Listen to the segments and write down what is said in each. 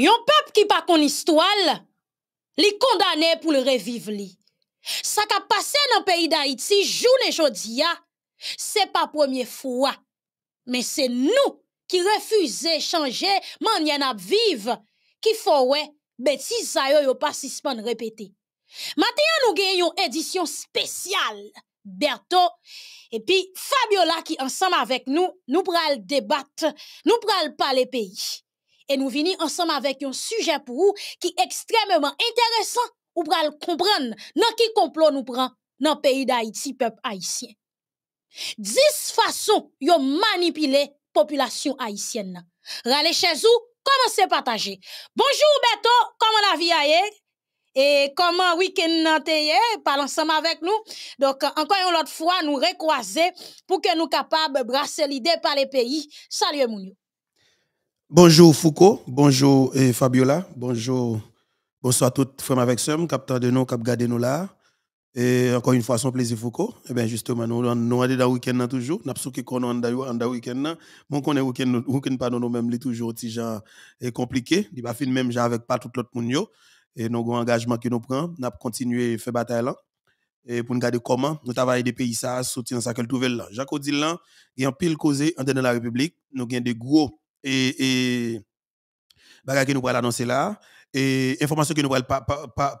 Yon peuple qui pas con histoire, li condamné pour le revivre li. Ça qui a passé dans le pays d'Haïti, jour, ce c'est pas première fois. Mais c'est nous qui refusons de changer, de n'a vive, qui faut ouais, bêtise sa pas répéter. Maintenant, nous gagnons une édition spéciale. Berto et puis Fabiola qui ensemble avec nous, nous pral débat, nous pas les pays et nous venons ensemble avec un sujet pour vous qui est extrêmement intéressant pour comprendre dans qui complot nous prend dans le pays d'Haïti, peuple haïtien. 10 façons de manipuler la population haïtienne. Rale chez vous, commencez à partager. Bonjour Beto, comment la vie aille Et comment week-end nantais, parle ensemble avec nous. Donc, encore une autre fois, nous recroiser pour que nous capables de brasser l'idée par les pays. Salut, Mounio. Bonjour Foucault, bonjour eh, Fabiola, bonjour, bonsoir à toutes femmes avec somme, capteur de nous, cap nous là. Et encore une fois, son plaisir Foucault. Et eh bien justement, nous, nous allons dans le week-end toujours. Nous sommes dans le week-end. Nous connaissons le week-end, pas nous même, toujours petit genre eh, compliqué. Il va finir même genre avec pas tout l'autre monde. Et nos avons engagements que nous prenons. Nous continuer à faire bataille là. Et pour nous garder comment nous travaillons des pays ça, soutien ça qu'elle trouve là. Jacques Odil là, il y a un pile causé en dans la République. Nous avons des gros et, et bagage que nous allons annoncer là et information que nous allons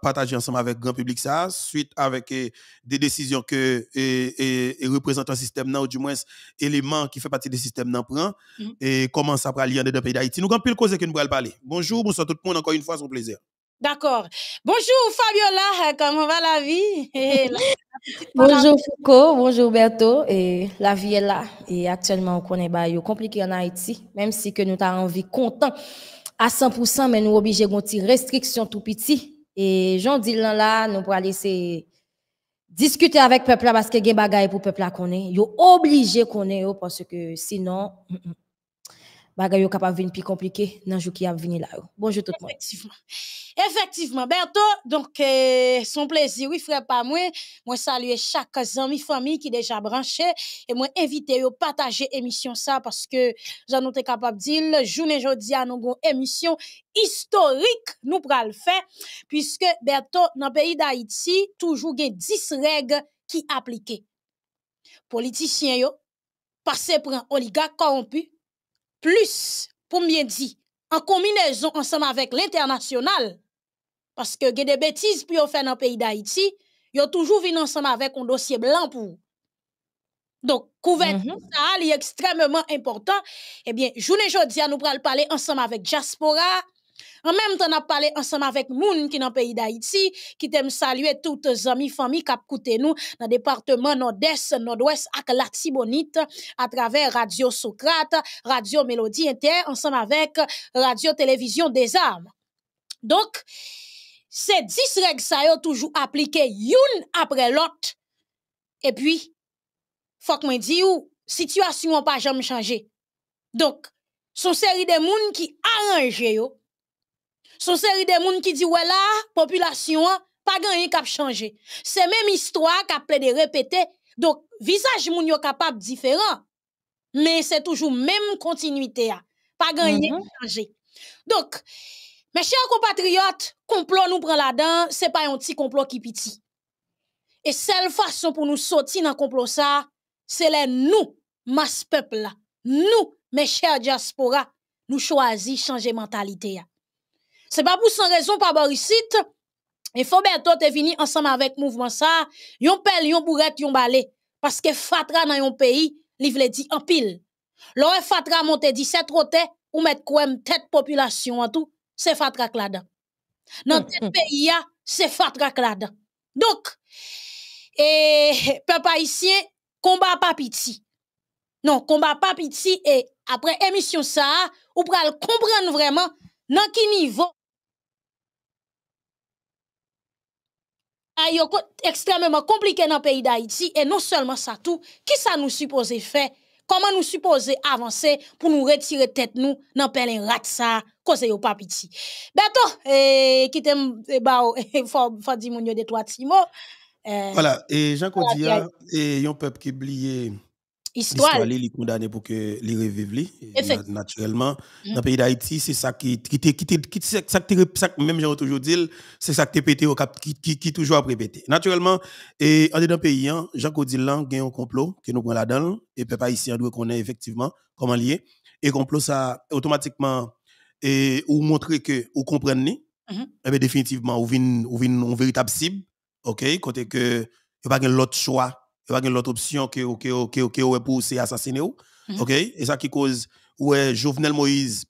partager ensemble avec le grand public ça suite avec eh, des décisions que et, eh, eh, et, système ou du moins éléments qui fait partie du système d'emprunt mm. et comment ça va lier dans le pays d'Haïti nous plus de cause que nous allons parler bonjour bonsoir tout le monde encore une fois c'est un plaisir D'accord. Bonjour Fabiola, comment va la vie Bonjour Foucault, bonjour Berto. Et la vie est là. Et actuellement, on connaît bah, compliqué en Haïti, même si que nous avons envie content à 100%, mais nous obligés de restrictions tout petit. Et j'en dis là, nous pour laisser discuter avec le peuple parce que y a des pour le peuple à connaître. Yo obligé est, parce que sinon, bagaille capable venir plus compliqué dans le jour qui a venir là. Bonjour tout le monde. Effectivement, Berto, donc euh, son plaisir, oui, frère, pas moins. Moi, saluer chaque ami, famille qui déjà branché et moi inviter à partager émission ça parce que j'en étais capable de dire, journée jeudi à nous émission historique nous pral faire puisque Berto, dans le pays d'Haïti, toujours gen 10 règles qui appliquent. Politiciens, yo, passé pour un oligarque corrompu, plus, pour bien dire, en combinaison ensemble avec l'international, parce que y des bêtises pour faire dans le pays d'Haïti, ils ont toujours venu ensemble avec un dossier blanc pour. Donc, couvert. nous mhm. ça, est extrêmement important. Eh bien, journée aujourd'hui, nous allons parler ensemble avec Diaspora, en même temps, on a parlé ensemble avec moun qui dans le pays d'Haïti, qui t'aime saluer toutes les amis, familles qui écouté nous dans le département nord-est, nord-ouest, avec la Tibonite, à travers Radio Socrate, Radio Mélodie Inter, ensemble avec Radio Télévision des Armes. Donc, ces 10 règles, ça y toujours appliqué une après l'autre. Et puis, faut que moi dis ou, situation pas jamais changé. Donc, son série de moun qui arrange yo, son série de monde qui dit ouais là, population pas gagné cap changer. C'est même histoire qu'a plaidé de répéter. Donc visage moun yo capable différent. Mais c'est toujours même continuité hein. Pas gagné mhm. changer. Donc mes chers compatriotes, complot nous prend là-dedans, c'est pas un petit complot qui piti. Et seule façon pour nous sortir dans complot ça, c'est les nous, masse peuple Nous, mes chers diaspora, nous choisissons changer mentalité hein. Ce n'est pas pour sans raison, pas Borisite. Et Fauberto te venu ensemble avec le mouvement ça. Yon pelle, yon bourette, yon balé. Parce que Fatra dans yon pays, l'ivle dit en pile. Lorsque Fatra monte 17, c'est trop ou met quoi tête population en tout, c'est Fatra là Dans tête pays, c'est Fatra là Donc, et, peuple haïtien, combat pas piti. Non, combat pas piti, et après émission ça, ou pral comprendre vraiment, dans qui niveau, Ah, extrêmement compliqué dans le pays d'Haïti. Et non seulement ça, tout, qui ça nous suppose faire? Comment nous supposer avancer pour nous retirer tête nous dans rat ça cause au pas piti. Beto et eh, qui t'aime eh, bah, oh, eh, dire de trois timo. Voilà, et Jean claude et un peuple qui blier Histoire. les est condamné pour que les revivent, naturellement. Mm-hmm. Dans le pays d'Haïti, c'est ça qui, qui, qui, même j'ai toujours dit, c'est ça qui pété, qui, qui, toujours à répété. Naturellement, et en dedans pays, Jean Lang gagne un complot, que nous prenons là-dedans, et peuple haïtien doit connaître effectivement comment lié. Et complot, ça, automatiquement, et, ou montrer que, vous comprenez, mm-hmm. et eh définitivement, ou venez ou véritable cible, ok, côté que, il n'y a pas l'autre choix pas l'autre option que ok ok que pour c'est assassiner ou OK et ça qui cause ouais Jovenel Moïse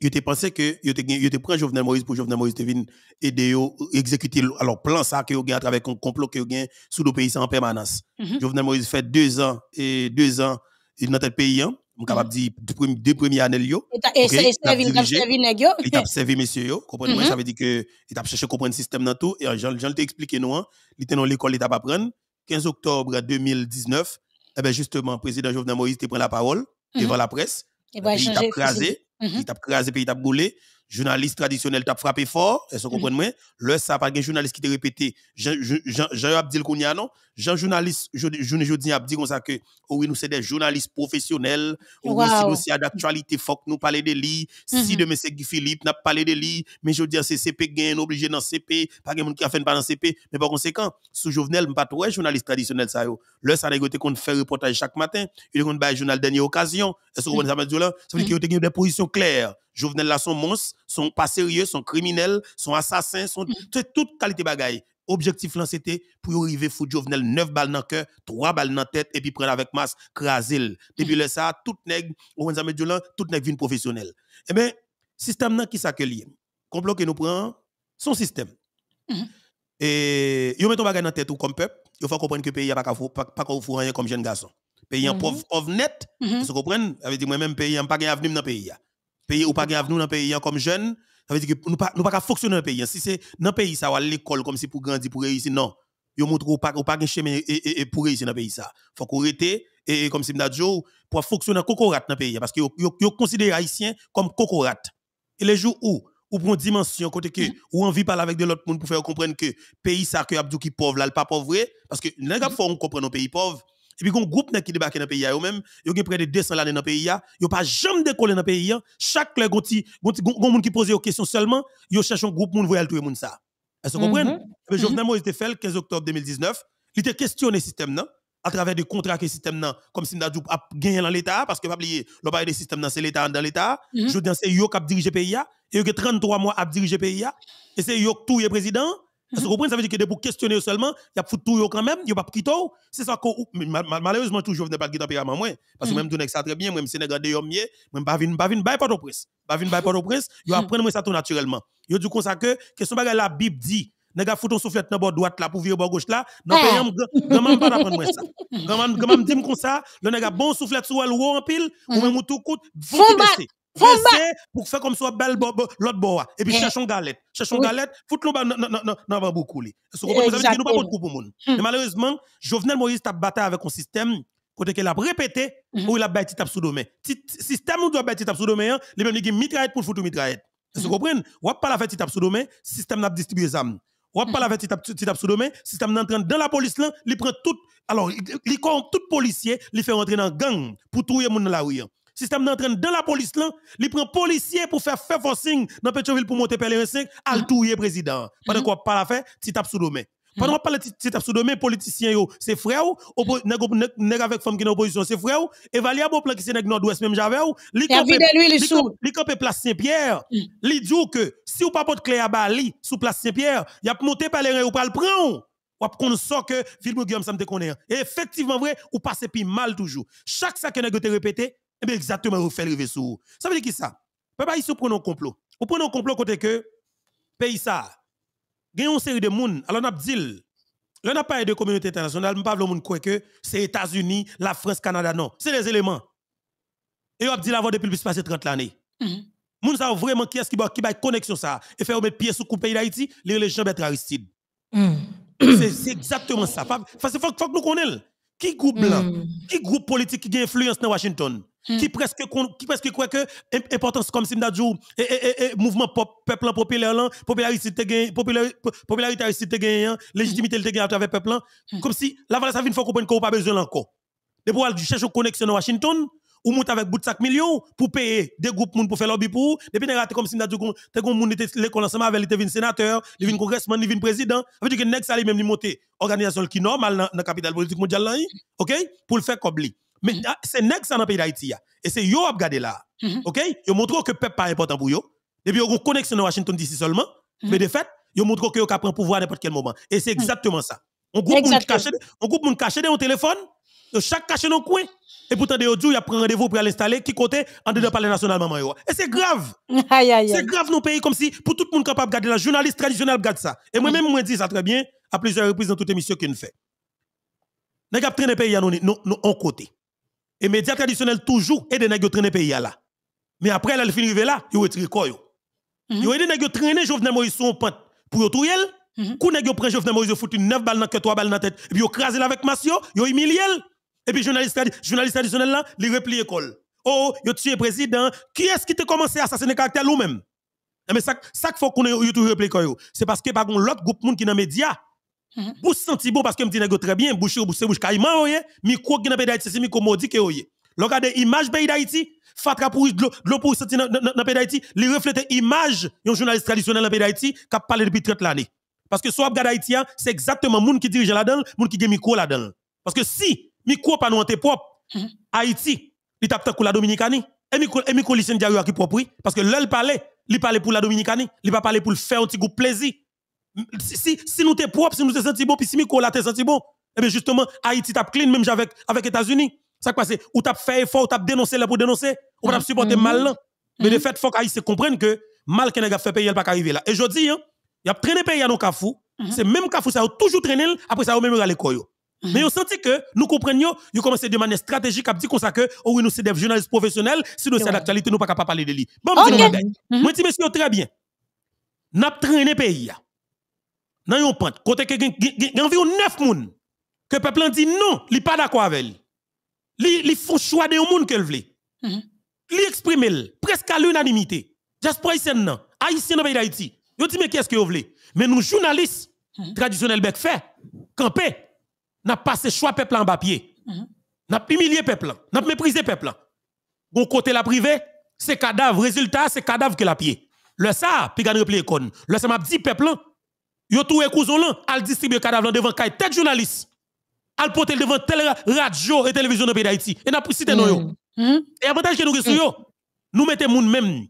il était pensé que il était il était prend Jovenel Moïse pour Jovenel Moïse devine aider aider exécuter alors plan ça que gagne à travers un complot que gagne sous le pays en permanence mhm. Jovenel Moïse fait deux ans et deux ans dans notre pays on capable dire deux premières années yo et il t'a servi monsieur yo comprenez moi mhm. ça veut dire que il t'a cherché comprendre système dans tout et euh, Jean Jean expliqué nous hein. il était dans l'école il t'a pas prendre 15 octobre 2019, eh ben justement, le président Jovenel Moïse te prend la parole devant mhm. la presse. il t'a crasé, mhm. il t'a crasé, puis il t'a brûlé journaliste traditionnel t'a frappé fort, est-ce que vous mm. comprenez Le ça pas un journaliste qui t'a répété Jean Abdil Kounia non, Jean journaliste je jeudi Abdil comme ça que oh oui nous c'est des journalistes professionnels, oh oui si nous c'est d'actualité faut nous parler de lui, si mm-hmm. de c'est Guy Philippe n'a parlé de lui, mais je dis c'est CP gain obligé dans CP, pas monde qui a fait pas dans CP, mais par conséquent, sous Jovenel pas trop journaliste traditionnel ça est. Le ça négoté qu'on fait reportage chaque matin, il qu'on bail journal dernière occasion, est-ce que vous mm. comprenez ça là Ça veut dire qu'il y a des positions claires Jovenel là sont monstres, sont pas sérieux, sont criminels, sont assassins, sont mm. toute qualité bagaille. Objectif là c'était pour arriver foutre Jovenel 9 balles dans le cœur, 3 balles dans la tête et puis prendre avec masse craser. Depuis mm. le ça tout nèg on a dit là tout nèg vient professionnel. Eh ben système là qui ça que lié. Complot que nous prend son système. Mm-hmm. Et yo mettons bagaille dans tête comme peuple, il faut comprendre que pays a pas pas rien comme jeune garçon. Pays en mm-hmm. pauvre net, vous mm-hmm. comprenez? Avec moi même pays en pas gain avenir dans pays Pays ou pas grave nous dans le pays hein, comme jeune, ça veut dire que nous pas nous pas fonctionner dans le pays. Hein. Si c'est dans le pays ça va à l'école comme si pour grandir pour réussir non. Yo montre ou pas ou pas chemin et, pour réussir dans le pays ça. Faut qu'on arrête et comme si Mdadjo pour fonctionner cocorate dans le pays hein, parce que yo, yo, considère haïtien comme cocorate. Et les jours où ou pour une dimension côté que mm. ou envie parler avec de l'autre monde pour faire comprendre que pays ça que Abdou qui pauvre là pas pauvre parce que n'importe fois on comprendre nos pays pauvre, et puis, un groupe qui débarque dans le pays, il même, a près de 200 ans dans le pays, a pas jamais décollé dans le pays, chaque le gonti, gonti, qui pose des questions seulement, ils cherche un groupe moun voyait tout le monde ça. Est-ce que vous comprenez? Le mhm. eh Jovenel il mhm. était fait le 15 octobre 2019, il était questionné le système, à travers des contrats que le système comme si nous a gagné dans l'État, parce que pas oublier, le système des systèmes c'est l'État dans l'État. Mhm. Je dis, c'est yo qui a dirigé le pays, et y a 33 mois a diriger le pays, et c'est yo qui tout est président, vous comprenez, ça veut dire que de pour questionner seulement, il y a foutu tout quand même, il n'y a pas quitter. C'est ça que malheureusement toujours je ne pas quitter tempérament moi parce que mm. même tout ça très bien, même me Sénégal des mieux, même pas vinn pas vinn bail pas au prince. Pas vinn bail pas au prince, yo mm. apprendre moi ça tout naturellement. Yo dit comme ça que question bagage la Bible dit Nèg a foutu soufflet dans bord droite là pour vieux bord gauche là, non payam grand pas d'apprendre moi ça. Grand grand me dit comme ça, le nèg bon soufflet sur elle en pile ou mm. même tout coûte, vous pour faire comme soit belle l'autre bois. Et puis, eh. cherchons galette. Cherchons galette, foutons dans le bambou coulé. Ce Vous avez dit nous pas beaucoup pour monde. Hmm. malheureusement, Jovenel Moïse a battu avec un système côté qu'il a répété hmm. où il a bâti tap sous domaine. Système où doit bâti tap sous domaine, a mêmes qui mitraillette pour foutre mitraillette. Vous hmm. comprenez? Ou pas la fête tap sous domaine, système n'a pas distribué les armes. Ou pas la fait tap sous domaine, système pas dans la police il prend tout alors il compte tout policier, il fait rentrer dans gang pour trouver monde dans la rue. Hein. Système d'entraîne dans la police là, il prend policier pour faire faire forcing dans Pétionville pour monter Pèlerin 5, al touyer président. Pendant mm-hmm. qu'on parle pas petit tape sous domaine. Pendant mm-hmm. qu'on parle petit tape sous domaine, politicien yo, c'est frère ou nèg avec femme qui dans opposition, c'est frère ou Evalia plan qui c'est nèg nord-ouest même j'avais ou, li campé place Saint-Pierre, mm. il dit que si ou pas porte clé à Bali sous place Saint-Pierre, y a monter Pèlerin ou pas le prendre ou qu'on sort que Philippe Guillaume ça me connaît. Et effectivement vrai, ou passe puis mal toujours. Chaque sac que nèg te répéter. Eh bien, exactement, vous faites le vaisseau. Ça veut dire qui ça? ici, vous prend un complot. Vous prenez un complot côté que, pays ça, a une série de monde, alors on a dit, on a pas de communauté internationale, mais pas le monde croit que c'est États-Unis, la France, Canada, non. C'est les éléments. Et on a dit l'avant depuis plus de 30 l'année. Mm-hmm. Moun savent vraiment qui est-ce qui va qui connexion ça et faire mettre pied sous le pays d'Haïti, les gens être Aristide. Mm. C'est exactement ça. Il faut que nous connaissions qui groupe blanc, mm. qui groupe politique qui a influence dans Washington. Mm. Qui presque, qui presque croit que importance comme si Mdadjou, et, et, et, mouvement peuple populaire, là, popularité te popularité, popularité te hein. légitimité te gagne à travers peuple, mm. comme si la valeur ça vient, faut comprendre qu'on pas besoin encore. De pouvoir chercher une connexion à Washington, ou monte avec bout de 5 millions pour payer des groupes pour faire lobby pour depuis raté comme si Mdadjou, t'es comme l'école ensemble avec, les vin sénateur, les vin congressman, les vin président, ça veut dire que nèg ça lui même monter organisation qui normale dans la capitale politique mondiale, hein. OK? Pour le faire comme mais ah, c'est nèg ça dans le pays d'Haïti. Et c'est yo a regardé là. Mhm. OK Yo montre que peuple pas important pour yo. Depuis yo connexion à Washington DC seulement, mhm. mais de fait, yo montre que yo prendre pouvoir à n'importe quel moment. Et c'est mhm. exactement ça. On groupe moun caché, on groupe caché dans téléphone, chaque caché dans coin. Et pourtant de yo pris a rendez-vous pour l'installer qui côté en dedans palais national maman yo. Et c'est grave. C'est grave nos pays comme si pour tout le monde capable garder la journaliste traditionnelle garde ça. Et moi même moi dis ça très bien à plusieurs reprises dans toute émission qu'on fait. pas pris traîner pays à non non côté. Et les médias traditionnels toujours aident les traîner pays là. Mais après, là, ils finissent là, ils retirent quoi. Mhm. Ils aident les gens traîner Jovenel Moïse sur pente pour tout elle. Mhm. Quand les gens prennent Jovenel Moïse, ils neuf 9 balles dans le 3 balles dans la tête. Et puis, ils crasent avec Massio, ils humilié. Et puis, journaliste, journaliste traditionnels, là, ils replient l'école. Oh, ils tué le président. Qui est-ce qui a commencé à assassiner caractère lui-même? Eh, mais ça, ça qu'il faut qu'on ait retourne replié C'est parce que par contre, l'autre groupe monde qui est dans les médias, Mhm. Vous sentez bon parce que me dit très bien, bouche ou bouche, bouche caïman, oye, micro qui n'a pas d'Haïti, c'est micro maudit que oye. Regardez image pays d'Haïti, fatra pour l'eau pour senti dans pays d'Haïti, les reflète image un journaliste traditionnel dans pays d'Haïti qui a parlé depuis 30 l'année. Parce que soit regarde Haïti, c'est exactement monde qui dirige là-dedans, monde qui a micro là-dedans. Parce que si micro pas nous propre, mhm. Haïti, il tape pour la Dominicanie. Et micro et micro lycéen qui propre parce que l'elle parle il parle pour la Dominicanie, il pas parler pour le faire un petit goût plaisir si, nous sommes propres si nous sommes senti bon, puis si nous te senti bon, eh bien justement, Haïti tape clean, même avec, avec États-Unis. Ça c'est. ou t'as fait effort, ou t'as dénoncé là pour dénoncer, ou t'as supporté mal là. Mais de fait, il faut qu'Haïti comprenne que mal qu'un a fait payer, il pas arrivé là. Et je dis, il y a traîné pays à nos cafous, c'est même cafou, ça a toujours traîné, après ça a même à Mais on sentit que nous comprenons, nous commencé de manière stratégique à dire qu'on que, oui, nous sommes des journalistes professionnels, si nous sommes d'actualité, nous ne pouvons pas parler de lui. Bon, monsieur, très bien. N'a traîné pays. Dans yon pente, côté ke gen, gen, environ 9 moun, le peuple dit non, il n'est pas d'accord avec elle. Il fait font choix de moun qu'elle voulait. Mhm. Il exprimé exprime presque à l'unanimité. Diaspora Haïtien, non, haïtien dans pays d'Haïti. Yo dit mais qu'est-ce que vous voulez Mais nous journalistes mhm. traditionnels bec fait, campé, n'a passé choix peuple en bas. pied. -hmm. humilié peuple, n'a méprisé peuple. Au côté la privé, c'est cadavre, résultat c'est cadavre que la pied. Le ça, puis gagne replier con. Le ça m'a dit peuple Yo trouvé cousin là, al le cadavre devant kay tête journaliste. Al porter devant tel radio et télévision de pays d'Haïti. Et n'a cité non yo. Hmm. Hmm. Et avantage que nous que yo, hmm. nous mettez moun même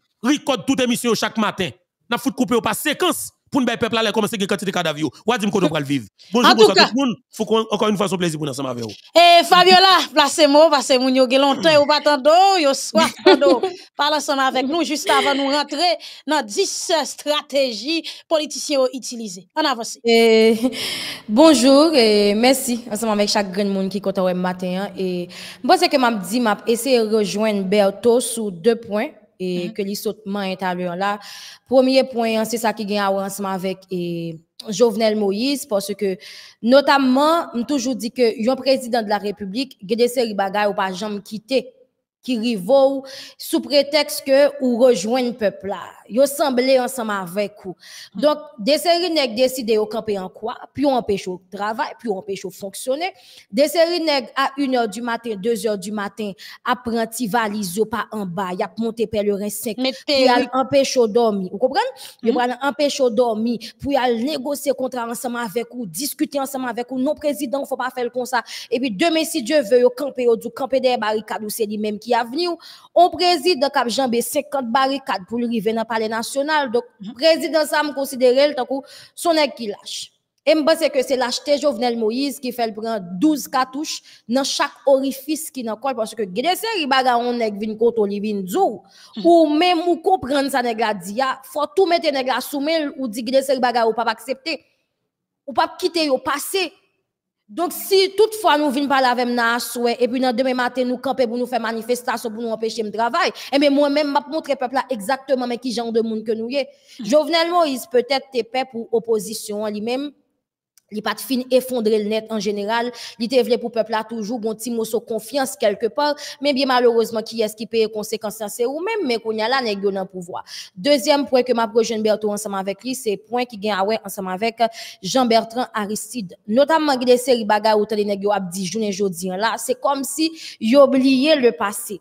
toutes les émissions chaque matin. N'a foutre coupé au pas séquence pour nous peuple là commencer une quantité de cadavres ou dire qu'on va le vivre bonjour à tout le monde faut encore une fois son plaisir pour nous ensemble avec vous et eh, Fabiola placez moi parce que vous avez longtemps ou pas tando yo soif tando parle ensemble avec nous juste avant nous rentrer dans 10 stratégies politiciens utilisées en avance eh, bonjour et eh, merci ensemble avec chaque grand monde qui compte matin hein. et bon c'est que m'a dit m'a essayer rejoindre Berto sur deux points et mm-hmm. que les sautements intérieurs là. Premier point, hein, c'est ça qui gagne avancement avec Jovenel Moïse parce que notamment, on toujours dit que yon président de la République, il des séries ou pas jamais quitter qui rivaux sous prétexte que ou rejoignent peuple là yo semblé ensemble avec vous. Hmm. Donc, des séries nègres décidé au camper en quoi, puis on empêche au travail, puis on empêche fonctionner. Des séries à 1h du matin, 2h du matin, apprenti valise pas en bas, y a monté pèlerin 5, puis al empêche dormir. Vous comprenez? Hmm. Yo empêcher dormir, puis à négocier contrat ensemble avec vous, discuter ensemble avec vous. Non président, faut pas faire comme ça. Et puis demain si Dieu veut au camper au du camper des barricades, c'est lui-même qui a venu. On président cap jambe 50 barricades pour lui arriver' dans national. Donc, mm président, ça me considère son nek qui lâche. Et me pense que c'est l'acheté Jovenel Moïse qui fait prendre 12 cartouches dans chaque orifice qui n'a quoi parce que des séries baga on nèg vin koto li vin djou mm-hmm. ou même ou comprendre ça nèg la ah, faut tout mettre dans la soumel ou dit des séries baga ou pas accepter ou pas quitter au passé donc, si toutefois nous venons parler avec nous et puis demain matin nous camper pour nous faire manifestation, pour nous empêcher de travailler, et eh bien moi-même, je montrer peuple là exactement mais qui genre de monde que nous sommes. Hmm. Jovenel Moïse, peut-être, t'es paix pour opposition lui-même, li pat fin effondre l net an jeneral, li te vle pou pepla toujou, bon ti mou so konfians kelke par, men biye malorozman ki y eski peye konsekansan se ou men, men konya la negyo nan pouvoa. Dezyem pouen ke ma projen Berto ansaman vek li, se pouen ki gen awen ansaman vek Jean-Bertrand Aristide. Notam man gide seri baga ou tali negyo abdi jounen jodi an la, se kom si y obliye le pasey.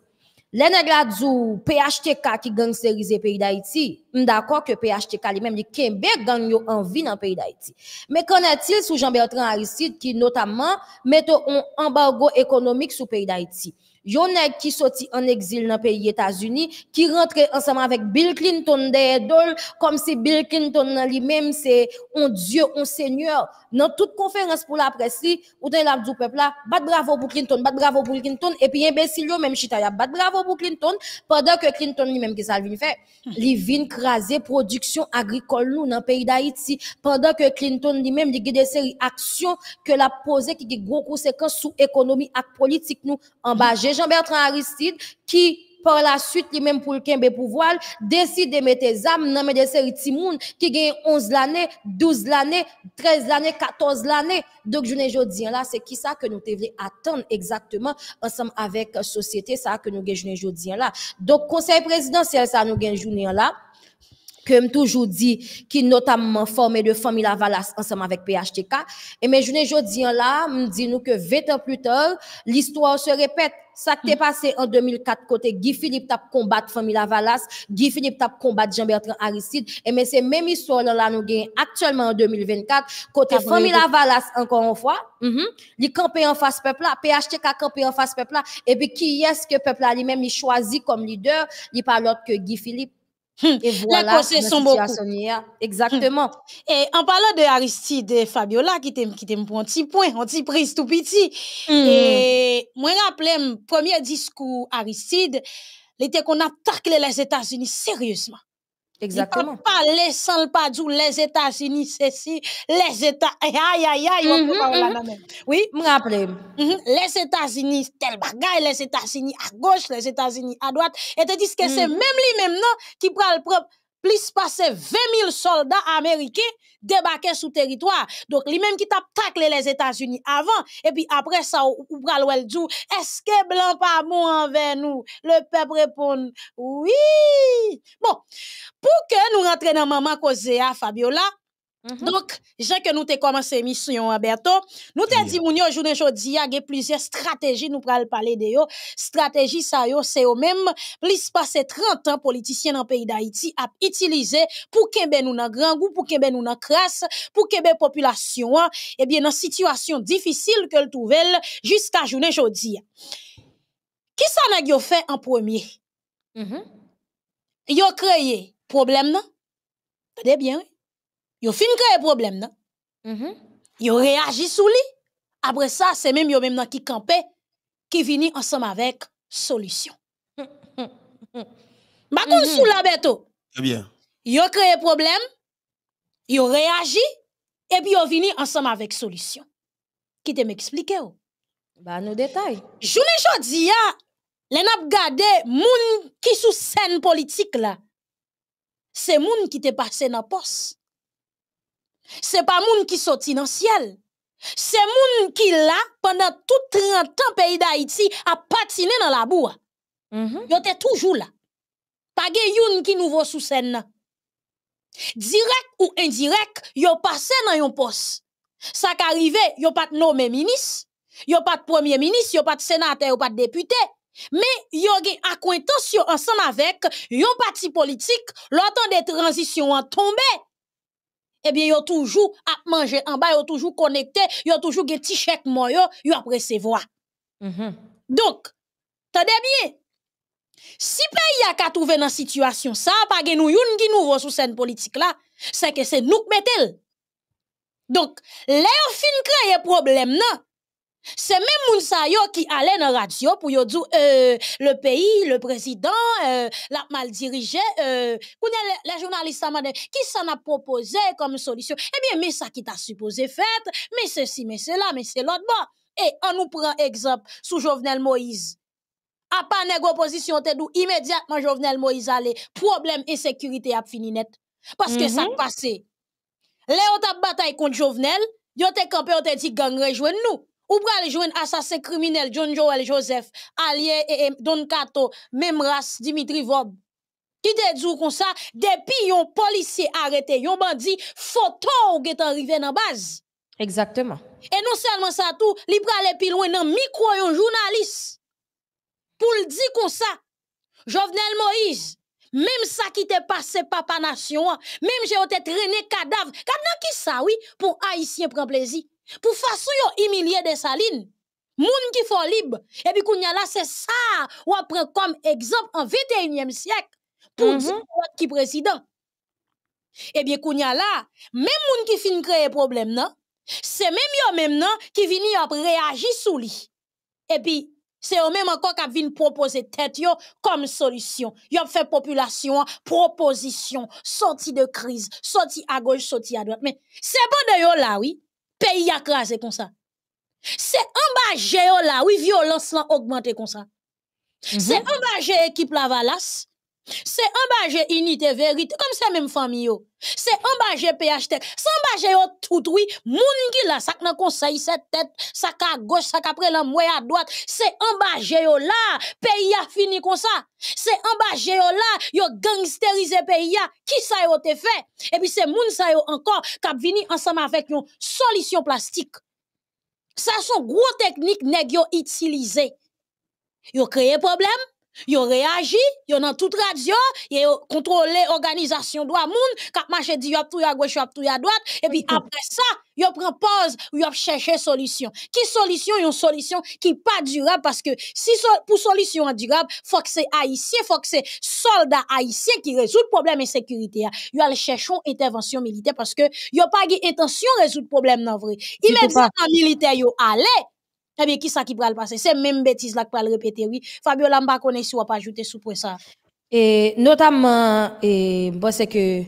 Les du PHTK qui gangsterise le pays d'Haïti, d'accord que PHTK li même kembe Québec gagne en vie dans le pays d'Haïti. Mais qu'en est-il sous Jean-Bertrand Aristide qui notamment met un embargo économique sur le pays d'Haïti? Yon a qui sorti en exil dans pays États-Unis, qui rentre ensemble avec Bill Clinton derrière comme si Bill Clinton lui-même c'est un dieu, un seigneur. Dans toute conférence pour la presse, ou dans la du peuple bat bravo pour Clinton, bat bravo pour Clinton et puis imbécile même chita ya bat bravo pour Clinton pendant que Clinton lui-même qui ça vient fait hmm. il vient craser production agricole nous dans pays d'Haïti pendant que Clinton lui-même li des séries actions que la pose qui des gros conséquences sur l'économie et politique nous en bas hmm. Jean-Bertrand Aristide qui par la suite, lui-même pour le Kembe pouvoir, décide de mettre des âmes dans des séries de qui gagnent 11 l'année, 12 l'année, 13 l'année, 14 l'année. Donc, je ne dis là, c'est qui ça que nous devons attendre exactement ensemble avec la société, ça que nous gagnons aujourd'hui là. Donc, conseil présidentiel, ça nous gagnons là que toujours dit qui notamment formé de famille Lavalas ensemble avec PHTK et mais je ne dis là me dit nous que 20 ans plus tard l'histoire se répète ça qui est passé en 2004 côté Guy Philippe a combattu famille Lavalas, Guy Philippe tape combattu Jean-Bertrand Aristide et mais c'est même histoire là nous gagnons actuellement en 2024 côté famille Lavalas encore une fois, mm -hmm, li en face peuple là, PHTK campé en face peuple là et puis qui est-ce que peuple là lui-même il choisit comme leader, il parle autre que Guy Philippe Hmm. Et voilà les sont beaucoup. Hmm. Exactement. Et en parlant de et Fabiola, qui t'aime, qui pour un petit point, un petit prise tout petit. Hmm. Et moi, rappelle premier discours Aristide, était qu'on attaque les États-Unis sérieusement. Exactement. Il pas parler sans pas les États-Unis, ceci, les États. Aïe, aïe, aïe, mhm, mhm. Oui, me rappelle. Mhm. Les États-Unis, tel bagaille, les États-Unis à gauche, les États-Unis à droite. Et te disent que c'est même lui-même, non, qui prend le propre plus passer 20 000 soldats américains débarqués sur territoire. Donc, les mêmes qui tape les États-Unis avant, et puis après ça, ou, pral dit, est-ce que blanc pas bon envers nous? Le peuple répond, oui. Bon, pour que nous rentrions dans maman à Fabiola, Mm-hmm. Donc, j'ai que nous t'ai commencé mission à Nous avons dit aujourd'hui, il y a plusieurs stratégies nous pral parler de yo. Stratégie ça yo, c'est au même plus de 30 ans politiciens dans pays d'Haïti a utilisé pour kembe nous dans grand goût, pour kembe nous dans pour kembe population et hein, eh bien dans situation difficile que le trouvel jusqu'à aujourd'hui. Qui ça n'a fait en premier Mhm. ont créé créé problème non? bien yon fin kreye problème nan. Mm mm-hmm. Ils ont réagi sou li. Après ça, c'est même yon même nan ki qui qui vini ensemble avec solution. Mm-hmm. Bakoun mm -hmm. sou la Ils ont bien. Yon problèmes, problème, yon réagi, et puis yon vini ensemble avec solution. Qui te m'explique ou? Bah, nos détails. Joune jodi a le nap gade moun ki sou scène politique là. C'est moun ki te passe la poste c'est pas moun qui sorti dans ciel. C'est moun qui là pendant tout 30 ans pays d'Haïti a patiné dans la boue. Il mhm. était toujours là. Pas gen youn qui nouveau sous scène. Direct ou indirect, yo passé dans yon poste. Ça qu'arrivé, yo pas nommé ministre, yo pas premier ministre, yo pas sénateur, yo pas député. Mais a gen acquaintance ensemble avec yon parti politique, temps des transitions en tombé eh bien yo à manger en bas, toujours toujours connecté, yo toujours toujours ti t-shirts yo, ils ont Mm -hmm. Donc, tade bien, si pays a ka là situation, nous ça, pa gen nou yon ki nouvo sou là, c'est la, c'est nous nous nouk metel. Donc, le fin kreye problème, non? C'est même Mounsayo qui allait dans la radio pour dire euh, le pays, le président, euh, l'a mal dirigé. Euh, les, journalistes, qui s'en a proposé comme solution? Eh bien, mais ça qui t'a supposé faire, mais ceci, mais cela, mais c'est l'autre. bas. Et on nous prend exemple sous Jovenel Moïse. À pas t'es position, immédiatement Jovenel Moïse allait. Problème insécurité a fini net. Parce que ça mhm. passait. Léo t'a bataille contre Jovenel, yo te campé, yo te dit gang rejoigne nous ou pral un assassin criminel John Joel Joseph, allié et, Don Cato, même race Dimitri Vob. Qui te dit kon sa, depuis yon policier arrêté, yon bandit photo ou get arrivé nan base. Exactement. Et non seulement ça tout, li plus loin dans micro yon journaliste. pour le dire comme ça, Jovenel Moïse, même ça qui te passé Nation, même même j'ai te traîné cadavre kad qui oui, pour haïtien prend plaisir pour façon yon humilier des salines. Moun qui font libre. Et puis kounya c'est ça. Ou après comme exemple en 21e siècle. Pour mm qui président. Et bien, kounya là, même moun qui fin créer problème, non? C'est même yon même, qui vini réagir sous lui. Et puis, c'est eux même encore qui viennent proposer tête yo comme solution. Yo fait population, proposition, sortie de crise, sortie à gauche, sortie à droite. Mais c'est bon de là, oui pays a crasé comme ça. C'est embagé là, oui, violence là augmenté comme ça. C'est mhm. embagé équipe la c'est embagé unité vérité comme ça même famille C'est un ambaje PHT, C'est un tout oui, moun ki la sak nan conseil cette tête, sak à gauche, sak après la moye à droite, C'est un yo là, pays a fini comme ça. C'est un yo là, yo gangsterisé pays a, qui ça yo te fait? Et puis c'est moun ça yo encore k'ap vini ensemble avec une solution plastique. Ça sont gros techniques nèg yo utilisé. Yo créé problème Yo réagi, yo dans toute radio, yo contrôlé organisation droit moun, kap marche di yo tout à gauche, yop tout à droite et puis après ça, yo prend pause, yo cherche solution. Qui solution, yon solution qui pas durable parce que si pour solution durable, faut que c'est haïtien, faut que c'est soldat haïtien qui résout problème insécurité. Hein. Yo al chercher intervention militaire parce que yo pas intention résoudre problème nan vrai. Immédiatement militaire yo aller eh bien, C'est même bêtise là qui va le répéter, oui. Fabio Lamba connaît si on pas ajouter sous ça. Et notamment, et, bon, c'est que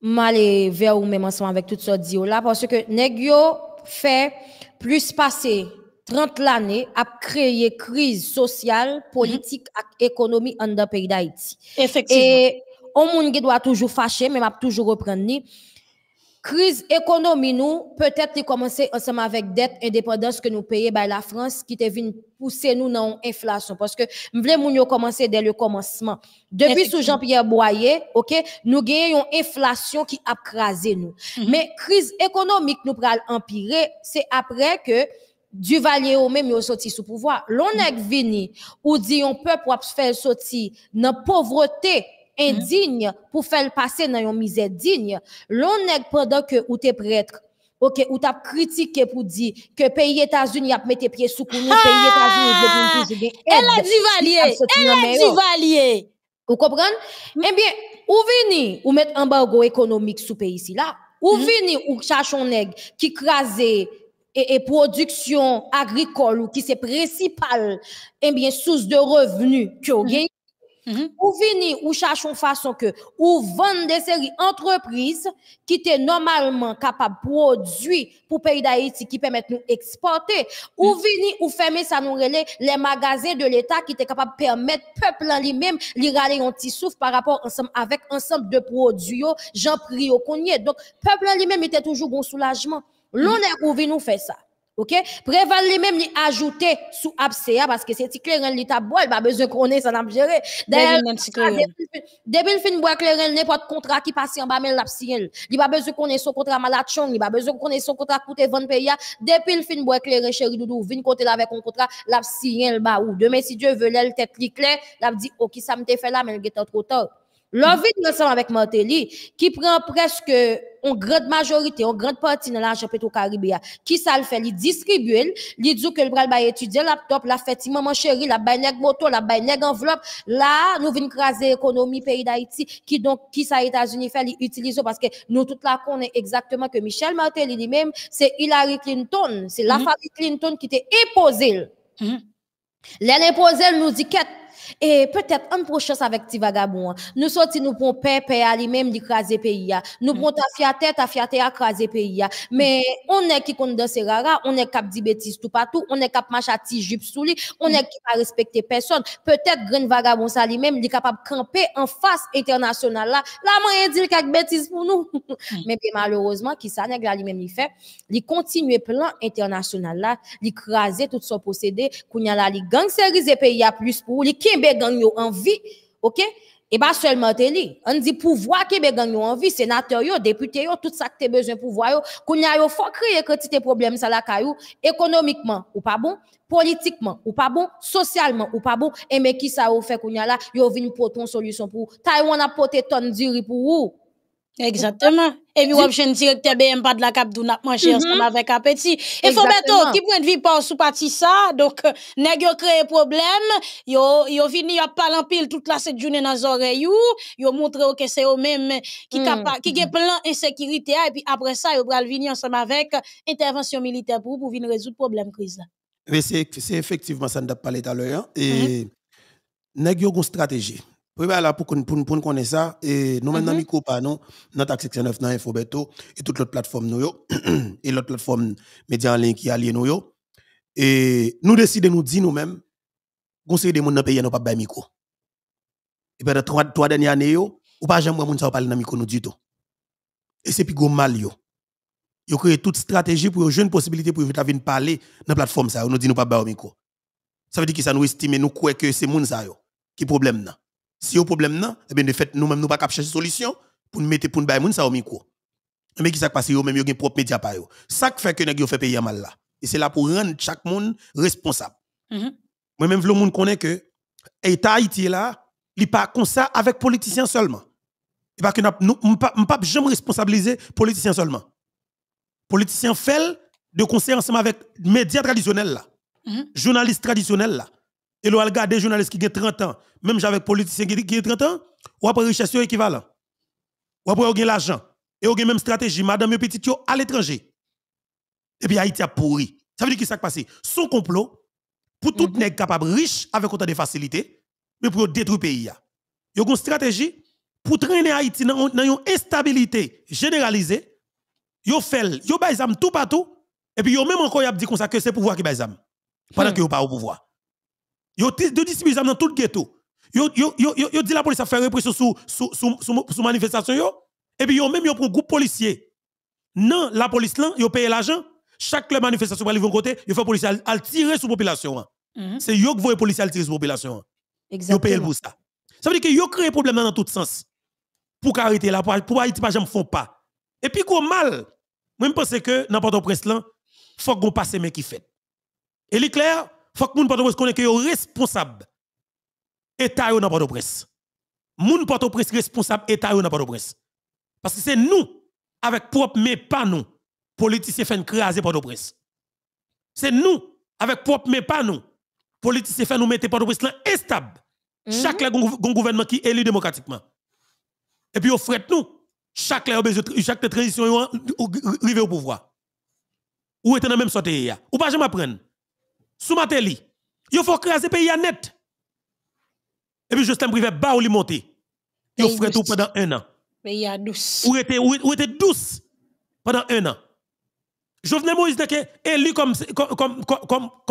mal et vers ou même ensemble avec tout ça dit là, parce que Negio fait plus passer 30 années à créer crise sociale, mhm. politique et économique en dans pays d'Haïti. Effectivement. Et on monde doit toujours fâcher, même toujours reprendre. Crise économique, nous, peut-être commencer ensemble avec dette, indépendance que nous payons par bah, la France qui te vient pousser nous dans l'inflation. Parce que nous voulons commencer dès le commencement. Depuis sous Jean-Pierre Boyer, ok, nous gagnons une inflation qui a crasé nous. Mhm. Mais crise économique nous pral empirer, c'est après que Duvalier au même yo sorti sous pouvoir. L'on est mhm. venu ou dit on peuple faire sortir dans pauvreté Mm-hmm. indigne pour faire passer dans une misère digne. L'on nèg pendant que ou t'es prêtre OK, ou t'as critiqué pour dire que pays États-Unis a mettre pieds sous le pays États-Unis Elle a valier, elle a valier. Vous comprenez mm. Eh bien, ou venir ou mettre embargo économique sous pays ici là, ou mm-hmm. venir ou un nègre qui craser et, production agricole ou qui c'est principal eh bien source de revenus que vous mm-hmm. Mhm. Ou vini, ou cherchons façon que, ou vendre des séries entreprises qui étaient normalement capables de produire pour le pays d'Haïti qui permettent nous exporter. Ou mhm. vini, ou fermer ça nous les magasins de l'État qui étaient capables de permettre peuple en lui-même, lui râler un petit par rapport ensemble, avec ensemble de produits, j'en prie au cogné. Donc, peuple en lui-même était toujours bon soulagement. L'on est ou nous fait ça. OK Préval lui-même lui ajouter sous abséa hein, parce que c'est clairin lui t'a boire, il pas besoin qu'on ait ça n'a géré D'ailleurs, depuis le fin bois clairin n'importe contrat qui passe en bas mais signé Il pas besoin qu'on ait son contrat malachon, il pas besoin qu'on ait son contrat coûter 20 pays. Depuis le fin bois clairin chéri doudou, vinn côté là avec un contrat l'absiel le baou demain si Dieu veut l'elle tête li clair, l'a dit OK ça me fait là mais il est trop tard. L'envie nous ensemble avec Martelly, qui prend presque une grande majorité, une grande partie de l'argent pétro qui ça le fait, il distribue, il dit que le bras va étudier laptop, la fait maman chérie, la baille moto, la baille enveloppe, là, nous venons craser l'économie pays d'Haïti, qui donc, qui ça États-Unis fait, il utilise parce que nous tout là est exactement que Michel Martelly lui-même, c'est Hillary Clinton, c'est la mhm. famille Clinton qui t'est imposé. Mhm. elle nous dit qu'elle et peut-être un prochain avec ti vagabond. Nous sortis nous prenons paix, paix à lui-même d'écraser pays. Nous mm. prenons ta fiaté, ta fiaté à craser pays. Mais mm. on est qui compte dans ces rara, on est cap dit bêtises tout partout, on est cap marcher jupe sous lui, on mm. est qui pas respecter personne. Peut-être grand vagabond ça lui-même est capable camper en face internationale là. Là moyen dire quelques bêtises pour nous. Mais malheureusement qui ça nèg lui-même il fait, il continue plan international là, il tout son possédé, qu'on y a là, il pays à plus pour lui Began yo en vie, OK et pas seulement li. On dit pouvoir qui gang yo en vie, sénateur yo, député yo, tout ça que t'es besoin pouvoir yo, kounya yo faut créer quantité problème ça la caillou économiquement ou pas bon, politiquement ou pas bon, socialement ou pas bon et mais qui ça ou fait kounya là, yo vin poton solution pour Taïwan a poté ton diri pour ou Exactement. Et puis, on a un directeur BM pas de la cap d'où n'a manger mm-hmm. ensemble avec appétit. Et faut mettre qui point de vie pas sous parti ça. Donc, nèg yo créé problème, yo yo vini yo parler en pile toute la cette journée dans oreilles, yo montré que c'est eux même qui mm-hmm. a qui d'insécurité, insécurité et puis après ça yo pral venir ensemble avec intervention militaire pour pour venir résoudre problème crise là. c'est c'est effectivement ça avons parlé tout à l'heure hein. et mm-hmm. nèg yo une stratégie. Bah, là, pour qu'on pour, pour connaisse ça, et nous dans mm -hmm. pas nous, dans Taxe 9 dans Infobeto et toute l'autre plateforme, nous, et l'autre plateforme média en ligne qui allie nous, et nous décidons, nous dire nous-mêmes, conseiller des gens dans le pays, nous pas bien micro. Et pendant trois, trois dernières années, ou pas jamais, nous ne parler dans micro, nous du tout. Et c'est plus gros mal, yo. Yo créé toute stratégie pour une possibilité pour venir parler dans la plateforme, ça, nous dit nous pas de micro. Ça veut dire que ça nous estime, nous croit que c'est monde ça, yo. Qui problème, là? Si au problème non, eh bien de fait nous-mêmes nous pas chercher chercher solution pour nous mettre pour nous bailler moun ça au micro. Mais eh qui s'est passé yo même yo gen propre média pa yo. Ça fait que nous avons fait payer mal là. Et c'est là pour rendre chaque monde responsable. Mm-hmm. Moi même le monde connaît que l'État Haïti là, il pas comme ça avec politiciens seulement. Et pas que nous pas jamais responsabiliser politiciens seulement. Politiciens fait de concert ensemble avec médias traditionnels là. Mm-hmm. Journalistes traditionnels là. Et le regard des journalistes qui ont 30 ans, même avec politiciens qui ont 30 ans, ou après richesse équivalent. Ou après, vous l'argent. Et vous même stratégie, madame petit à l'étranger. Et puis Haïti a pourri. Ça veut dire qui s'est passé? Son complot, pour tout mm -hmm. nègre capable riche avec autant de facilité, mais pour détruire le pays. Il y a une stratégie pour traîner Haïti dans une instabilité généralisée. Yo fait, yo baisam tout partout, et puis yo même encore y a dit comme ça que c'est pouvoir qui fait Pendant que que yo pas au pouvoir. Yo de disciples dans tout le ghetto. Yo yo yo la police a fait répression sur sur manifestation et puis yo même yo prend groupe policier. Non, la police là, yo paye l'argent. Chaque manifestation va fait un côté, yo fait à tirer sur population. Hein. Mhm. C'est yo qui voit police à tirer sur population. Ils hein. ont paye pour ça. Ça veut dire que yo crée problème dans tout sens. Pour arrêter la pour Haïti pas ne font pas. Et puis quoi mal. Moi je pense que n'importe port prince il faut qu'on passe mais qui fait. Et l'éclair. clair faut que moun Port-au-Prince connaisse que yo responsable état yo dans Port-au-Prince. Moun Port-au-Prince responsable état yo dans Port-au-Prince. Parce que c'est nous avec propre mais pas nous politiciens fait craser Port-au-Prince. C'est nous avec propre mais pas nous politiciens fait nous mettre Port-au-Prince là instable. Mm -hmm. Chaque gouvernement qui élu démocratiquement. Et puis fret nous chaque là chaque transition arrive au pouvoir. Ou est dans même sortie Ou pas je m'apprenne sous Mateli. Il faut créer le pays à net. Et puis Justin Privé, bas ou li monter. Il tout pendant un an. Pays à douce. Ou était, douce pendant un an. Jovenel Moïse est élu comme,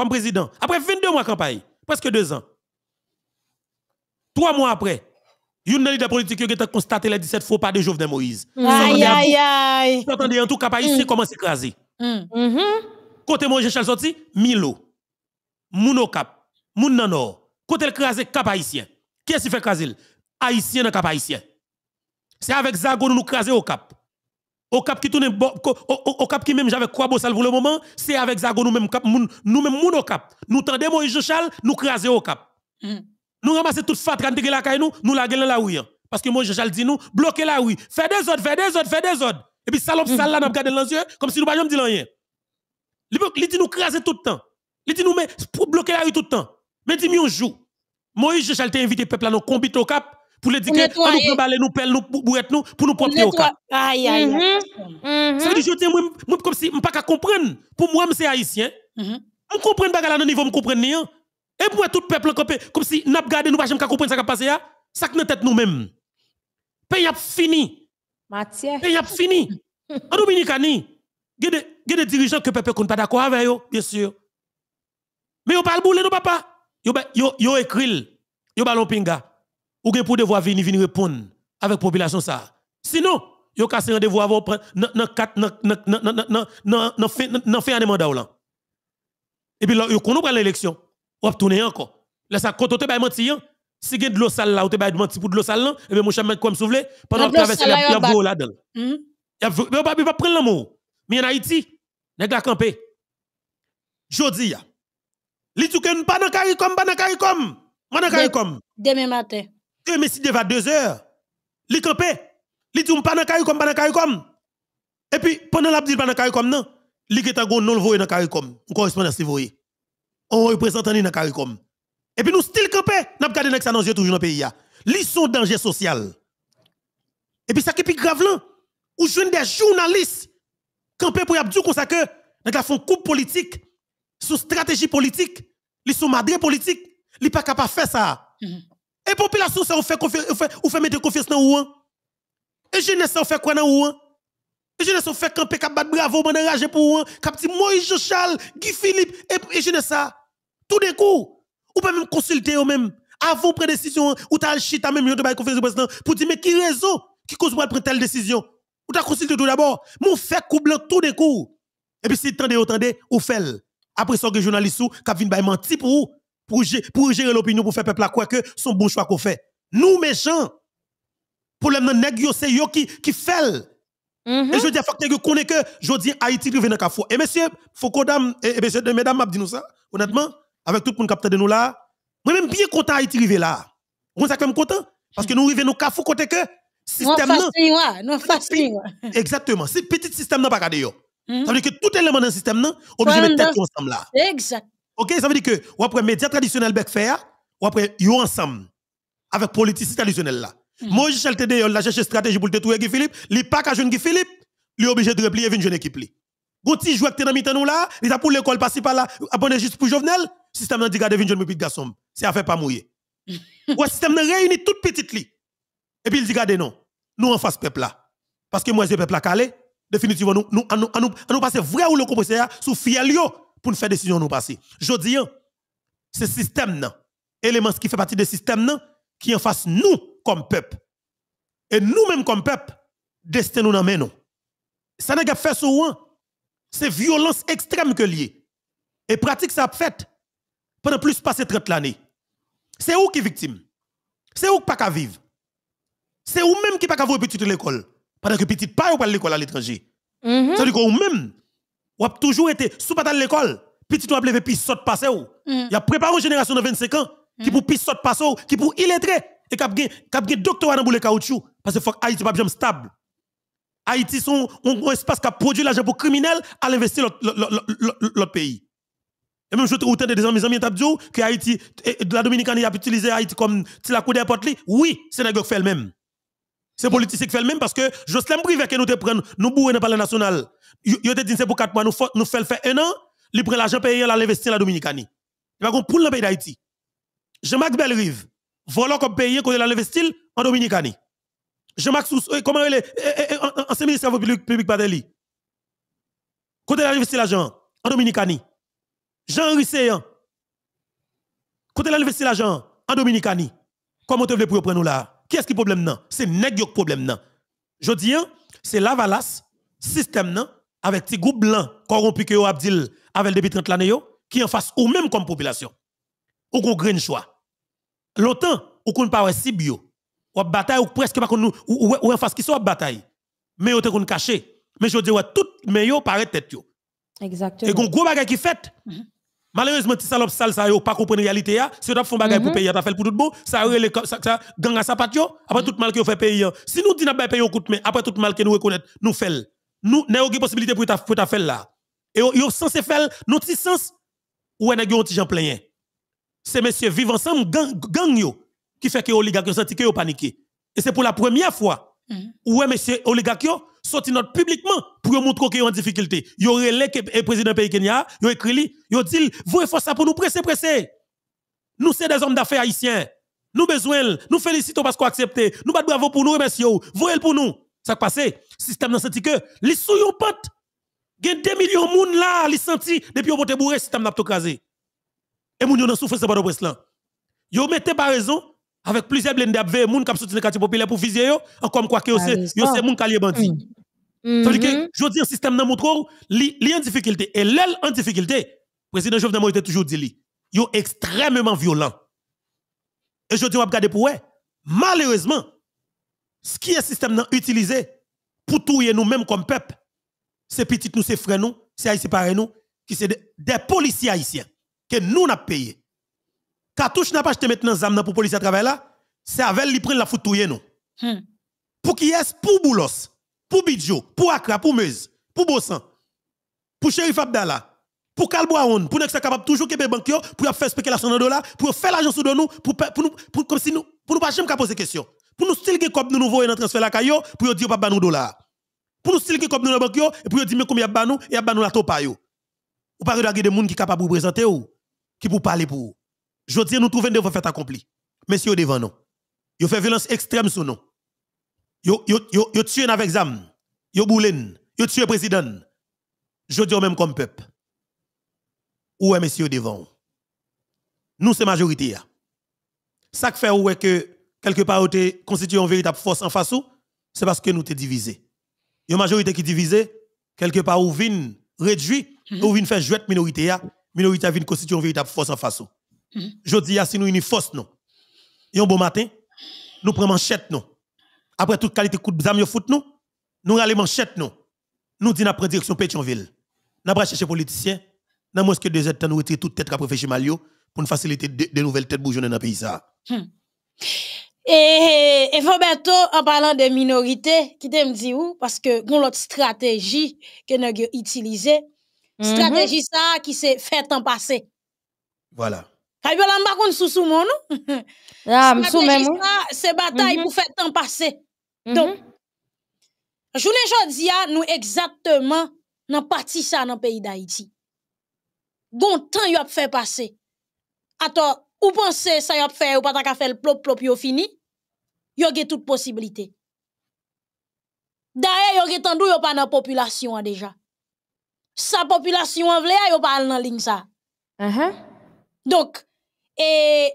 président. Après 22 mois de campagne, presque deux ans. Trois mois après, une de politique qui a constaté les 17 faux pas de Jovenel Moïse. Aïe, aïe, aïe. Vous entendez en tout cas, ici, mm. comment s'écraser. Mm. Mm-hmm. Côté mon Jéchal sorti, Milo moun au cap, moun nanor, côté le cap haïtien. Qu'est-ce qui fait craser Haïtien dans cap haïtien. C'est avec Zago nous nous au cap. Au cap qui tourne au, cap qui même j'avais quoi bossal pour le moment, c'est avec Zago nous même cap nous même moun au cap. Nous tendez Moïse Jochal, nous craser au cap. Mm. Nous ramasser toute fatra de la caille nous, nous la gueule la rue. Hein. Parce que Moïse Jochal dit nous, bloquez la rue. Fais des autres, fais des autres, fais des autres. Et puis salope mm. sale là nous regardons dans comme si nous pas dit rien. Il dit nous craser tout le temps. Il dit nous, mais pour bloquer la rue tout le temps. Mais dis-moi un jour, Moïse, je t'ai invité peuple à nous combattre au cap pour les dire que nous pouvons nous pelle nous bouette nous pour nous protéger au cap. Aïe aïe. Mhm. Mhm. Ça veut dire je ne moi comme si pas comprendre. Pour moi c'est haïtien. Mhm. ne comprends pas là niveau ne pas. rien. Et pour tout le peuple comme si n'a gardé, nous pas jamais comprendre ce qui passé là. Hein. Ça que nous tête nous-mêmes. Pays a fini. Matière. Pays a fini. En Dominicani, il y a des dirigeants que peuple n'est pas d'accord avec eux, bien sûr. Mais vous pas non, papa. Vous écrit, vous pas PINGA. Ou gen pour devoir venir, venir répondre avec population ça. Sinon, vous un rendez-vous avant nan, nan, nan, nan, fin nan, mandat Et puis, vous connaissez l'élection. Vous tourné encore. Là, ça compte, vous avez menti. Hein? Si vous de l'eau sale là, vous avez menti pour de l'eau sale là, et eh bien, mon chaman, comme vous voulez, pendant que vous traversez la là ne pouvez pas prendre l'amour. Mais en Haïti, vous avez campé. Jodi, Li dit que nous pas dans CARICOM, pas dans CARICOM. Moi dans CARICOM. Demain matin. Que si deux heures. Li camper Li dit pas dans CARICOM, pas dans CARICOM. Et puis pendant la dit pas dans CARICOM non, li qui t'a gon non voyer dans CARICOM. On correspondance li voyer. On représentant dans CARICOM. Et puis nous style camper n'a pas gardé ça dans toujours dans pays là. Li son danger social. Et puis ça qui est plus grave là, ou jeune des journalistes camper pour y dire comme ça que dans la Fond coupe politique sous stratégie politique, ils sont madrés politique, ils pas capable de faire ça. Mhm. Et la population, ça, on fait, fait, mettre confiance dans Ouan. Hein? Et jeunesse, on fait quoi dans Ouan? Hein? Et je jeunesse, on fait camper, cap battre bravo, on enragé pour Ouan, hein? cap petit Moïse Jochal, Guy Philippe, et, sais ça. Tout d'un coup, ou peut même consulter eux même Avant de prendre décision, ou t'as à même, yon de bail confiance de président, pour dire, mais qui raison qui cause moi de prendre telle décision? Ou t'as consulté tout d'abord. Mon fait coublant tout d'un coup. Et puis si ou tendez, ou fait. Après ça, que journaliste ou, qui vient menti pour pour, pour gérer l'opinion, pour faire peuple à quoi que son bon choix qu'on fait. Nous, méchants, problème nan nèg c'est yo qui font. fait mhm. et je dis faut que connaît que je dis Haïti devient un cafou et messieurs faut que dame et messieurs mesdames m'a dit nous ça honnêtement avec tout le monde capteur de nous là moi même bien content Haïti arrivé là on ça content parce que nous dans le cafou côté que système non ah, exactement c'est petit système là pas gardé yo Hmm? Ça veut dire que tout élément dans le système, non, obligé de mettre ensemble là. Exact. OK, ça veut dire que, ou après médias traditionnels, e ou après, yo ensemble, avec politiciens traditionnels là. Hmm. Moi, je suis TD, la cherche stratégie pour le détruire Guy Philippe, li pas qu'à jeune Guy Philippe, li obligé de replier une jeune équipe li. Gonti joueur qui est dans mitan nous là, il a pour l'école passé par là, abonné juste pour Jovenel, système n'a dit garder une jeune petit garçon, c'est affaire pas mouiller. Ou système n'a réuni toute petite li. Et puis il dit non, nous en face peuple là. Parce que moi c'est peuple là calé définitivement, nous, nous, nous, nous, passer vrai ou le commissaire sous pour nous faire décision nous passer. Je dis, ce système, élément qui fait partie du système, qui en face nous comme peuple. Et nous-mêmes comme peuple, destin nous dans nous. Ça n'a pas fait souvent. C'est violence extrême que lié. Et pratique ça a fait pendant plus de 30 l'année. C'est où qui victime. C'est où qui pas qu'à vivre. C'est où même qui pas qu'à voir petit l'école. Pendant que petit pays ou pas l'école à l'étranger. Mhm. Ça veut dire qu'on même, ou a toujours été, sous pas l'école, petit ou a levé puis saute passer ou. Il mhm. y a préparé une génération de 25 ans, qui mhm. pour puis saute passer qui pour illettré, et qui a gagné doctorat dans boule caoutchouc. Parce que faut Haïti pas stable. Haïti son un espace qui a produit l'argent pour criminels à l'investir l'autre pays. Et même je te autant de des amis amis que Haïti la Dominicaine a utilisé Haïti comme la cour des Oui, Sénégal fait le même. C'est politiciens qui fait le même parce que Jocelyn Privé que nous te prendre, nous bourrons dans le palais national. Il te dit c'est pour 4 mois, nous nous fait faire un an, il prend l'argent payé là l'investir la Dominicanie. Il va pour le pays d'Haïti. Jean-Marc Bellerive, volant comme payé qu'on l'investir en Dominicanie. Jean-Marc Sous, euh, comment il est, euh, euh, ancien ministre de la public Badeli. Côté investi l'argent en Dominicanie. Jean-Henri Quand la investi l'argent en Dominicanie. Comment te voulez pour prendre nous là? Qu'est-ce qui est problème non? C'est nèg yo problème non. Je dis hein, c'est l'avalas système non avec petit groupe blanc corrompu que yo Abdil avec depuis 30 l'année qui en face ou même comme population. Ou qu'on grain choix. L'autant ou qu'on pas si bio. Ou bataille ou presque pas nous ou, en face qui soit bataille. Mais yo te qu'on caché. Mais je dis ouais tout mais yo paraît tête yo. Exactement. Et qu'on gros bagage qui fait. Mhm. Malheureusement, ti salop sal sa yo pas comprendre réalité a, si on font bagay pour mhm. payer, t'as fait pour tout bon, ça relé ça le gang à sa après mhm. tout mal que fait payer. Si nous dit n'a pas payer au coup mais après tout mal que nous reconnaître, nous fait. Nous n'a aucune possibilité pour ta pour ta faire là. Et yo censé faire nous ti sens ou en a ti gens plein. Hein? C'est messieurs vivent ensemble gang qui fait que oligarque senti que yo paniquer Et c'est pour la première fois. Ou mhm. ouais messieurs oligarque sorti notre publiquement pour montrer qu'ils a une difficulté. y aurait le président pays Kenya, il écrit, il dit, vous fait ça pour nous presser, presser. Nous, c'est des hommes d'affaires haïtiens. Nous besoin, nous félicitons parce qu'on accepté. Nous battons bravo pour nous, remercions. Voyez pour nous. Ça passe. Le système n'a senti que les sous yon pat. Gen 2 millions de monde là, les senti depuis on monte bourré, système n'a pas Et moun yon souffre souffert, n'est pas de presse là. Yon mettez par raison, avec plusieurs blindés, il les des gens qui quartier populaire pour viser, encore quoi que ah, c'est, c'est des gens qui sont bandits. Mm. Ça veut dire que, mm-hmm. je dis, le système n'a li il en difficulté. Et l'elle en difficulté, le président Jovenel Moïse a toujours dit, il est extrêmement violent. Et je dis, on va regarder pour eux. Malheureusement, ce qui est système nan utilisé pour touyer nous-mêmes comme peuple, c'est petit nous, c'est frère nous, c'est par nous, qui sont des policiers haïtiens que nous n'a payé tu n'a pas acheté maintenant zam pour police à travers là, c'est avec lui prendre la foute non. Hmm. Pour qui est ce pour Boulos, pour Bidjo, pour Accra, pour Meuse, pour Bossan, pour Sheriff Abdallah, pour Kalboaon, pour nous capable toujours que banques, pour faire spéculation dans dollar, pour faire l'argent sous nous, pour pour nous pour comme si nous pour nous pas jamais poser question. Pour nous style comme nous nouveau dans transfert la caillou pour dire pas nous dollars. Pour nous style comme nous dans banque et pour dire mais combien ba nous et ba nous la topa yo. Ou pas regarder des monde qui capable de présenter ou qui vous parler pour je dis, nous trouvons devant fait accompli. Messieurs devant nous, vous fait violence extrême sur nous. Vous un avec zam, ils Vous tuez un président. Je dis même comme peuple. Où est monsieur devant Nous, c'est majorité. Ça qui fait que quelque part, vous constitué une véritable force en face, c'est parce que nous sommes divisés. Une majorité qui est divisée, quelque part, vous venez réduit, vous mhm. venez faire jouer minorité, minorité vient constituer une véritable force en face. Hmm. Je dis, si nous une force, non. Et un bon matin, nous prenons manchette, non. Après toute qualité coup de zam, fout, nous. Nous allons manchette, non. Nous disons, après direction Pétionville. Nous allons chercher politiciens. Nous allons que deux nous retirer toute tête qu'après fait Malio pour nous faciliter de, nouvelles têtes bougeonnées dans le pays. Ça. Hmm. Et, et Roberto, en parlant de minorité, qui te dit où? Parce que nous l'autre stratégie que nous avons utilisée, mhm. stratégie ça qui s'est fait en passé. Voilà. Kaibel an kon sou sou moun nou. Ah, msou mè moun. Se batay mhm. pou fè tan pase. Donc. jounen jodi ya nou exactement nan pati sa nan peyi d'Haïti. Gon tan yo fè pase. Ato, ou pense sa yo fè ou pata ka fè le plop plop yo fini, yo ge tout possibilité. D'ailleurs, yo ge tandou yo pa nan population an deja. Sa population an vle ya yo pa al nan ling sa. Aha. Uh -huh. Et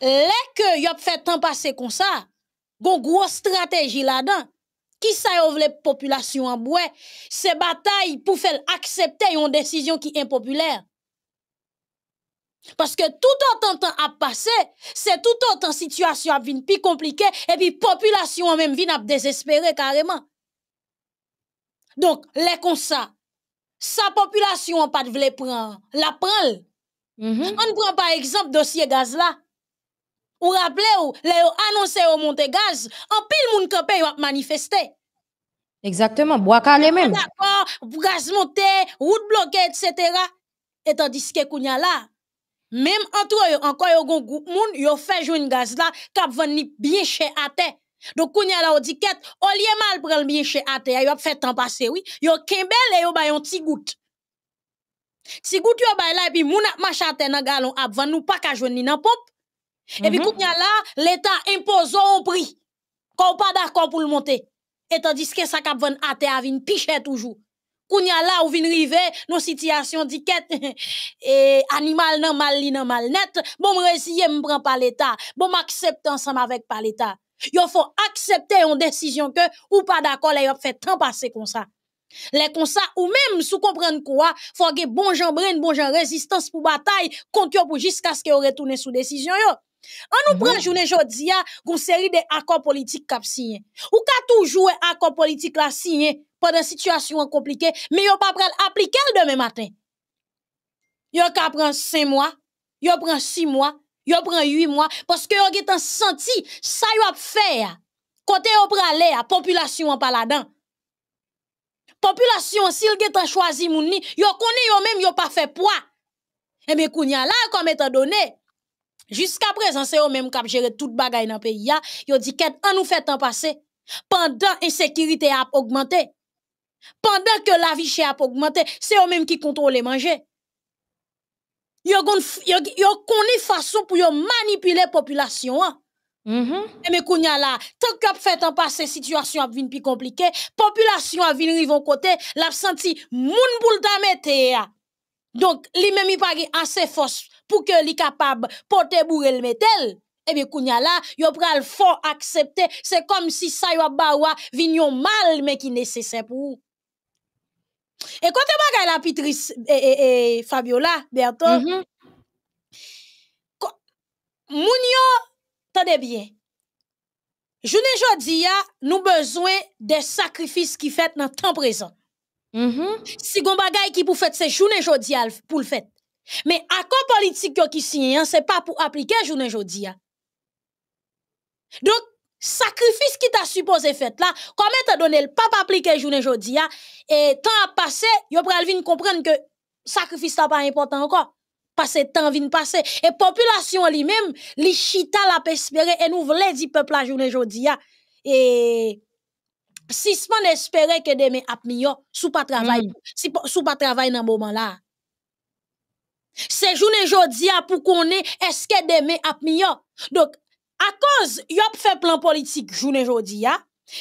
que yop fait tant passer comme ça, gon grosse stratégie là-dedans. Qui sa les population en boue, se bataille pour faire accepter une décision qui impopulaire. Parce que tout autant temps a passé, c'est tout autant situation a vin plus compliquée et puis population en même vie a désespéré carrément. Donc, les comme ça, sa population a pas de vle prendre, la prendre. -hmm. On prend par exemple dossier gaz là. Ou rappelez ou, les annoncé au monte gaz, en pile moun campé ont manifesté. Exactement, bois calé même. D'accord, gaz monté, route bloquée, etc. Et tandis que Kounia là, même entre eux, encore yon gon groupe moun, yon fait jouer gaz là, kap vendu bien chez à terre. Donc, Kounia là, on dit qu'au lieu mal prendre bien chez à terre, a fait temps passer, oui. Yon kembel et yon ba un petit goutte. Si vous avez bail là et puis mon machin tête dans galon avant nous pas ka joindre dans pompe. Mm Et puis kounya mhm. là l'état impose un prix. Qu'on pas d'accord pour le monter. Et tandis que ça k'ap a à terre avin piche toujours. Kounya là ou vin rive nos situations diket et animal nan mal li nan mal net. Bon m'resiye me prend par l'état. Bon m'accepte ensemble avec par l'état. Yo faut accepter une décision que ou pas d'accord là fait tant passer comme ça. Les comme ou même, sous comprendre quoi, faut que bon gens bon résistance pour bataille, contre pour jusqu'à ce qu'ils retournent sous décision, yo. On nous mhm. pran journée jodi ya, une série de accords politiques kap toujours Ou ka toujours qui politique politik la pendant situation compliquée, mais mais yo pas prêt appliquer le demain matin. Yo ka pris 5 mois, yo pris 6 mois, yo prend 8 parce que yo ont senti ça yo quand fe ya. pris yo la population population pas là-dedans population s'il gèt en choisi moun ne yo pas yo même yo pas fait poids et eh bien kounya là comme étant donné jusqu'à présent c'est eux même qui gère tout le le pays le yo dit ket an nous fait temps passer pendant insécurité a augmenté pendant que la vie chère a augmenté c'est eux même qui contrôle manger yo kon yo, yo façon pour manipuler la population hein. Mm -hmm. Et eh, mais là, tant qu'a fait en passé, situation a venu plus compliquée, population a venu rive côté, l'a senti moun boule ta Donc, li même il pas assez force pour que li capable porter bourre le métal. et eh bien, kounya là, yo pral fort accepter, c'est comme si ça yo bawa vignon mal mais qui nécessaire pour Et quand te bagay la pitrice et, eh, Fabiola bientôt, mm Tenez bien. journée jodia ah, nous besoin des sacrifices qui fait dans le temps présent. Mm-hmm. Si vous avez qui pour faire, c'est journée jodia pour le faire. Mais accord politique qui signé hein, ce n'est pas pour appliquer journée jodia. Hein. Donc, sacrifice qui t'a supposé fait là, comment t'as donné le pas appliquer journée jodia hein, et temps a passé, vous pouvez comprendre que sacrifice n'est pas important encore le temps de passer. Et population li même, li chita la espéré. et nous voulons dire peuple la journée jodia. Et si espérer espere que demain ap miyo, sou pa travail, mm. si, sou pa travail nan moment là. C'est journée jodia pour qu'on ait, est-ce que demain ap miyo? Donc, à cause, yop fait plan politique journée jodia,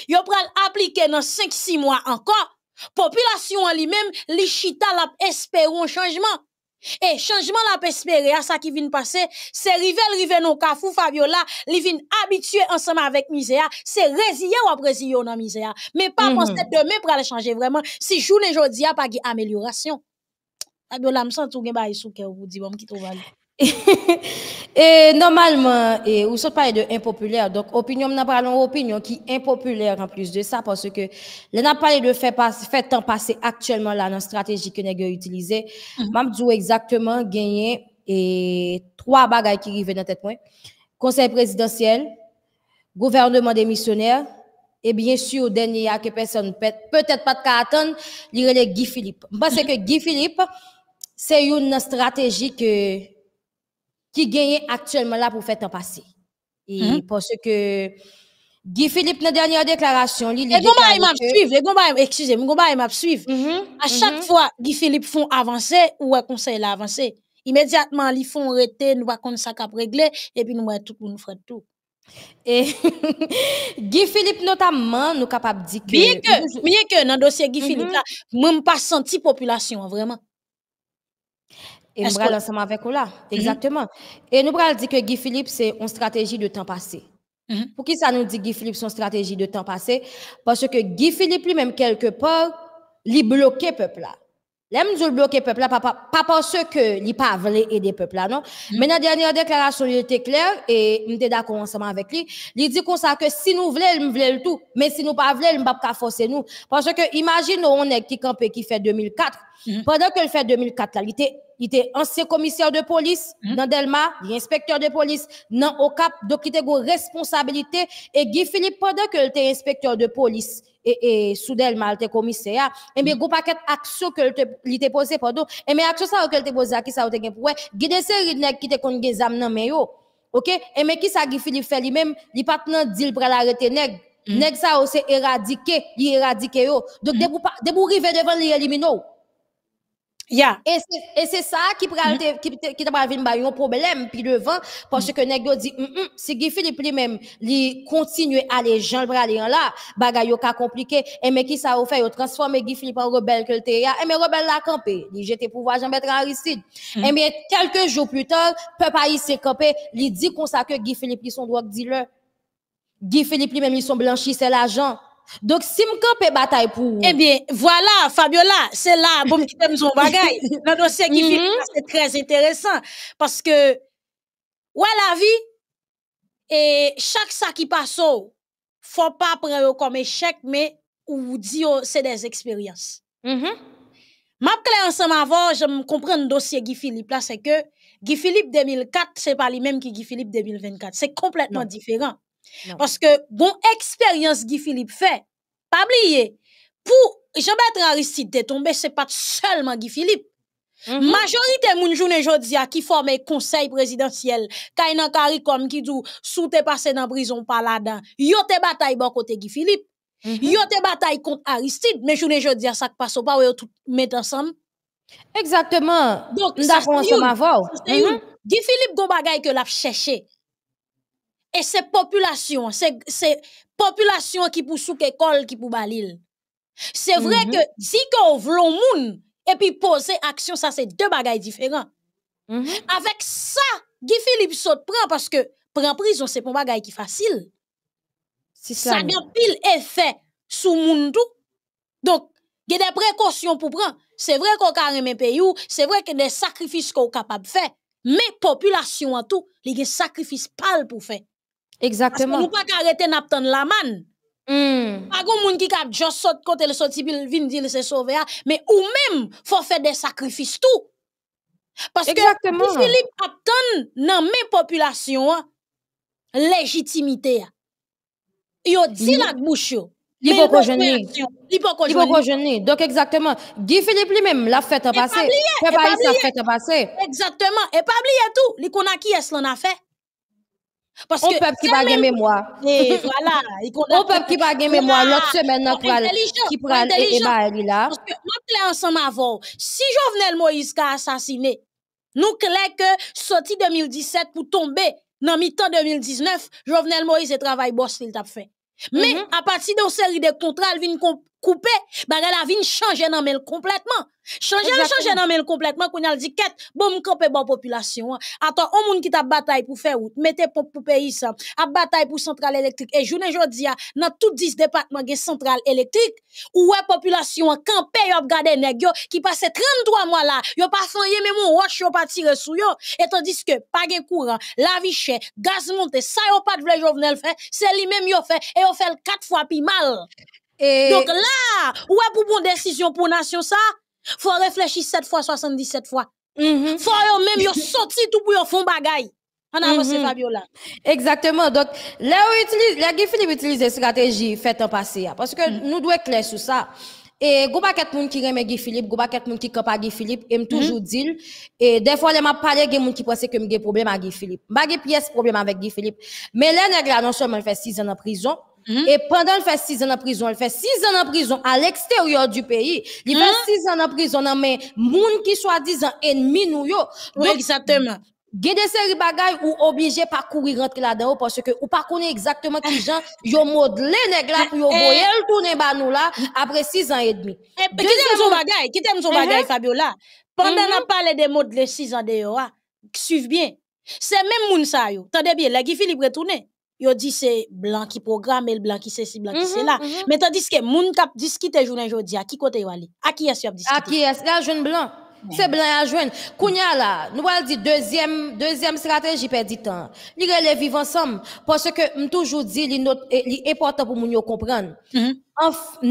yop pral appliquer dans 5-6 mois encore, population en même, li chita la espéré un changement et eh, changement la pe ça qui vient ki passer, c'est se Rivel Riveno kafou Fabiola, li viennent habituer ensemble avec mizea, c'est résilier ou ou mais pas mais pas mm -hmm. demain pour aller changer vraiment. si jounen jodi a pas amélioration. Fabiola vous gen et, normalement, et, ne ne parle de impopulaire. Donc, opinion, n'a pas opinion qui est impopulaire en plus de ça, parce que l'on n'a parlé de faire fait temps passer actuellement dans la stratégie que nous utilisée. Mm -hmm. exactement gagner et trois bagages qui arrivent dans tête point. Conseil présidentiel, gouvernement des missionnaires, et bien sûr, dernier, que personne peut-être peut pas de cas attendre, lire Guy Philippe. Parce que Guy Philippe, c'est une stratégie que qui gagne actuellement là pour faire temps passer. Et mhm. parce que Guy Philippe, dans la dernière déclaration, il dit. Les excusez-moi, les m'a suivre. Mhm, à mhm. chaque fois, Guy Philippe font avancer ou un conseil l'a Immédiatement, ils font arrêter, nous va ça cap régler, et puis nous voyons tout pour nous faire tout. Et Guy Philippe, notamment, nous capable de dire que. Bien que, bien que dans le dossier Guy Philippe, là, même pas senti population, vraiment. Et nous ensemble avec là. Mhm. Exactement. Et nous allons dire que Guy Philippe, c'est une stratégie de temps passé. Mhm. Pour qui ça nous dit Guy Philippe, son stratégie de temps passé? Parce que Guy Philippe, lui-même, quelque part, il bloquait le peuple là. L'aime le bloquer peuple là, pas, parce que il pas voulu aider peuple là, non. Mhm. Mais dans la dernière déclaration, il était clair et était d'accord ensemble avec lui. Il dit comme ça que si nous voulons, nous le tout. Mais si nous pas voulons, nous pas forcer nous. Parce que imagine on est qui campé qui fait 2004. Pendant que qu'il fait 2004 là, il était il était ancien commissaire de police hmm? dans Delma, inspecteur de police dans Ocap, donc il était responsabilité. Et Guy Philippe, pendant qu'il était inspecteur de police et, sous Delma, il était commissaire, et eh bien, mm gros paquet d'action qu'il était posé, pardon, et eh bien, action ça qu'il était posé, qui ça était pour Guy des séries de qui était contre des âmes dans OK? Et eh mais qui ça Guy Philippe fait lui-même, il pas les pour l'arrêter nèg. Hmm. Nèg ça, aussi éradiquer, il éradiqué yo. Donc, mm -hmm. debout, debout, devant, il élimine et c'est ça qui est mm -hmm. qui qui t'a un problème puis devant parce mm-hmm. que nèg dit mm, mm, si Guy Philippe lui-même li continue à aller gens pral aller là bagay ka compliqué et eh, mais qui ça au fait yo transformer Guy Philippe en rebelle que le ya et eh, mais rebelle la campé li jeté pouvoir Jean Bertrand Aristide et eh, bien mm-hmm. quelques jours plus tard peuple haïtien campé il dit qu'on ça que Guy Philippe li son drogue dealer Guy Philippe lui-même sont blanchis, c'est l'argent donc, si je bataille pour Eh bien, voilà, Fabiola, c'est là, bon, qui t'aime son Le dossier qui fait mhm. c'est très intéressant. Parce que, ouais, la vie, et chaque ça qui passe, faut pas prendre comme échec, mais ou dire oh, c'est des expériences. Mm Ma clé ensemble avant, je me comprends le dossier Guy Philippe là, c'est que Guy Philippe 2004, c'est pas lui-même qui Guy Philippe 2024. C'est complètement différent. Parce que bon expérience Guy Philippe fait, pas oublier, pour jean baptiste Aristide te tombe, pas seulement Guy Philippe. Mhm. majorité -hmm. conseil moun jounen jodia ki forme conseil présidentiel, kay nan karikom ki dou sou te prison par là paladan, yo te batay bon côté Guy Philippe, mm yo te batay contre Aristide, mais jounen jodia ça paso passe pas, yo tout met ensemble. Exactement, Donc, kon a avaw. Guy Philippe go bagay que la cherché. Et c'est population, c'est population qui pousse sous l'école, qui pour balil. C'est vrai mhm. que si que on vlon moun et puis poser action ça c'est deux bagailles différents. Mhm. Avec ça, Guy Philippe saute prend parce que prend prison c'est pas bagaille qui facile. C'est ça vient pile effet sous moun tout. Donc, il y a des précautions pour prendre. C'est vrai qu'on a un pays, c'est vrai qu'il y a des sacrifices qu'on capable de faire. Mais population en tout, il y a des sacrifices pâles pour faire. Exactement. Parce ne nous pas arrêter n'attendre la manne. Mm. Pas grand monde qui cap juste saute côté le sorti puis vinn dire c'est sauvé hein. mais ou même faut faire des sacrifices tout. Parce Exactement. que Philippe attend dans mes populations hein, légitimité. Il hein. dit hmm. la bouche il faut jeûner. Il faut gêner. Donc, exactement. Guy Philippe lui-même l'a fait en passé. pas ça fait en passé. Exactement. Et pas oublier tout. Il qu'on qui est-ce qu'on a fait? Parce on peuple qui pas pas mémoire. Et voilà. On peuple qui pas mais mémoire. L'autre semaine, qui prend et Bahali là. Parce que, moi, clair ensemble avant, si Jovenel Moïse a assassiné, nous clair que sorti 2017 pour tomber dans mi-temps 2019, Jovenel Moïse travaille travail boss il t'a fait. Mais mhm. à partir d'une série de contrats, il vient coupé, bah, la vie changer nan mel complètement. Changer changer nan mel complètement qu'on a dit qu'est bon camper bon population. Attends, on moun qui t'a bataille pour faire route, mettez pompe pour pays ça, a bataille pour centrale électrique et journée dis, dans tout 10 départements centrales centrale électrique ouais population camper yo gardé, nèg yo qui passait 33 mois là, yo pas fanyé mais mon roche yo pas tirer sou yo et tandis que pas gen courant, la vie chère, gaz monté, ça yo pas de Jovenel fait, c'est lui même yo fait et yo fait quatre fois plus mal. Donc là, ouais, pour une décision pour nation ça, faut réfléchir 7 fois, 77 fois. Mm Faut même yon sorti tout pour faire fond bagay. On a Fabiola. Exactement. Donc, là où utilise, là qui Philippe utilise stratégie fait en passé. Hein, parce que mhm. nous devons clair sur ça. Et gros paquet moun qui reme Guy Philippe, gros paquet moun qui campa Guy Philippe, et toujours mhm. dit et des fois les m'a parlé des moun qui pensait que m'ai problème à Guy Philippe. M'a pièce problème avec Guy Philippe. Mais là nèg non seulement fait 6 ans en prison, Mm-hmm. Et pendant le fait 6 ans en prison, elle fait 6 ans en prison à l'extérieur du pays. Il fait mm-hmm. six ans en prison dans mais gens qui soi-disant ennemi nous yo. exactement. Il y des ou obligé pas courir rentrer là-dedans parce que ou pas exactement qui gens yo modelé nèg là pour yo eh, eh. voyer tourner là après 6 ans et demi. Et eh, qui t'aime son gens qui son Fabiola. Pendant mm-hmm. qu'on parle des qui de ans de yo, ah, bien. C'est même moun sa yo. Tendez bien, là qui Philippe retourné yo que c'est blanc qui programme le blanc qui c'est si blanc qui c'est là mais tandis que moun kap discuter journée aujourd'hui à qui côté yo aller à qui est-ce yo discuter à qui est-ce là jeune blanc c'est bien à joindre. Kounya là, nous allons dire deuxième, deuxième stratégie perdit temps. Li les vivre ensemble. Parce que, m toujours dit, li, l'important important pour nous comprendre. Mhm. En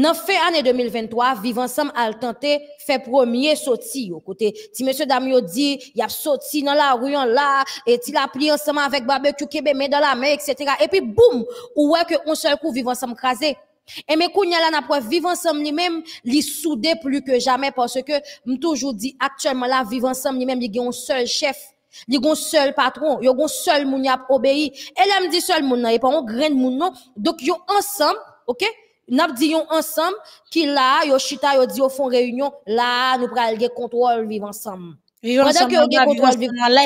En, fait année 2023, vivre ensemble a tenter fait premier sorti au côté. Si monsieur Damio dit, y a sorti dans la rue en là, et il a pris ensemble avec barbecue kébé, mais dans la main, etc. Et puis, boum, ou ouais que on seul coup vivre ensemble crasé. Et mes cousins là, n'a vivre ensemble ni même li souder plus que jamais parce que, me toujours dit, actuellement là, vivre ensemble ni même il y a un seul chef, il y a un seul patron, il y a un seul moun obéi. Et là, me dit seul moun, et pas un grain de moun, non. Donc, ils ensemble, ok? N'a dit ensemble, qui là, yo chita, yo dit, au fond réunion, là, nous prenons le contrôle, vivre ensemble. Vivre ensemble,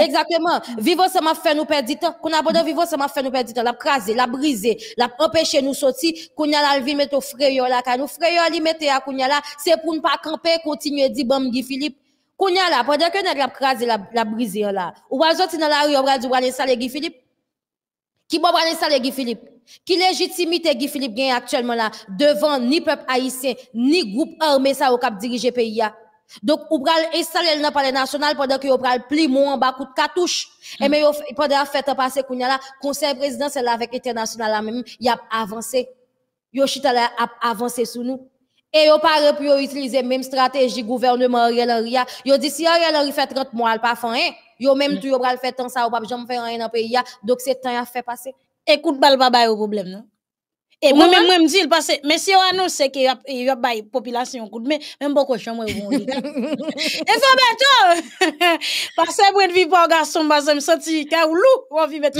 Exactement. Mm. Vivre m'a fait nous perdre du temps. Qu'on a besoin ça m'a fait nous perdre du temps. La craser, la briser, la empêcher nous sortir. Qu'on a la vie, mettre au frère, là, car nous frère, à qu'on a là. C'est pour ne pas camper, continuer, dire, bon, Guy Philippe. Qu'on a là, pendant que nous la craser, la, briser, là. Ou pas sortir dans la rue, on va dire, aller saler Guy Philippe. Qui va aller saler Guy Philippe? Qui légitimité Guy Philippe gagne actuellement là, devant ni peuple haïtien, ni groupe armé, ça, au cap diriger pays, là. Donc, ou pral installer dans le palais national pendant que vous pral pli moins, en bas coup de cartouche. Et mm. mais pendant la fête passée, qu'on a là, conseil présidentiel avec international là même, il a avancé. Yo chita là a avancé sous nous. Et yo pare pour utiliser même stratégie gouvernement Ariel Henry. Yo dit si Ariel Henry fait 30 mois, il pas fait rien. Yo même mm. tout pral fait tant ça, ou pas jamais faire rien dans le pays. Donc, c'est temps à faire passer. Écoute, bal baba au problème, non? Et moi même moi me dis, parce que mais si on annonce que il y a une population coup mais même beaucoup chambre on dit. Et ça ben Parce que moi pour un garçon parce que me senti ca ou lou on vit mettre.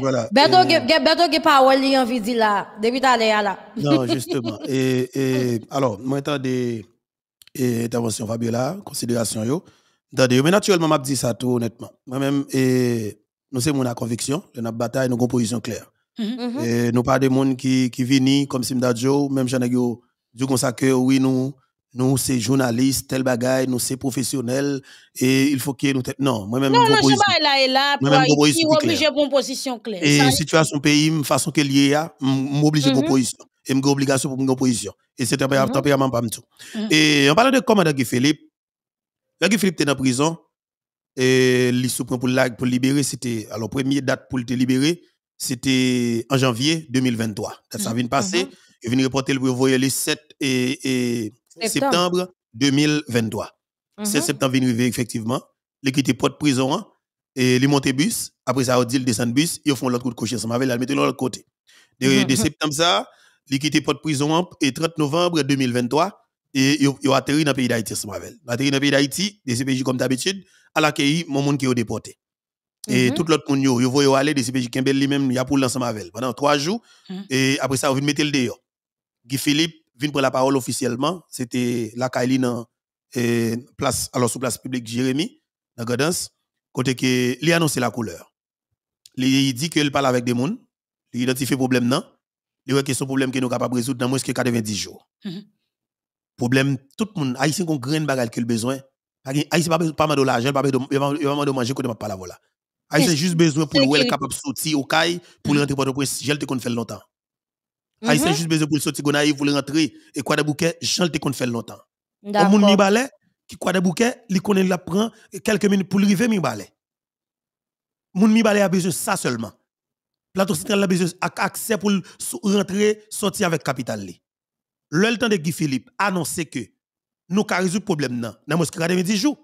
Voilà. Bato ge bato ge il wol li envie là depuis d'aller là. Non justement et et alors moi t'attendais et intervention Fabiola considération yo. D'ailleurs mais naturellement m'a dis ça tout honnêtement. Moi même et nous c'est mon conviction, nous avons bataille nous une position claire. Mhm. Mhm. Et nous pas des monde qui qui viennent comme Simda Joe, même j'en ai yo du que oui nous nous c'est journalistes, tel bagaille, nous c'est professionnels et il faut que nous non, moi même Non, non, je pas là et là pour obliger obligé une position claire. Et situation pays, façon que y à m'obligé pour mhm. position et m'ai obligation pour une position. Et c'est un tempérament pas tout. Et en parlant de comment Guy Philippe, là Guy Philippe était en prison et il se prend pour pour libérer, c'était alors première date pour le libérer c'était en janvier 2023. Ça vient de passer. Mm -hmm. reporter le voyage le 7 et, septembre. 2023. Le 7 septembre vient mhm. arriver effectivement. Les porte prison hein, et les le bus. Après ça, on dit le descend bus. Ils font l'autre coup de cocher ça Ils mettent l'autre côté. De, mhm. septembre, ça, les porte prison hein, et 30 novembre 2023 et ils atterri dans le pays d'Haïti. Ils atterri dans le pays d'Haïti, des CPJ comme d'habitude, à l'accueil, mon monde qui est déporté. Et mhm. tout l'autre monde, yo, yo voyo aller, DCPJ Kembel lui-même, il a pour l'ensemble avec pendant trois jours. Mhm. Et après ça, on vient mettre le dehors. Guy Philippe vient prendre la parole officiellement. C'était la Kylie dans place, alors sous place publique Jérémy, dans Godens, côté que, il annonce la couleur. Il dit qu'il parle avec des monde, il identifie le problème, non? Il voit que son problème que nous pas de résoudre dans moins que 90 jours. Mhm. Problème, tout le monde, Haïtien, qu'on une bagarre qu'il besoin. Haïtien, pas mal de l'argent, pas besoin de manger, côté pas la voilà a ah, juste besoin pour le capable de sortir au caille pour mm. rentrer pour le presse. Je le qu'on fait longtemps. a ah, mm-hmm. juste besoin pour le sortir Gonaï, pour le rentrer. Et quoi de bouquet, je le qu'on fait longtemps. Au monde mi qui quoi de bouquet, il connaît la prend quelques minutes pour arriver mi balai. Moun mi a besoin ça seulement. Plateau central a besoin accès pour rentrer, sortir avec capital. Le temps de Guy Philippe annoncer que nous avons résolu le problème. Dans le 10 jours,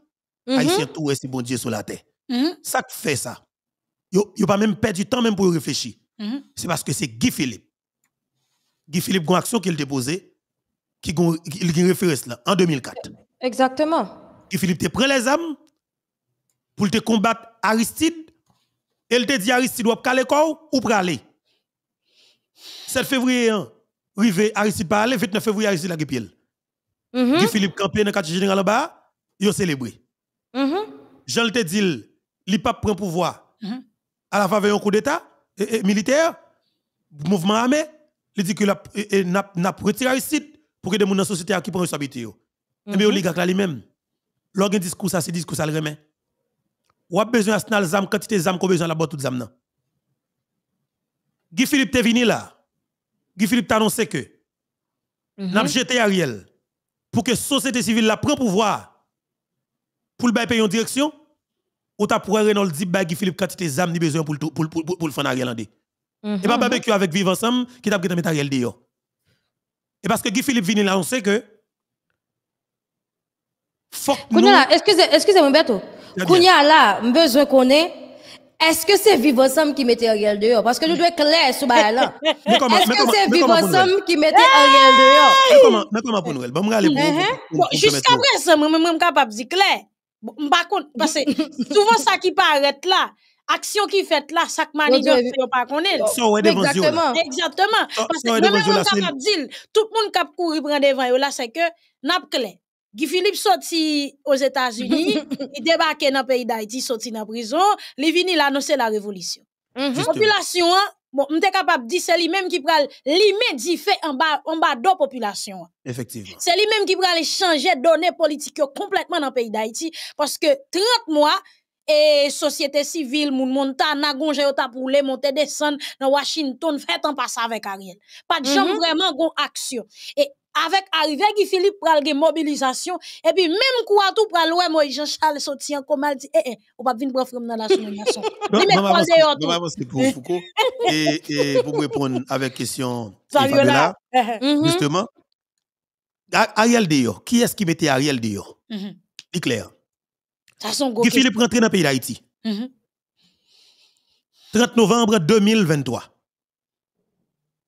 mm-hmm. a tout est bon Dieu sur la terre. Mm-hmm. Ça fait ça. Yo, a pas même perdu du temps même pour réfléchir. Mm-hmm. C'est parce que c'est Guy Philippe. Guy Philippe, une action qu'il déposée, qui a référence là, en 2004. Exactement. Guy Philippe te prend les armes pour te combattre Aristide. Et il te dit Aristide, ou parler corps ou aller. 7 février, hein, Aristide pas 29 février, Aristide la gueule. -hmm. Guy Philippe campé dans le quartier général en bas, mm-hmm. il a célébré. Mm -hmm. Jean te dit, li pas prend pouvoir mhm. à la faveur d'un coup d'état et, et, militaire mouvement armé il dit que la n'a n'a retiré pour que des gens dans la société qui prennent responsabilité mais mm oligarque -hmm. là lui-même l'organe discours ça c'est discours ça le remet ou a besoin arsenal zam quantité zam qu'on besoin là-bas toutes zam là Guy Philippe est venu là Guy Philippe t'a annoncé que mm -hmm. n'a jeté Ariel pour que société civile la prenne pouvoir pour le bail payer en direction ou t'as pour Renault dit bagui Philippe quantité zam ni besoin pour pour pour pour le faire Ariel mhm. Et pas barbecue avec vivre ensemble qui t'a mettre Ariel dehors. Et parce que Guy Philippe vient là on sait que Fuck nous. excusez excusez-moi Beto. Kounya là, besoin qu'on ait est-ce que c'est vivre ensemble qui mettait Ariel dehors Parce que je dois être sur là. Est-ce que c'est vivre ensemble qui mettait Ariel dehors Mais comment pour nous Jusqu'à présent, moi-même, je suis capable de dire clair. Parce que souvent, ça qui qui qui là là, qui qui là là manigan se yo pa Exactement. parce que tout le monde qui a tout le monde c'est que, devan yo là c'est Guy Philippe sorti aux États-Unis, il débarque dans le pays d'Haïti, sorti dans la prison, il vient là la révolution. La mhm. Population, hein, Bon, on est capable de dire c'est lui-même qui prend lui fait en bas en bas population. Effectivement. C'est lui-même qui pral changer données politiques complètement dans le pays d'Haïti parce que 30 mois et société civile moun montana gonje les monter descendre dans Washington fait en passe avec Ariel. Pas de gens mhm. vraiment gon action. Et avec arrivé Guy Philippe pral la mobilisation et puis même quoi tout pral ouais moi Jean Charles sorti comme elle dit eh eh on pas venir prendre dans la semaine mais croiser c'est pour Foucault et et pour répondre avec question Fabiola uh-huh. mm-hmm. justement Ariel Dio qui est-ce qui mettait Ariel Dio mm-hmm. c'est clair ça Philippe rentré dans pays d'Haïti 30 mm-hmm. novembre 2023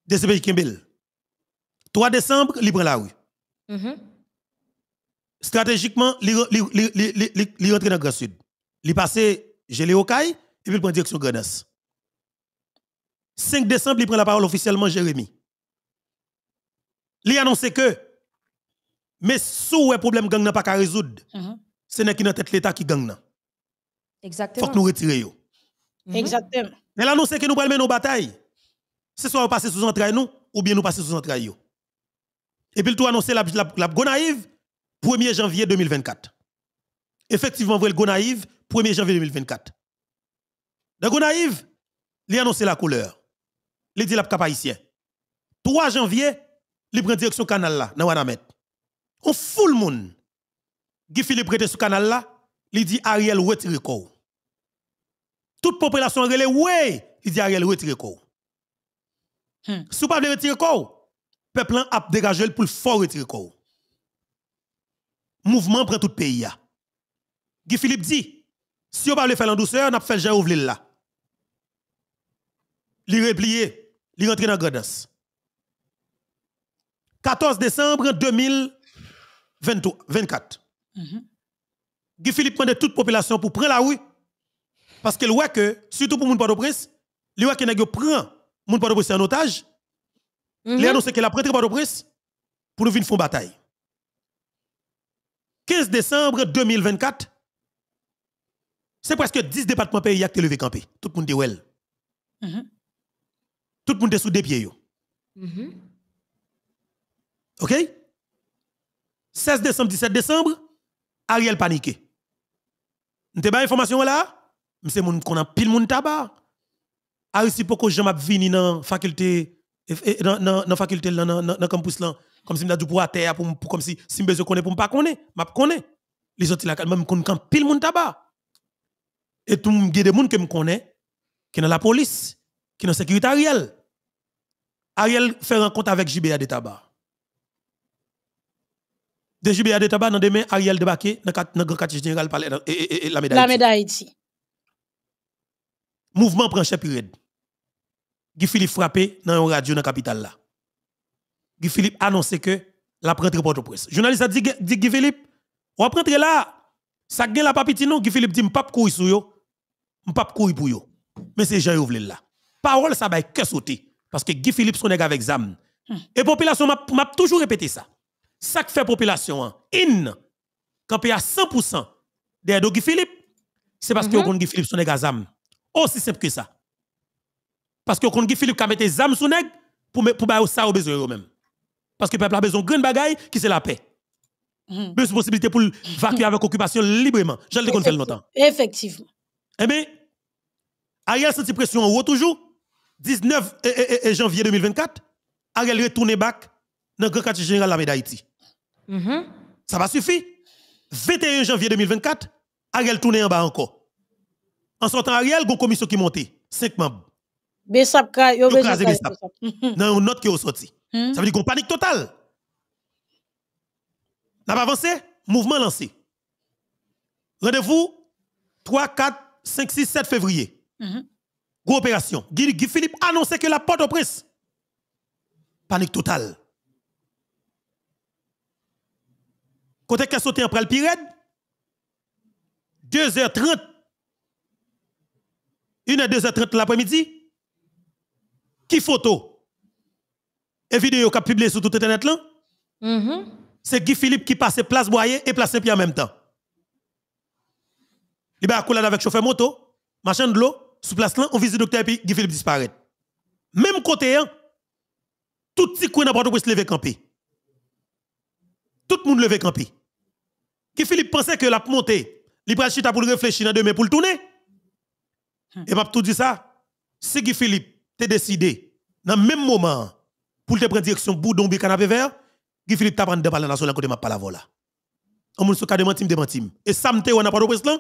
DCPJ Kimbel 3 décembre, il prend la rue. Mm-hmm. Stratégiquement, il rentre dans le Grand Sud. Il passe les et puis il prend direction Grenas. 5 décembre, il prend la parole officiellement Jérémy. Il annonce que, mais sous le problème gang n'a pas qu'à résoudre, mm -hmm. ce n'est qu'une tête l'État qui gagne. Exactement. Faut que nous retirions. Mm Exactement. Mais l'annonce que nous prenons nos batailles. C'est soit nous passer sous entrailles nous, ou bien nous passer sous yo. Et puis, tout annoncé la, la, Gonaïve, 1er janvier 2024. Effectivement, vous le Gonaïve, 1er janvier 2024. Dans Gonaïve, il a annoncé la couleur. Il dit la cap 3 janvier, il prend direction canal là, dans Wanamet. On fout le monde. Guy Philippe prête sur canal là, il dit Ariel retire Toute population relève, ouais, il dit Ariel retire corps. Hmm. Si retirer peuple a dégagé pour le fort retirer le Mouvement prend tout le pays. Guy Philippe dit, si on ne le faire en douceur, on a fait le ouvrir là. Il replié, il rentre dans Gradance. 14 décembre 2024. Mhm. Guy Philippe prend toute population pour prendre la rue. Parce qu'il voit que, surtout pour Moun monde de prince, il voit qu'il prend Moun monde de prince en otage. Mm c'est annoncé qu'elle a prêté par au prince pour nous venir faire bataille. 15 décembre 2024, c'est presque 10 départements pays qui ont levé campé. Tout le monde est well. Mhm. Tout le monde est sous des pieds. Mhm. OK? 16 décembre, 17 décembre, Ariel paniqué. avons pas information là? C'est mon qu'on a pile mon tabac. Ariel si pourquoi j'en vini dans faculté et eh, dans la faculté, dans le campus, comme si je du pour à terre, comme si besoin je connais, pour ne pas connaître, je connais. Les autres, là, même quand quand pile mon tabac. Et tout le monde, qui me que qui est dans la police, qui est dans la sécurité Ariel. Ariel fait compte avec JBA de tabac. De JBA de tabac, dans demain, Ariel débarqué dans le grand quartier général, et, la médaille. La médaille. Mouvement prend chef Guy Philippe frappé dans une radio dans la capitale là. Guy Philippe annoncé que la prendre port au le Journaliste a dit, Guy Philippe, on prendre là. Ça gagne la papiti non, Guy Philippe dit m'pap courir sur yo. pas courir pour yo. Mais c'est Jean Yovle là. Parole ça va que sauter parce que Guy Philippe son gars avec zam. Hmm. Et population m'a toujours répété ça. Ça que fait population hein. in y à 100% derrière Guy Philippe, c'est parce que -hmm. que Guy Philippe son avec avec zam. Aussi simple que ça. Parce que quand Philippe a mis des âmes sous pour pour bah, ça au besoin eux-mêmes. Parce que le peuple a besoin de grande bagaille qui c'est la paix. Mm. une possibilité pour vacuer avec occupation librement. Je le fait longtemps. Effectivement. Eh bien, Ariel senti pression en haut toujours. 19 eh, eh, eh, janvier 2024, Ariel retourne back dans le grand quartier général de la Méditerranée. Mhm. Ça va suffire. 21 janvier 2024, Ariel tourne en bas encore. En sortant Ariel, il y a une commission qui monte. 5 membres. Mais ça yo est note sorti. Ça hmm? veut dire qu'on panique totale. on pas avancé, mouvement lancé. Rendez-vous 3, 4, 5, 6, 7 février. Mm Gros opération. Guy, Philippe annonçait que la porte au prince. Panique totale. Quand est-ce sauté après le 2h30. 1h, 2h30 l'après-midi qui photo et vidéo qui a publié sur tout internet là mm-hmm. c'est Guy Philippe qui passe place Boyer et place Saint-Pierre en même temps il va couler avec chauffeur moto machin de l'eau sur place là on visite docteur et Guy Philippe disparaît même côté hein, tout petit coin n'importe où se lever campé. tout le monde levé campé. Guy Philippe pensait que la montée il va chita pour réfléchir dans demain pour le tourner hum. et m'a tout dit ça c'est Guy Philippe t'es décidé, dans le même moment, pour te prendre direction Boudon, bi canapé vert, Guy Philippe t'a pris de balle dans la côté ma pas la On m'a dit mentim de mentim. Et samedi, on n'a pas de président.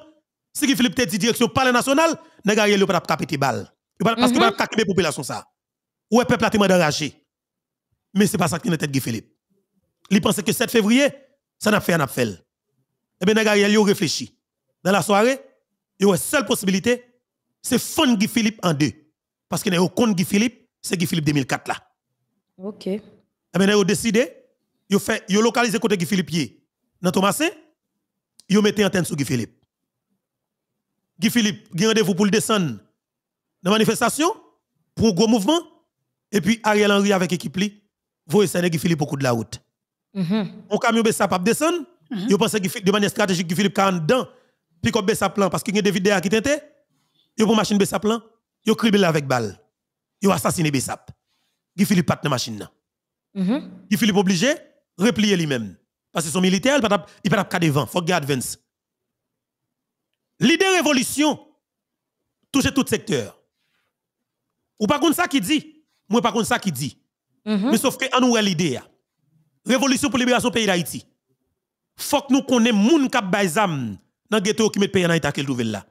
Si Guy Philippe t'a dit direction palais national, n'a il pas capter balle. Parce que pas capter population ça. Ou est peuple a tellement d'enragé. Mais n'est pas ça qui est dans tête Guy Philippe. Il pense que 7 février, ça n'a fait un appel. Eh bien, n'a il réfléchi. Dans la soirée, il y a une seule possibilité, c'est fondre Guy Philippe en deux parce que au compte Guy Philippe c'est Guy Philippe 2004 là. ok. Eh On a décidé il fait localisé localisé côté Guy Philippe dans Thomasin vous mettez antenne sur Guy Philippe. Guy Philippe a rendez-vous pour le descendre dans la manifestation pour un gros mouvement et puis Ariel Henry avec l'équipe vous essayez ça Guy Philippe au coup de la route. On mm-hmm. camion ça pas descendre mm-hmm. Il pensait Guy de manière stratégique Guy Philippe 40 dans, puis qu'on baisse sa plan parce qu'il y a des vidéos qui t'étaient yo pour machine baisse sa plan yo criblé avec balle. Yo assassiné Bessap. Guy Philippe pat dans machine là. Mm-hmm. Guy Philippe obligé replier lui-même parce que son militaire il pas pas devant, faut qu'il advance. L'idée révolution touche tout secteur. Ou pas comme ça qui dit, moi pas comme ça qui dit. Mm-hmm. Mais sauf que nous l'idée révolution pour libération pays d'Haïti. Faut que nous connaissions moun k'ap baizam dans ghetto qui met pays d'Haïti Haïti qu'elle nouvelle là.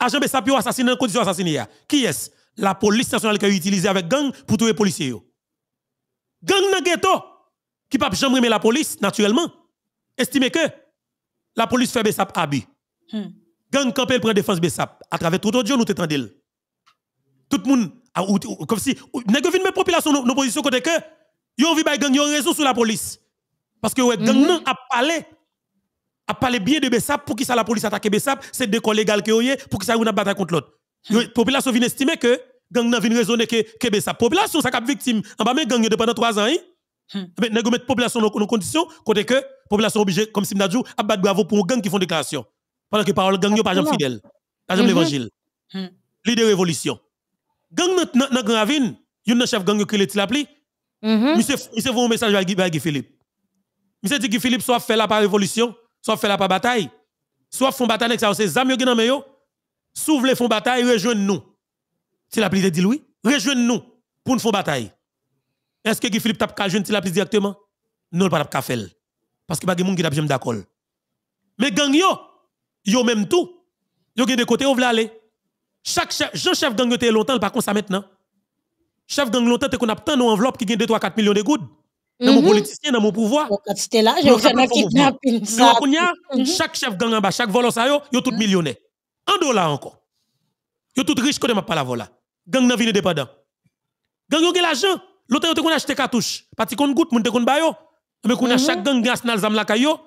Agent Bessapio assassiné dans condition assassiné. Qui est La police nationale qui a utilisé avec gang pour tuer les policiers. Gang dans ghetto qui pas jamais la police naturellement. Estimez que la police fait Bessap abus. Hmm. Gang campé prend défense Bessap à travers tout audio nous t'étendons. Tout le monde comme si nèg vinn population une population no positions côté que yo bay gang raison sur la police parce que ouais gang mm -hmm. a parlé à parler bien de Bessap pour qui ça la police attaque Bessap, c'est des collègues qui ont pour qui ça une bataille contre l'autre. La hmm. population vient estimer que gang n'a vient raisonner que que Bessap. Population ça cap victime en bas même gang pendant trois ans. Mais nous la population dans nos conditions côté que population obligée comme si à a battre bravo pour gang qui font déclaration. Pendant que parole gang pas jamais fidèle. Pas jamais l'évangile. Mhm. Hmm. L'idée révolution. Gang dans grand a un chef gang qui l'a appelé Monsieur monsieur vous un message à Guy Philippe. Monsieur dit que Philippe soit fait là par révolution. Soit fait la pas bataille. Soit font bataille avec ça, c'est zam yo gen nan yo. S'ouvre les font bataille, rejoignez nous. Si la police dit oui, rejoignez nous pour nous faire bataille. Est-ce que Guy Philippe tape jeune si la plus directement Non, pas tape faire. Parce que pas de monde qui tape jamais d'accord. Mais gang yo, yo même tout. Yo gen de côté on veulent aller. Chaque chef, gang chef gang était longtemps par contre ça maintenant. Chef gang longtemps qu'on a tant d'enveloppes qui gagne 2 3 4 millions de gouttes dans mon mhm. politicien, dans mon pouvoir. C'était là, j'ai fait un kidnapping. Mhm. Chaque chef gang en bas, chaque volant, ça, yo tout mhm. millionnaire. En dollars encore. Yo tout riche, ne ma pas la vola. Gang n'a vini dépendant. Gang yo l'argent. L'autre yo te kon achete cartouche. Parti kon gout, moun te kon bayo. Mais kon a chaque gang national zam la kayo.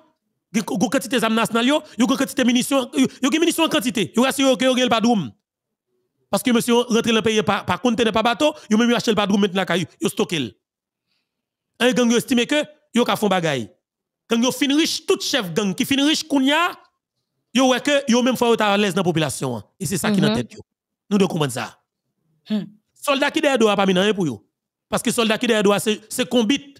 Go quantité zam national yo, yo go quantité munitions, yo munitions en quantité. Yo rassure que yo gen le Parce que monsieur rentre le pays par contre n'est pas bateau, yo même acheté le padroum maintenant kayo, yo stocké un gang yo estime que yo ka font bagay. Quand yo fin riche tout chef gang qui fin riche kounya, yo ouais que yo même fois yo ta à l'aise dans population et c'est ça qui mm -hmm. dans mhm. tête yo. Nous devons comprendre ça. Hmm. Soldat qui derrière doit pas minan rien pour yo. Parce que soldat qui derrière doit c'est c'est combit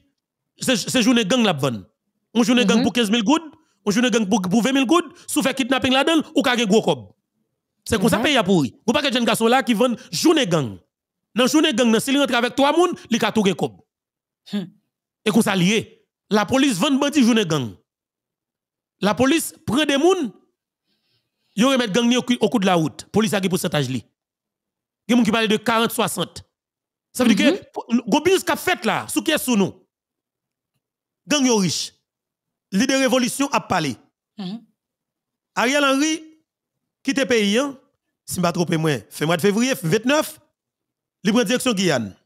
c'est journée gang la bonne. On journée mm -hmm. gang mhm. pour 15 000 goud, on journée gang pour, pour 20 000 goud, sous fait kidnapping là-dedans ou ka gen gros cob. C'est comme ça mhm. pays a pourri. Ou pas que jeune garçon là qui vend journée gang. Dans journée gang, dans s'il rentre avec trois moun, li ka tout gen cob. Hmm. Et qu'on s'allie. La police vend bandit journée gang. La police prend des mouns. Ils remettent gang au, au coup de la route. Police a qui pourcentage li. Il y a qui parle de 40 60. Ça veut dire mhm. que Gobins qui a fait là, sous qui est sous nous. Gang yo riche. L'idée révolution a parlé. Mhm. Ariel Henry quitte pays hein? si m'a trop moins, le mois de février 29, il prend direction Guyane.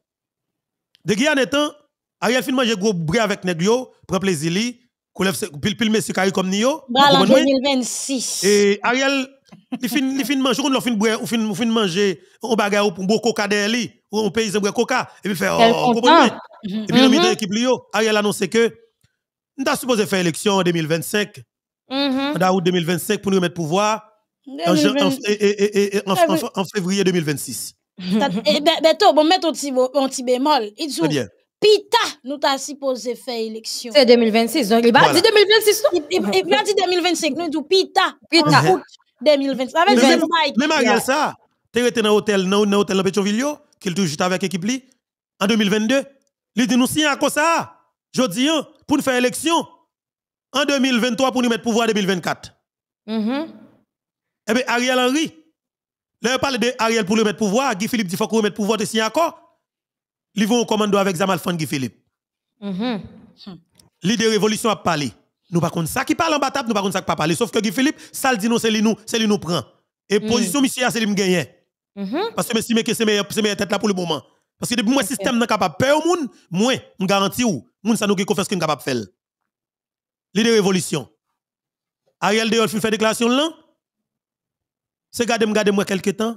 De Guyane étant Ariel fin manger gros bruit avec Neglo pour prend plaisir li, koulèv pile pile Messi carré comme ni yo. en 2026. Et Ariel li fin li fin manger on fin ou fin ou fin manger on bagay ou bon coca derrière li, on paye zèbre coca et puis fait oh, mhm. Et puis on met l'équipe li yo, Ariel annonce que on a supposé faire élection en 2025. On a août 2025 pour nous remettre pouvoir en, février 2026. Et eh, ben, ben, bon, mettre un petit bémol. très bien Pita, nous t'as supposé faire élection. C'est 2026, donc il va dire 2026. Il va dire 2025, nous dit Pita. Pita. 2026. même, Ariel ça, tu es dans l'hôtel, dans l'hôtel de Petroville, qui est juste avec l'équipe en 2022. Il dit nous signons à quoi ça, dis, hein, pour nous faire élection en 2023 pour nous mettre pouvoir en 2024. Mm-hmm. Eh bien, Ariel Henry, là, il parle de Ariel pour nous mettre pouvoir, Guy Philippe dit qu'il faut qu'on mette pouvoir, de signer accord. Li vont au commando avec Zamal Fangui Philippe. Mm-hmm. L'idée de révolution a parlé. Nous pas contre ça qui parle en table, nous pas contre ça qui pas parler. Sauf que Philippe, ça le dit c'est lui nous, c'est lui nous prend. Et mm. position monsieur, c'est lui gagne. Mm-hmm. Parce que monsieur que c'est meilleur, c'est meilleur tête là pour le moment. Parce que depuis moi système n'est capable peur au monde, moi, je garantis où monde ça nous qui qu'il qu'on capable faire. L'idée de révolution. Ariel Deol fait déclaration là. C'est garder me garder moi quelques temps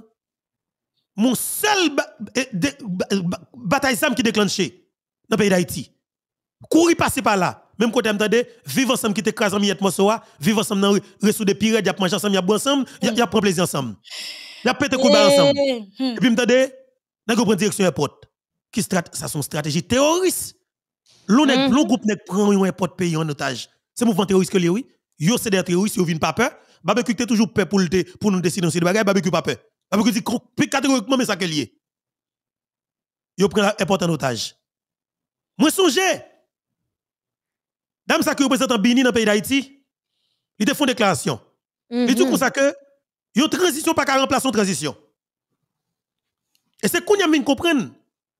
mon seul eh, eh, bataille qui déclenché dans le pays d'Haïti. Courir passer par là. Même quand tu entendu vivre ensemble qui t'écrase en miette morceau, vivre ensemble dans ressous des pirates, y'a manger ensemble, y'a boire ensemble, y'a prendre plaisir ensemble. Y'a pété coup eh, ensemble. Hmm. Et puis tu n'a la direction airport. Qui ça son stratégie terroriste. L'on hmm. le groupe n'est prend un airport pays en otage. C'est mouvement terroriste que lui, oui. Yo c'est des terroristes, yo vient pas peur. Barbecue était toujours peur pour nous décider sur des bagages, barbecue pas peur. Parce ah, que dit catégoriquement, mais ça Ils lié. pris prend important otage. Moi songe. Dame ça qui représente Bini dans le pays d'Haïti, ils te font déclaration. Il mhm. dit comme ça que une transition pas qu'à remplacer transition. Et c'est qu'on y a mis comprendre.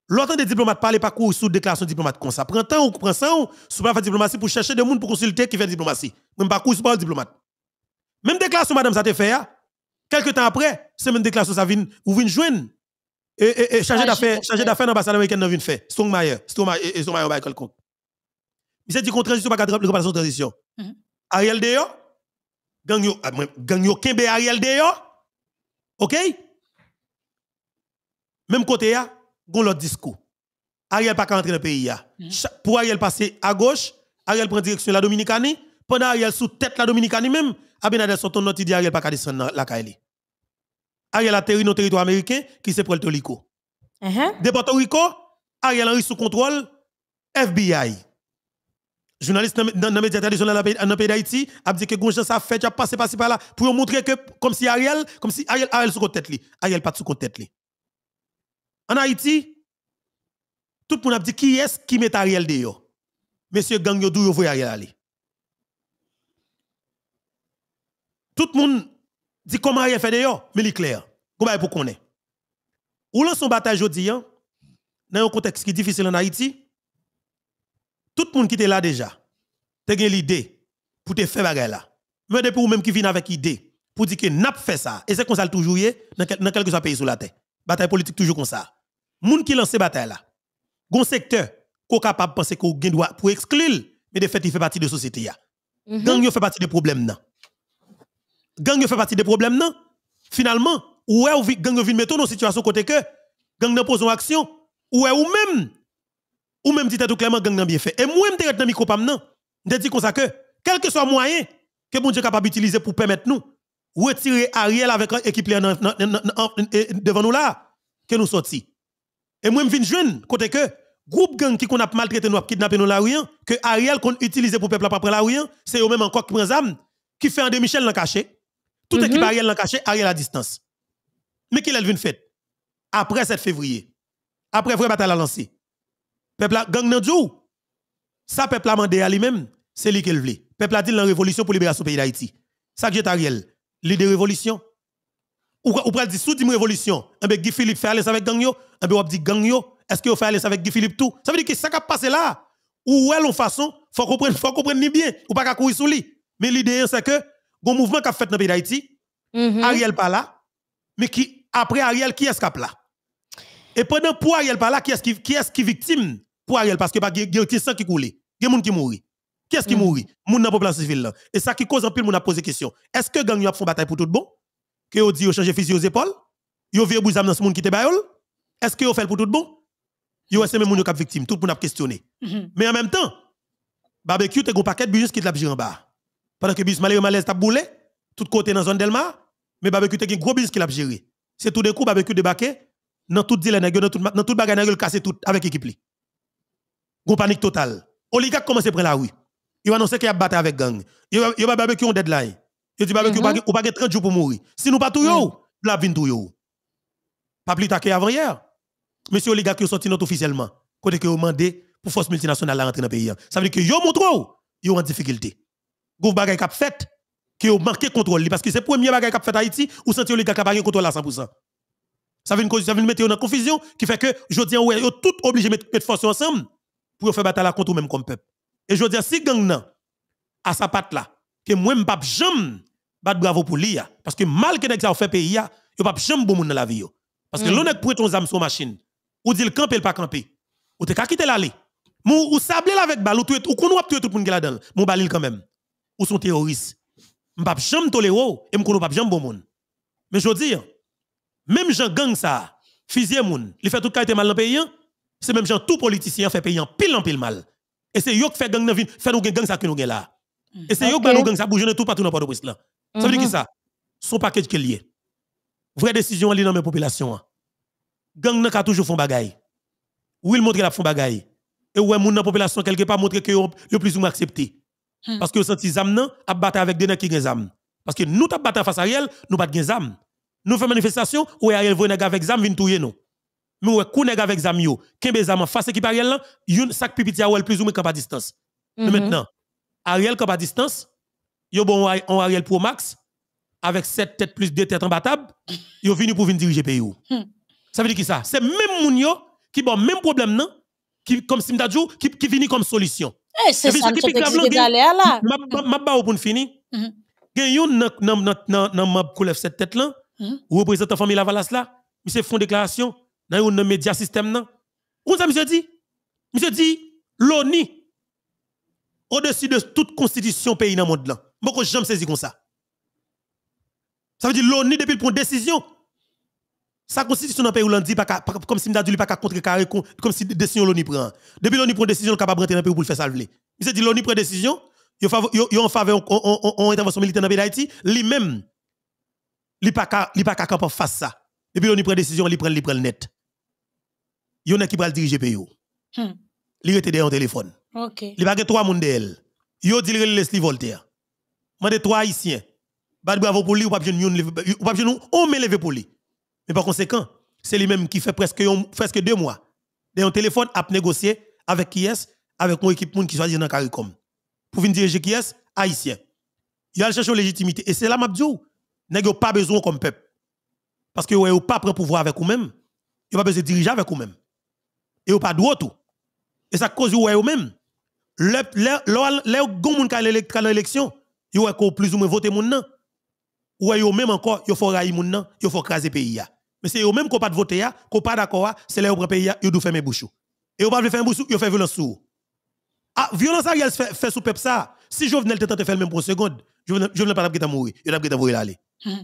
L'autre des diplomates parle pas cours sous déclaration diplomate comme ça. Prends temps ou prend ça ou sous pas une diplomatie pour chercher des monde pour consulter qui fait diplomatie. Même pas cours sous pas diplomate. Même déclaration madame ça te fait hein. Quelques temps après, semaine de classe, ça vient, ou vient joindre. Et, et, et chargé d'affaires, chargé d'affaires dans l'ambassade américaine, dans vient faire. Strongmayer, Strongmayer, et Strongmayer, pas compte. Mais c'est dit qu'on transition, pas qu'à le de transition. Mm-hmm. Ariel Deyo, gang yo, ah, gang yo, kembe Ariel Deyo, ok? Même côté, ya, gon l'autre discours. Ariel pas qu'à rentrer dans le pays, ya. Mm-hmm. Pour Ariel passer à gauche, Ariel prend direction la Dominicanie, pendant Ariel sous tête la Dominicanie même, Abinader sortant notre dit Ariel pas qu'à descendre la Kaili. Ariel a dans le territoire américain qui c'est Puerto Rico. Uh -huh. De Puerto Rico, Ariel Henry sous contrôle FBI. Journaliste dans les médias traditionnels dans le pays d'Haïti a dit que Gonjan ça fait, tu as passé par là pour montrer que comme si Ariel, comme si Ariel, Ariel sous tête Ariel Ariel pas sous tête En Haïti, tout le monde a dit qui est-ce qui met Ariel dehors. Monsieur Gang yo dou voyez Ariel aller. Tout le monde dit comment il fait d'ailleurs, mais il est clair. Comment pour qu'on est. Ou lance son bataille aujourd'hui, hein? dans un contexte qui est difficile en Haïti, tout le monde qui était là déjà, te gen l'idée pour te faire bagarre là. Mais depuis ou même qui vient avec idée pour dire que n'a pas fait ça, et c'est comme ça toujours dans eh, dans quel soit pays sur la terre. Bataille politique toujours comme ça. monde qui lance bataille là. Gon secteur est capable penser qu'on gain droit pour exclure mais de fait il fait partie de la société mhm. là. fait partie des problèmes là gang fait partie des problèmes, non? Finalement, où est-ce gang vient mettre dans situation côté que gang n'a une action? Où est ou même? Ou même dit tout clairement gang n'a bien fait. Et moi, je suis dans le micro, non? Je dis comme que, quel que soit moyen que bon Dieu capable d'utiliser pour permettre nous, retirer Ariel avec l'équipe devant nous là, que nous sorti. Et moi, je viens jeune, côté que, groupe gang qui qu'on a maltraité nous, kidnappé nous là, que Ariel qu'on utilise pour peuple après la c'est eux-mêmes encore qui prennent qui fait demi Michel dans caché, tout est -hmm. équipe mhm. Ariel l'a caché, Ariel à distance. Mais quelle est une fête? Après 7 février, après vrai bataille à lancer, peuple a gang nan ça peuple a mandé à lui-même, c'est lui qui le veut. Peuple a dit la révolution pour libérer son pays d'Haïti. Ça que j'ai Ariel, l'idée de révolution. Ou, ou pral dit sous dim révolution, un eh ben, Guy Philippe fait aller avec gang yo, un eh ben, peu dit gang est-ce qu'il fait aller avec Guy Philippe tout? Ça veut dire que ça qui passé là, ou elle en façon, faut comprendre, faut comprendre ni bien, ou pas qu'à courir sous lui. Mais l'idée c'est que un mouvement qui a fait dans le pays d'Haïti, mhm. Ariel pas là, mais qui, après Ariel, qui est-ce qui là? Et pendant pour Ariel pas là, qui est-ce qui, est victime pour Ariel? Parce que pas de sang qui coule, il y des gens qui mourent. Qui est-ce qui mhm. mourit? gens dans population civile civil. Et ça qui cause un pile moun a posé question. Est-ce que gang a fait bataille pour tout bon? Que vous dit changé de physique aux épaules? Yo vieux bouzam dans ce monde qui te là. Oh? Est-ce que yo fait pour tout bon? Yo est même qui a été victime, tout moun a questionné. Mhm. Mais en même temps, barbecue te un paquet de business qui te la en bas. Pendant que bus malé malaise t'a boulé, tout côté dans zone Delma, mais barbecue te un gros business qui l'a géré. C'est tout de coup barbecue débarqué dans tout dile dans tout dans tout bagarre le casser tout avec l'équipe. Gros panique totale. Oligak commence prendre la rue. Il annoncé qu'il a battu avec gang. Il va barbecue en deadline. Il dit barbecue mm-hmm. ou pas 30 jours pour mourir. Si nous pas tout yo, mm. la vin tout Pas plus tard avant hier. Monsieur oligarque qui sorti notre officiellement. Côté que demandé pour force multinationale à rentrer dans le pays. Ça veut dire que yo montre yo en difficulté gros bagay kap fait qui ont manqué contrôle parce que c'est premier bagay kap fait Haïti ou senti les gars kap pas contrôle à 100%. Ça vient ça mettre en confusion qui fait que je dis ouais tout obligé mettre mettre force ensemble pour faire bataille contre même comme peuple. Et je dis si gang nan à sa patte là que moi m'pap jamais bat bravo pour lui parce que mal que nèg ça fait pays ne yo pas jam bon moun dans la vie Parce que mm. l'on est prêt ton âme sur machine ou dit le camper pas camper. Ou te ka quitter l'aller. Mou ou sabler avec balle ou ou qu'on ou tout moun qui là dedans. Mou balil quand même ou sont terroristes. Je ne jamais tolérer et je ne pas bon monde. Mais je veux dire, même gens gang ça, fusillé moun, li fait tout qualité mal dans pays, hein, c'est même gens tout politicien fait pays en pile en pile mal. Et c'est eux qui fait gang dans ville, fait nous gang ça que nous là. Mm. Et c'est eux qui fait gang ça bouger tout partout dans Port-au-Prince là. Ça veut dire quoi mm-hmm. ça, son package qui est Vraie décision est dans mes populations. Hein. Gang n'a toujours font bagaille. Ou il montre la font bagaille. Et ouais, moun dans population quelque part montre que le plus ou moins accepté. Hmm. Parce que senti zam nan, ap battre avec des qui gen zam. Parce que nous t'a battre face à Ariel, nous pas gen zam. Nous faisons manifestation, où Ariel voit nèg avec zam, Mais touye nous. Mais ou kou nèg avec zam yo, kembe zam en face équipe Ariel a un sac pipiti a plus ou moins à distance. Mais mhm. maintenant, Ariel à distance, yo bon on Ariel Pro Max avec 7 têtes plus 2 têtes en battable, yo venu pour venir diriger pays hmm. Ça veut dire qui ça? C'est même moun qui qui bon même problème non qui comme Simdadjou qui qui venu comme solution. Eh, c'est ça que tu d'aller là. Ma ba pour fini. Mm-hmm. Gagne nan nan nan nan ma Koulef cette tête mm-hmm. là, représentant famille la valas là, monsieur font déclaration dans un média système là. Où ça monsieur dit Monsieur dit l'ONI au-dessus de toute constitution pays dans monde là. beaucoup je me saisis comme ça. Ça veut dire l'ONI depuis pour décision, sa constitution dans le pays où l'on dit, comme si Mdadou pas contre carré, comme si décision y prend. Depuis y prend décision, capable rentrer dans le pays pour le faire salver. Il s'est dit y prend décision, il en faveur en intervention militaire dans le pays d'Haïti, lui-même, il pas capable faire ça. Depuis y prend décision, il prend le net. Il y en a qui va le diriger pays. Hmm. Il était derrière un téléphone. Il a trois mondes d'elle. Il a dit Leslie Voltaire. a trois haïtiens. Bad bravo pour lui ou pas jeune ou pas jeune on met levé pour lui. Mais par conséquent, c'est lui-même qui fait presque, deux mois. De un téléphone à négocier avec qui est Avec mon équipe qui choisit dans CARICOM. Pour venir diriger qui est Haïtien. Il a cherché légitimité. Et c'est là, Mabdiou, oh, n'a pas besoin comme peuple. Parce que vous pas pris pouvoir avec vous-même. Il a pas besoin de diriger avec vous-même. Et vous pas droit tout. Et ça cause vous même Le vous avez l'élection, ils avez plus ou moins voté moun Vous Ou même encore, Il faut railler moun nan, Il faut craser pays mais c'est eux-mêmes qui n'ont pas de voter, hein. qui n'ont pas d'accord, hein. c'est là où le pays, ils doivent fermer bouche. Et ils ne pas faire bouchon, ils font violence sous. Ah, violence Ariel fait, sous peuple ça. Si Jovenel te tente faire le même pour seconde, je Jovenel pas de mourir, il a pas de mourir aller. Hmm.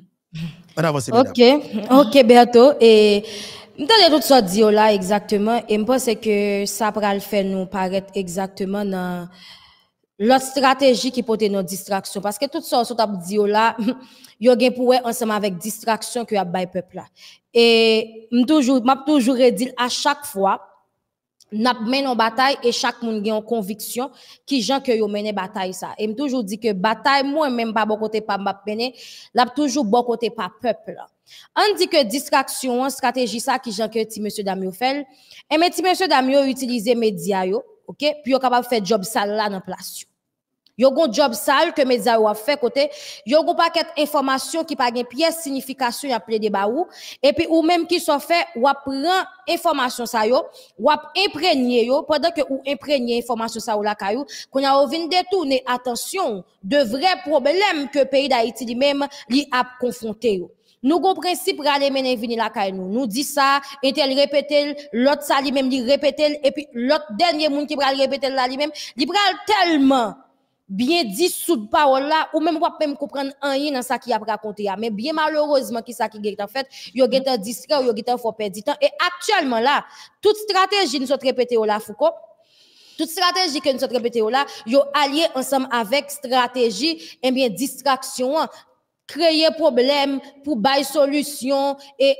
On avance, Ok, ok, bientôt. Et dans les autres dit oh là exactement, et je pense que ça va le faire nous paraître exactement dans l'autre stratégie qui être notre distraction. Parce que tout ça, on a dit oh là, yo gen pour ensemble avec distraction que a le peuple là. Et toujours, m'a toujours dit à chaque fois, n'a mené en bataille et chaque monde a une conviction qui gens que yo mené bataille ça et me toujours dit que bataille moi même pas bon côté pas m'a mené l'a toujours bon côté pas peuple on dit que distraction stratégie ça qui gens que ti monsieur Damio fait et eh, mais ti monsieur Damio utiliser média yo OK puis capable faire job sale là dans place Yo gon job sale que média a fait côté, yo gon paquet information qui pa gen pièce signification y a baou. et puis ou même qui sont fait ou prend information sa yo, ou imprégné yo pendant que ou imprégné information sa ou la kayou, qu'on a vinn détourné attention de vrais problèmes que pays d'Haïti lui-même li a confronté yo. Nous gon principe rale mener vini la kay nous. Nous dit ça, et elle répète l'autre ça li même dit répète et puis l'autre dernier monde qui pral répéter la lui-même, li pral tellement bien dit sous parole là ou même pas même comprendre rien dans ça qui a raconté mais bien malheureusement ce ça qui est en fait yo est distrait yo est faut perdre du temps et actuellement là toute stratégie nous sont répétée là Foucault toute stratégie que nous sommes répétée là, yo allié ensemble avec stratégie, et eh bien distraction, kreye problem pou bay solusyon e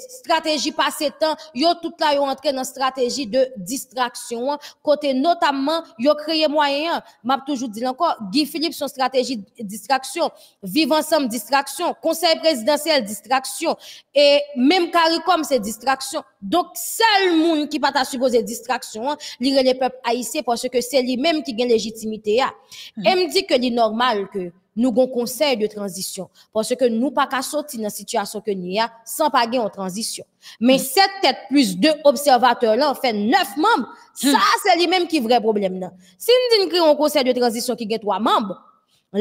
strategi pase tan, yo tout la yo entre nan strategi de distraksyon kote notamman yo kreye mwayen, map toujou di lankon, Guy Philippe son strategi distraksyon, Vivant Somme distraksyon, Konseil Prezidentiel distraksyon, e menm Karikom se distraksyon, dok sal moun ki pata supoze distraksyon, li re le pep aise pwase ke se li menm ki gen legitimite mm. ya. Em di ke li normal ke Nou gon konsey de tranzisyon. Pwosè ke nou pa ka soti nan sityasyon ke ni ya, san pa gen yon tranzisyon. Men hmm. 7 tèt plus 2 observatèr lan, fè 9 mamb, sa se li menm ki vre problem nan. Sin din kri yon konsey de tranzisyon ki gen 3 mamb,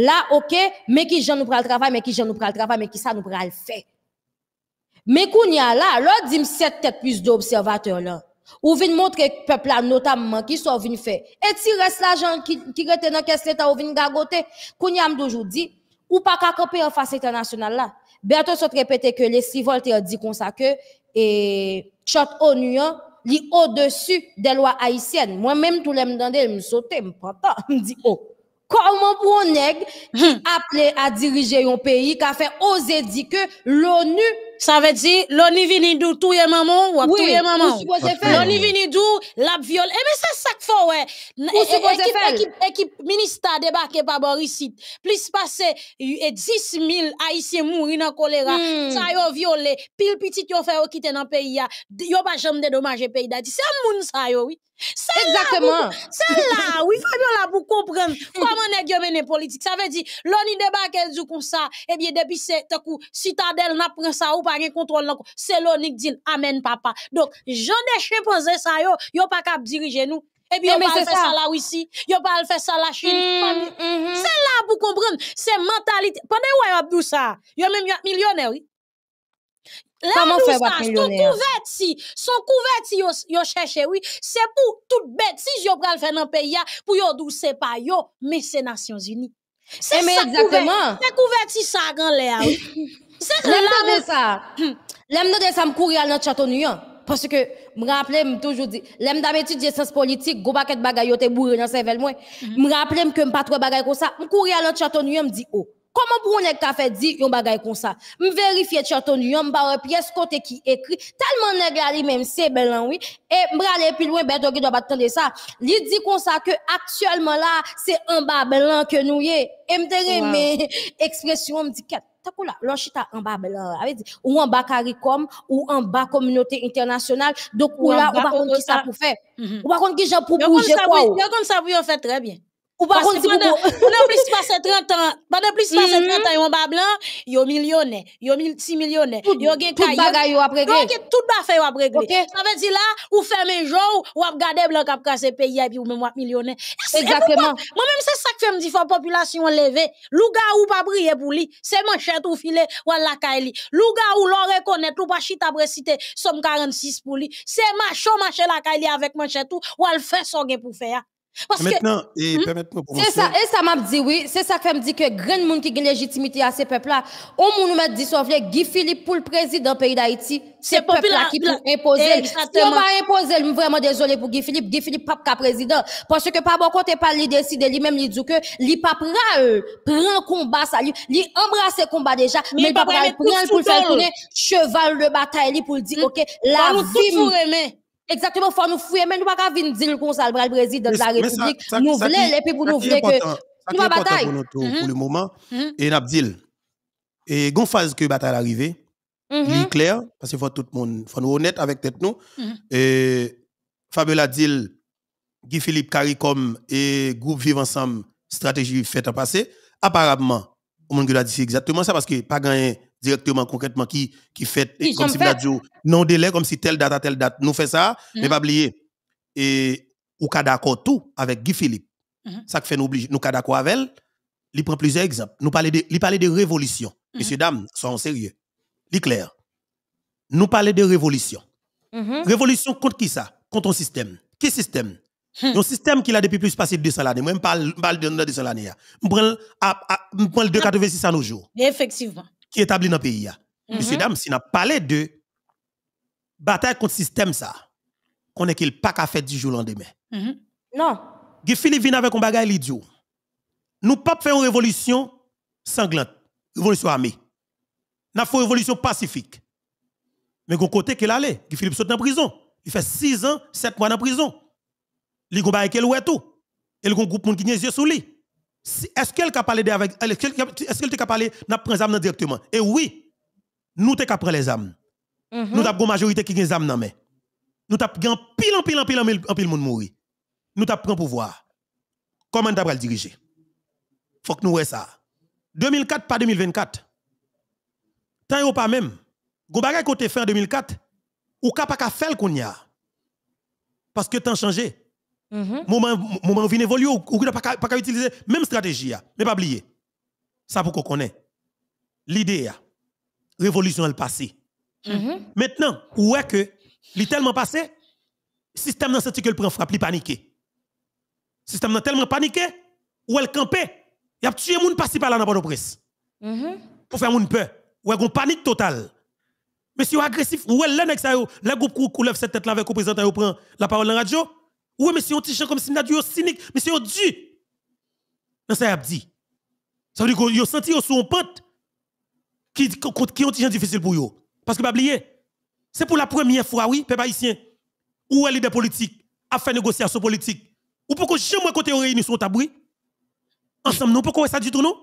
la ok, men ki jan nou pral travay, men ki jan nou pral travay, men ki sa nou pral fè. Men kou ni ya la, la di m 7 tèt plus 2 observatèr lan, Ou vin montre peuple là notamment qui sont venus faire. Et si reste l'argent qui qui rete dans caisse l'état ou vin gagoter, kounya m toujours dit ou pas qu'à camper en face internationale là. Bientôt sont répété que les six Voltaire dit comme ça que et chat ONU li au-dessus des lois haïtiennes. Moi-même tout l'aime monde, me sauter, me prends me dit oh Comment pour un nègre hmm. appelé à diriger un pays, qui a fait oser dire que l'ONU ça Ça veut l'on loni vini dou yé maman, ou tout yé maman. L'on Loni vini dou, la viole. Eme se sak L'équipe équipe, Ekip minister debake Boris Plus Plus 10 000 10.000 haisyen mouri nan choléra hmm. ça yon viole, Pile petit yo fait yo kite nan pays ya. Yo pa jamais de domaje peyi c'est un moun ça yo oui. Exactement. C'est là oui, Fabiola, pour comprendre comment est mené politique. Ça veut dire, l'on y débarque, elle dit comme ça, eh bien, depuis c'est, citadelle, n'a pris ça, ou pa gen dil, amen papa. donc j'en des chimpanze ça. yo, yo pas cap diriger nous. Et puis, y'a pas faire ça là ici, Yo pas le faire ça là Chine. C'est là pour comprendre, c'est mentalité. Pendant que Abdou ça, yo même millionnaire oui. Comment faire votre millionnaire? Son couverti, son couverti yo, yo cherche oui, c'est pour toute bêtise yo le faire dans pays pour yo douce pas yo, mais c'est Nations Unies. C'est eh, exactement. C'est si ça grand l'air C'est de ça. L'aime de ça me courir à notre château parce que me rappeler me toujours dit l'aime d'habitude j'ai sens politique go paquet bagaille yo té bourré dans cervelle moi mm-hmm. me rappeler que pas trop bagaille comme ça me courir à chaton château me dit oh comment pour est ka fait dire yon bagaille comme ça me vérifier château me par pièce côté qui écrit tellement nèg là même c'est belan oui et me aller plus loin bête qui doit attendre ça lui dit comme ça que actuellement là c'est en bas blanc que nous y et me expression me dit ta la, là? chita en bas, ben, euh, ou en bas caricom, ou en bas communauté internationale, donc ou là ou qui ça pour faire? Mm-hmm. Ou va contre qui pour bien. Ou pas si pendant, plus passé 30 ans, pendant plus passé 30 ans, mm-hmm. yon bas blanc, yon millionnaire, yon ils ont yon kay. ont Tout Tout bagaille après réglé. Tout bagaille après Ça veut dire là, ou un jour, ou regardez blanc cap casser pays et puis ou même millionnaire. Exactement. Moi-même c'est ça que fait me dit faut population lever. Louga ou pas briller pour lui, c'est manchette ou filet ou la kaili. Louga ou l'on reconnaître ou pas chita après cité somme 46 pour lui. C'est machon marcher la kaili avec manchette ou ou elle fait son gen pour faire. Parce maintenant, et hmm? permettez-moi pour ça, et ça m'a dit, oui, c'est ça qui me dit que grand monde qui une légitimité à ces peuples-là, au nous m'a dit, sauf Guy Philippe pour le président pays d'Haïti, c'est le peuple-là qui peut imposer. Si on va imposer, je suis vraiment désolé pour Guy Philippe, Guy Philippe pas qu'à président. Parce que par bon côté, pas lui décider, lui-même, lui dit que, lui pas pral, prend combat, ça, lui, embrasse embrasse combat déjà, mais il pas prend pour faire tourner cheval de bataille, pour dire, hmm? ok, la vie. Exactement, il faut nous fouiller, mais nous ne pouvons pas venir dire comme le président de la République. Nous voulons, et puis pour nous voulons que. Nous avons bataille. Pour le moment, mm-hmm. et Nabdil, et gon phase que bataille arrivée, mm-hmm. il est clair, parce qu'il faut tout le monde, faut nous honnête avec tête nous. Mm-hmm. Et Fabiola dit, Guy Philippe Caricom et groupe Vivre Ensemble, stratégie faite en passé. Apparemment, on monde a dit exactement ça parce que pas gagné directement, concrètement, qui, qui fait, comme si nous non délai, comme si telle date à telle date, nous fait ça, mm-hmm. mais pas oublier. Et, nous cas d'accord tout avec Guy Philippe. Mm-hmm. Ça fait nous obliger, nous d'accord avec elle, il prend plusieurs exemples. Nous parler de, il parle de révolution. Mm-hmm. Messieurs, dames, soyons sérieux. Il clair. Nous parler de révolution. Révolution contre qui ça? Contre un système. Quel système? Hmm. Un système qui a depuis plus de 200 années. Moi, je parle de 200 années. Hein. Je prends le 2,86 à nos jours. Effectivement qui est établi dans le pays. Mm-hmm. Monsieur Dame, si on parlé de bataille contre le système, ça, qu'on est qu'il pas qu'à faire du jour au lendemain. Mm-hmm. Non. Guy Philippe vient avec un bagage idiot. Nous pas faire une révolution sanglante, révolution armée. Nous fait une révolution pacifique. Mais qu'on côté qu'il allait, Guy Philippe saute en prison. Il fait 6 ans, 7 mois en prison. Il combat avec tout. Et le groupe qui est yeux sur lui est-ce qu'elle a parlé avec est-ce parlé n'a âmes directement et eh oui nous t'es prendre les âmes nous avons une majorité qui les âmes dans nous avons pile en pile en pile en pile en pile monde nous avons pris pouvoir comment nous le diriger faut que nous voyons ça 2004 pas 2024 tant ou pas même go bagay côté fait en 2004 ou pas faire qu'on y parce que temps changé Mhm. Moment moment vient évoluer ou qu'on pas pas utiliser même stratégie Mais pas oublier. Ça pour qu'on connaît. L'idée révolution le passé. Mhm. Maintenant, où est que l'est tellement passé système n'a senti que le prend frappe, il paniqué. Système n'a tellement paniqué ou elle campé, il a tué les gens par là dans la presse. Mhm. Pour faire moun peur. a une panique totale. Monsieur agressif, vous elle nèg ça yo, le groupe qui lève cette tête là avec représentant yo prend la parole dans la radio. Oui, mais c'est un petit comme si on a dit cynique, mais c'est Dieu. Non, ça a dit. Ça veut dire que vous senti sur un pente qui, est un petit difficile pour eux. Parce que, vous oublier, c'est pour la première fois, oui, peuple haïtien, où est leader politique a fait négociation politique. Ou pourquoi jamais côté réunir sur tabou? Ensemble, non, pourquoi ça du tout, non?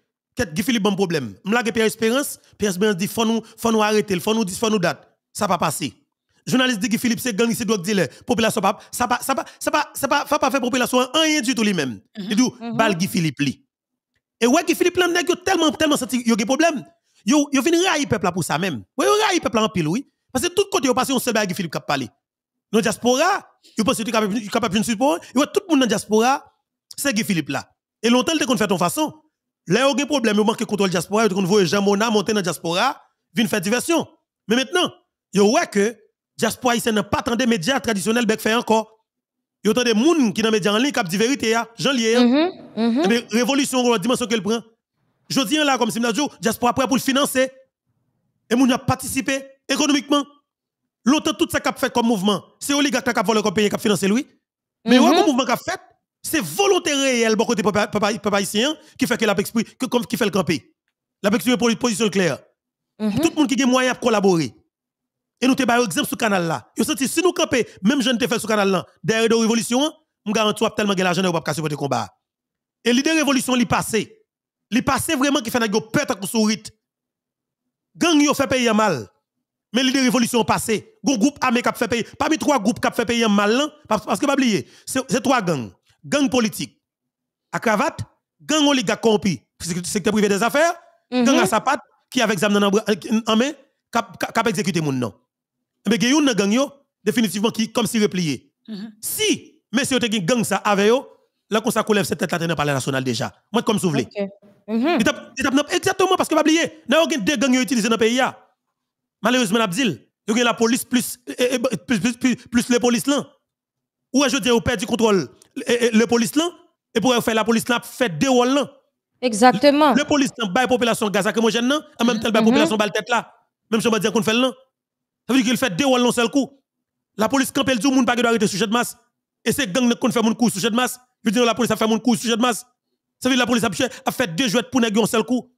Qu'est-ce qui Philippe bon problème M'la Pierre Espérance, Pierre Espérance dit faut nous faut nous arrêter, faut nous dire faut nous date. Ça pas passé. Journaliste dit que Philippe c'est gang c'est drogue dire, population pas ça pas ça pas ça pas ça pas ça pas fait population rien du tout lui-même. Mm-hmm. Il dit mm-hmm. bal Guy Philippe li. Et ouais Guy Philippe là tellement tellement senti yo des problème. Yo yo fini railler peuple là pour ça même. Ouais yo railler peuple en pile oui. Parce que tout côté yo passé on seul Guy Philippe qui parler. Dans diaspora, yo pense tu capable capable de support, yo tout le monde dans diaspora, c'est Guy Philippe là. Et longtemps il te fait ton façon. Là, il y a un problème, il manque de contrôle diaspora, il y a un mona monter dans diaspora, vient faire diversion. Mais maintenant, il y a que diaspora ici n'a pas tant de médias traditionnels qui fait encore. Il y a des gens qui dans les médias en ligne qui dit vérité, hein, j'en lié. Mais hein. mm-hmm, eh mm-hmm. révolution, la dimension qu'elle prend. Je dis là, comme si je diaspora prêt pour le financer. Et nous a participé économiquement. L'autre, tout ça qu'a fait comme mouvement, c'est oligarque qui a volé comme pays qui a financé lui. Mais le mm-hmm. mouvement qu'a fait, c'est volonté réelle, bon côté papa ici, qui fait que la qui fait le campé La pour une position claire. Mhm. Tout le monde qui a moyen de collaborer. Et nous avons exemple sur ce canal là. Vous sentez, si nous camper, même je ne te fais sur ce canal là, derrière la révolution, nous garantis tellement que l'argent n'est pas casser le combat. Et l'idée de révolution, est passée. Li passé vraiment qui fait que nous pète avec sourit. Gang ont fait payer mal. Mais l'idée révolution passée, gros groupe armé qui fait payer. Parmi trois groupes qui fait payer mal parce que pas oublier, c'est trois gangs gang politique à cravate, gang oligarque corrompu, secteur privé des affaires, mhm. gang à sapate, qui avec examen euh, en main cap exécuter monde, non. Mais a une gang définitivement qui comme si replié. Mhm. Si monsieur te gang ça avec eux, là qu'on ça cette tête là dans palais national déjà. Moi comme vous voulez. Mhm. Exactement parce que pas oublier, n'a aucun deux gangs utilisés dans le pays Malheureusement vous il y a la police euh, euh, plus plus plus, les policiers. là. Ou est-ce que vous du contrôle le police là et pour faire la police là fait deux rôles là. Exactement. Le police là bail population gaz lacrymogène là en même temps la mhm. population balle tête là. Même si on va dire qu'on fait là. Ça veut dire qu'il fait deux rôles là seul coup. La police quand elle dit monde pas doit arrêter sujet de masse et c'est gang qu'on fait mon coup sujet de masse. Je dire la police a fait mon coup sujet de masse. Ça veut dire la police a fait deux jouets pour nèg un seul coup.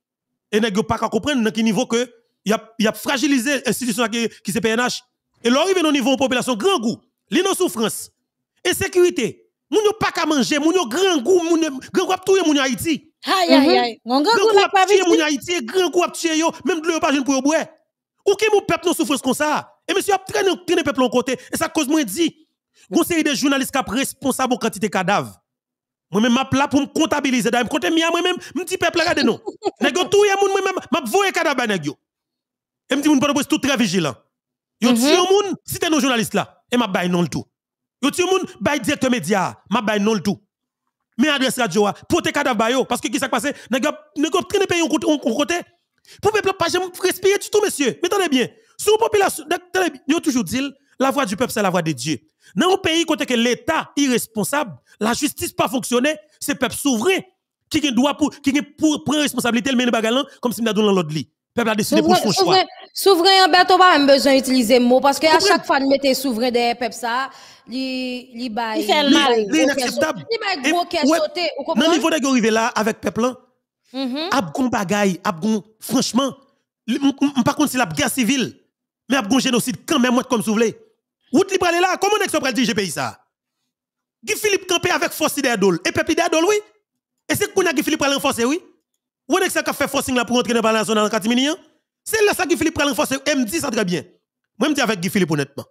Et nèg pas qu'à comprendre dans quel niveau que il y a fragilisé l'institution qui c'est PNH. Et là, au niveau de la population, grand goût, l'innocence Insécurité. Moun yo pas qu'à manger, moun yo grand goût, moun yo grand goût tuer moun Haïti. Aïe aïe mhm. aïe. grand goût la pas tuer moun Haïti, grand goût tuer yo, même de pas jeune pour yo boire. Ou que mon peuple nous souffre comme ça Et eh, monsieur a traîné le peuple en côté et ça cause moi dit une série de journalistes qui sont responsables quantité cadavres. Moi-même, je suis pour me comptabiliser. Je compte moi-même, je m'm petit peuple, regardez-nous. Nègre, tout le monde, moi-même, je vois les cadavres, nègre. Et je dis, je suis tout très vigilant. Je dis, si tu nos journalistes là, et je baille non le tout. YouTube tout moun bay directeur média, m'a bay non le tout. Mais adresse radio pour tes cadavres parce que qu'est-ce qui s'est passé, ne nèg traîner pays on côté. Pour peuple pas respirer du tout monsieur. Mais attendez bien. Sous population, ont toujours dit la voix du peuple c'est la voix de Dieu. Dans un pays côté que l'état irresponsable, la justice pas fonctionné, c'est peuple souverain qui a droit pour qui pour prendre responsabilité le bagalan comme si nous dans l'autre lit. Peuple a décidé pour son choix. Souverain, souverain en pas besoin d'utiliser mot parce que à chaque fois nous mettez souverain derrière peuple ça li li bay li inacceptable li bay gros qui sauté ou niveau de là avec peuple mhm. ap gon bagay ap franchement par contre c'est la guerre civile mais ap gon génocide quand même comme vous voulez route li aller là comment est-ce qu'on peut diriger pays ça Guy Philippe campé avec force d'Adol et peuple d'Adol oui et c'est qu'on a Guy Philippe à renforcer oui ou est-ce qu'on fait forcing là pour entrer dans la zone en 4 millions c'est là ça Guy Philippe à renforcer et me dit ça très bien moi me dis avec Guy Philippe honnêtement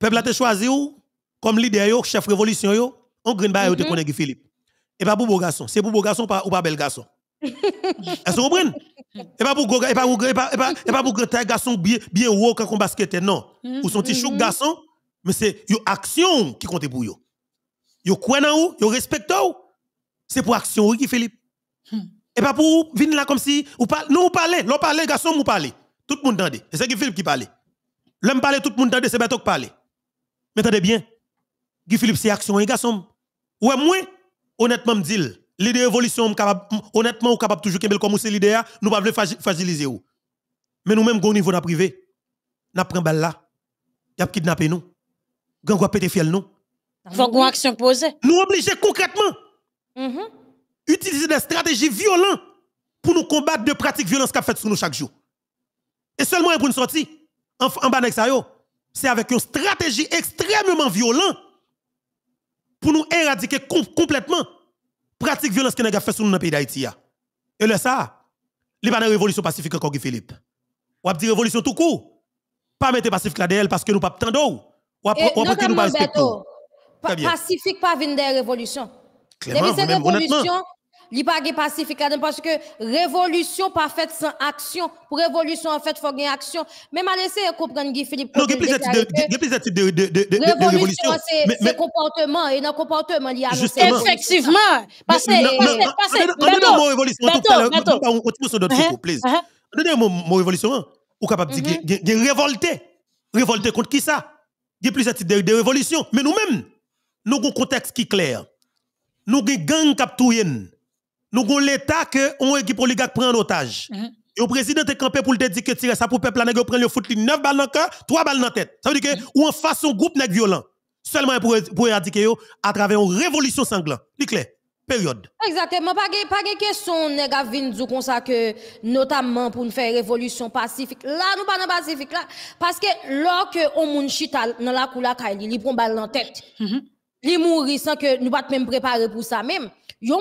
Peuple a te choisi comme leader, chef révolution, on green bay, mm -hmm. te mhm. connaît Philippe. Et pas pour beau garçon. C'est pour beau garçon pas, ou pas bel garçon. Est-ce que vous comprenez? Et pas pour go, et pas pour et pas, et pas pour grand garçon bien bien haut quand on basket non. Ou son petit chou mhm. garçon, mais c'est yo action qui compte pour yo. Yo croient en ou, yo respecte ou. C'est pour action oui Philippe. Hmm. Et pas pour venir là comme si ou pas nous on parler, l'on parler garçon on parler. Tout le monde entendait. C'est Philippe qui parlait. L'homme parlait tout le monde entendait, c'est Beto qui parler. Mais attendez bien, Guy Philippe, c'est action, un hein, garçon. Ouais, moi, honnêtement, me dis, l'idée évolution, honnêtement, on capable toujours qu'elle comme c'est l'idée, nous ne pouvons pas faciliser. Mais nous-mêmes, au niveau de la privé, nous prenons balle là, nous avons kidnappé nous, nous avons pété fiel nous. Faut une action posée. Nous obligés concrètement. Mm-hmm. Utiliser des stratégies violentes pour nous combattre de pratiques violentes sont faites sur nous chaque jour. Et seulement hein, pour nous sortir en, en bas de ça, c'est avec une stratégie extrêmement violente pour nous éradiquer complètement pratique violence qui nous avons fait sur nous dans le pays d'Haïti. Et le ça, il pas de révolution pacifique encore, Philippe. Ou dit révolution tout court. Pas mettre pacifique là parce que nous pas tendons. Ou que nous pas respectons. Pacifique pas venir des révolutions. révolution, li pa ge parce que révolution pas faite sans action. Pour révolution en fait faut une action. Même à laisser comprendre Guy Philippe. Non, il y a de, de, de, de, révolution. C'est comportement et dans comportement il a effectivement parce que parce que non, non, révolution on continue sur d'autres s'il uh-huh. vous plaît. Uh-huh. Donnez mon révolution hein. ou capable de dire révolter. Mm-hmm. Révolter contre qui ça Il y a de révolution mais nous-mêmes nous avons contexte qui clair. Nous avons gang capturés nous avons l'État que on équipe oligarque prend en otage. Mm-hmm. Et le président est campé pour le dire que tirer ça pour le peuple, il prend le foot 9 balles dans le cœur, 3 balles dans la tête. Ça veut dire que, fait mm-hmm. ou en face, un groupe nèg violent. Seulement pour, pour éradiquer à travers une révolution sanglante. C'est clair. Période. Exactement. Pas de pas question nèg à vinzou comme ça que, notamment pour faire révolution pacifique. Là, nous pas dans pacifique là. Parce que, lorsque on monte chita dans la coulée kaili, il prend balle dans la tête. Mm -hmm. sans que nous pas même préparer pour ça même. Ils ont...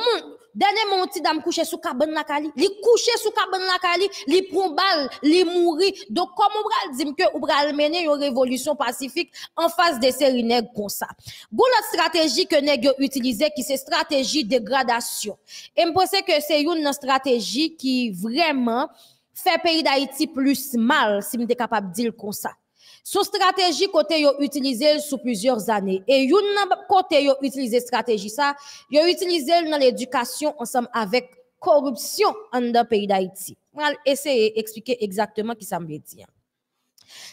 Denè monti dam kouche sou kabon lakali, li kouche sou kabon lakali, li proumbal, li mouri. Dok kom ou bral zimke ou bral mene yon revolusyon pasifik an fas de seri neg kon sa. Gou not strategi ke neg yo utilize ki se strategi degradasyon. E m posè ke se yon nan strategi ki vreman fe peyi da iti plus mal si m de kapab dil kon sa. Son stratégie côté yo utilisé sous plusieurs années et yon côté yo utilisé stratégie ça, yo utilisé dans l'éducation ensemble avec corruption dans le pays d'Haïti. vais essayer d'expliquer exactement qui ça me dit.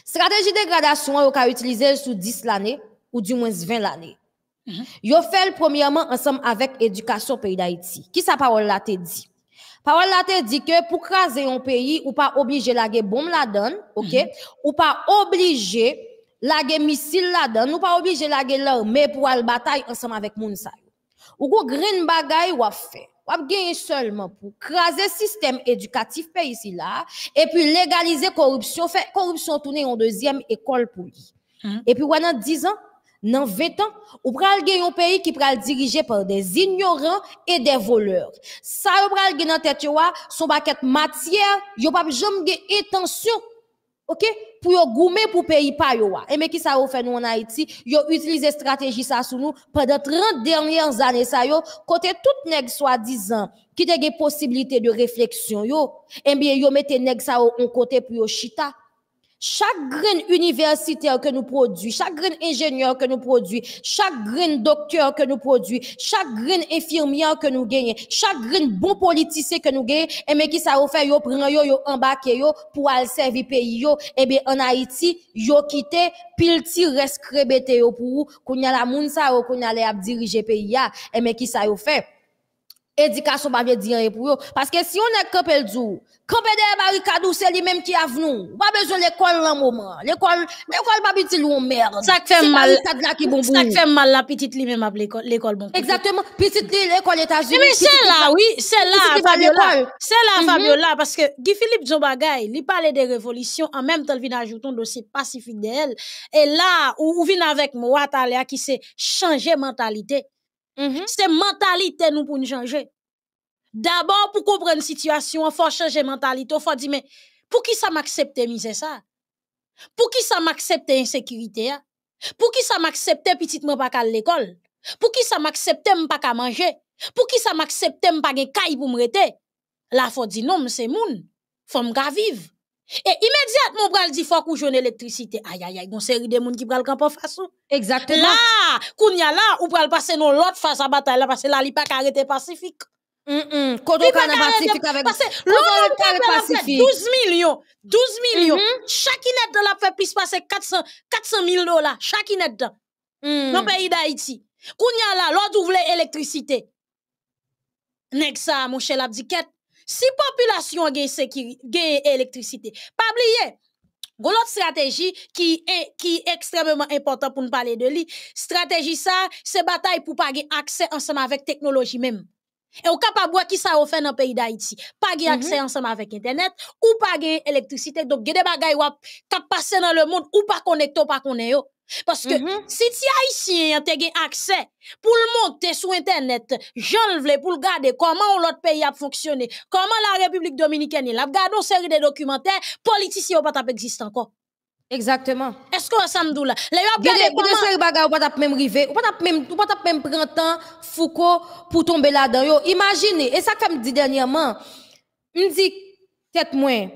Stratégie dégradation yo ka utilisé sous 10 l'année ou du moins 20 l'année. Mm Yo fait premièrement ensemble avec éducation pays d'Haïti. Qui sa parole là te dit Parole là te dit que pour craser un pays, ou pas obliger la bombe la donne, OK? Mhm. Ou pas obliger la missile la donne, ou pas obligé la guerre mais pour aller bataille ensemble avec Mounsa. Ou go green bagay ou a fait. Ou a seulement pour craser système éducatif pays ici là et puis légaliser corruption, faire corruption tourner en deuxième école pour lui. Mhm. Et puis, a 10 ans, dans 20 ans, ou pral gen un pays qui pral dirigé par des ignorants et des voleurs. Ça ou pral gen dans tête yo son paquet matière, yo pas jamais gen intention. OK? Pour yo goumer pour pays pa yo Et eh, mais qui ça ou fait nous en Haïti, yo utilisé stratégie ça sous nous pendant 30 dernières années ça yo, côté tout nèg soi-disant qui te gen possibilité de réflexion yo, et eh bien yo mette nèg ça en côté pour yo chita. Chaque grain universitaire que nous produit, chaque grain ingénieur que nous produit, chaque grain docteur que nous produit, chaque grain infirmière que nous gagne, chaque grain bon politicien que nous gagne, et eh mais qui ça fait yo prend yo, yo yo pour aller servir pays yo, et eh bien en Haïti, yo quitté, pile ti reste yo pour, qu'on y a la mounsa ça, qu'on y les diriger pays ya, et eh mais qui ça yo fait éducation pas dire pour eux parce que si on est campé le jour campé des barricades c'est lui même qui a venu pas besoin l'école en moment l'école l'école pas petite ou merde ça fait mal qui ça fait mal la petite lui même à l'école l'école bon exactement petite l'école États-Unis mais c'est là oui c'est là Fabiola c'est là mhm. Fabiola parce que Guy Philippe Jobagay il parlait des révolutions en même temps il vient ajouter un dossier pacifique d'elle et là où, vient avec moi qui c'est changer mentalité Mm-hmm. C'est mentalité nous pour nous changer. D'abord, pour comprendre la situation, il faut changer mentalité. Il faut dire, mais pour qui ça m'accepte miser ça? Pour qui ça m'accepte insécurité? Hein? Pour qui ça m'accepte petitement pas à l'école? Pour qui ça m'accepte pas qu'à manger? Pour qui ça m'accepte pas à caille pour me rester? La faut dire non, c'est moun. Faut me vivre. Et immédiatement, on dire dit faut qu'on l'électricité. Aïe, aïe, aïe, une série de monde qui le camp en face. Exactement. Là, qu'on y a là, ou le passer dans l'autre face à la bataille, parce que là, il pas arrêté pacifique. Mm-hmm. Quand on parle pacifique avec parce que l'autre parle pacifique 12 millions 12 mm-hmm. millions mm-hmm. chaque net de la fait plus passer 400 400 000 dollars chaque net mm. dans le pays d'Haïti Kounia, y a là l'autre ouvre l'électricité N'est-ce pas, mon cher l'abdiquette si population sécurité, gagne l'électricité, pas oublier. y l'autre stratégie qui est qui est extrêmement importante pour nous parler de lui. Stratégie ça, c'est bataille pour pas accès ensemble avec technologie même. Et au voir qui ça fait dans le pays d'Haïti, pas mhm. accès ensemble avec internet ou pas électricité. Donc des choses qui passent dans le monde ou pas connecté ou pas connecté parce que mm-hmm. si ti Haitien ici gen accès pou le monter sur internet, j'en le pour le garder Comment l'autre pays a fonctionné, comment la République Dominicaine a gardé une une de documentaires Politiciens pas n'ont pas encore Exactement. Est-ce que qu'on ensemble là Les gens pas comment de ces bagarre pas t'a même rivé. ou pas t'a même ou pas t'a même printemps Foucault pour tomber là-dedans. imaginez et ça que me dit dernièrement, me dit être moins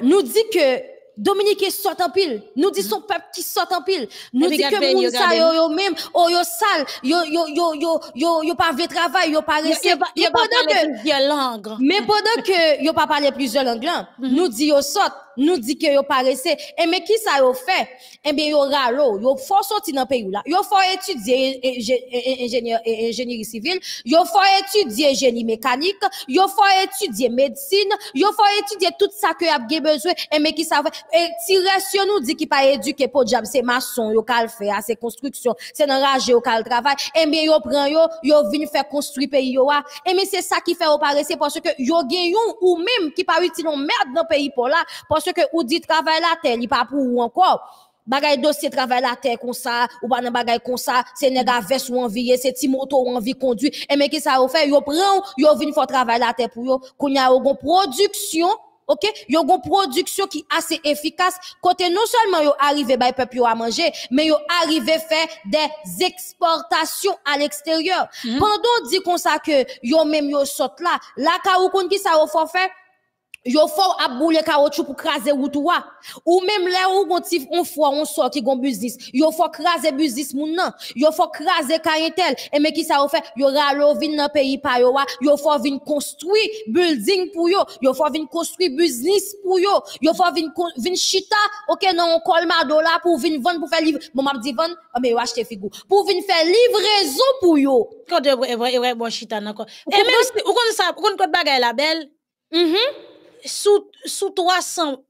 nous dit que Dominique sort en pile. Nous disons mm. peuple qui sort en pile. Nous disons que moun sa yo yo même, oh yo sale, yo yo yo yo yo yo pas vrai travail, yo pas resté. Mais pendant que mais pendant que yo pas parler plusieurs langues, mm-hmm. nous disons sort nous dit que yo paraissait et eh, mais qui ça yo fait Eh bien yo ralo yo faut sortir dans pays là yo faut étudier eh, eh, ingénieur ingénierie civile yo faut étudier génie mécanique yo faut étudier médecine yo faut étudier tout ça que y a besoin et mais qui ça fait et reste nous dit qui pas éduqué pour job c'est maçon yo le faire ah, c'est construction c'est rage yo le travail et bien yo prend yo yo vinn faire construire pays yo ah. et mais c'est ça qui fait yo paraissait parce que yo gagnons ou même qui pas utile merde dans pays pour là parce que que ou dit travail la terre, il pas pour ou encore. Bagay dossier travail la terre comme ça, ou pas comme ça, c'est nèg ou envie, c'est ti moto ou envie conduire. Et mais qui ça qu'on fait, yo prend, yo vinn pour travail la terre pour yo, a ou une production. OK, yo gon production qui assez efficace côté non seulement yo arrivé peuple yo à manger, mais yo arrivé faire des exportations à l'extérieur. Mm-hmm. Pendant dit comme ça que yo même yo saute là, la ka ou kon ki ça ou faire Yo fò ap boule pou pour craser route ou même là où on tif on fò on sort qui gon business yo fò craser business moun nan yo fò craser clientèle et mais qui ça fait yo ralo vin nan pays pa yo wa yo fò vin construit building pour yo yo fò vin construit business pour yo yo fò vin vin chita OK non on colma dollar pour vin vendre pour faire livre bon m'a dit vendre ah, mais yo acheter figou pour vin faire livraison pour yo quand vrai vrai bon chita nan et même ou kon ça ou kon bagay la belle mhm sous 300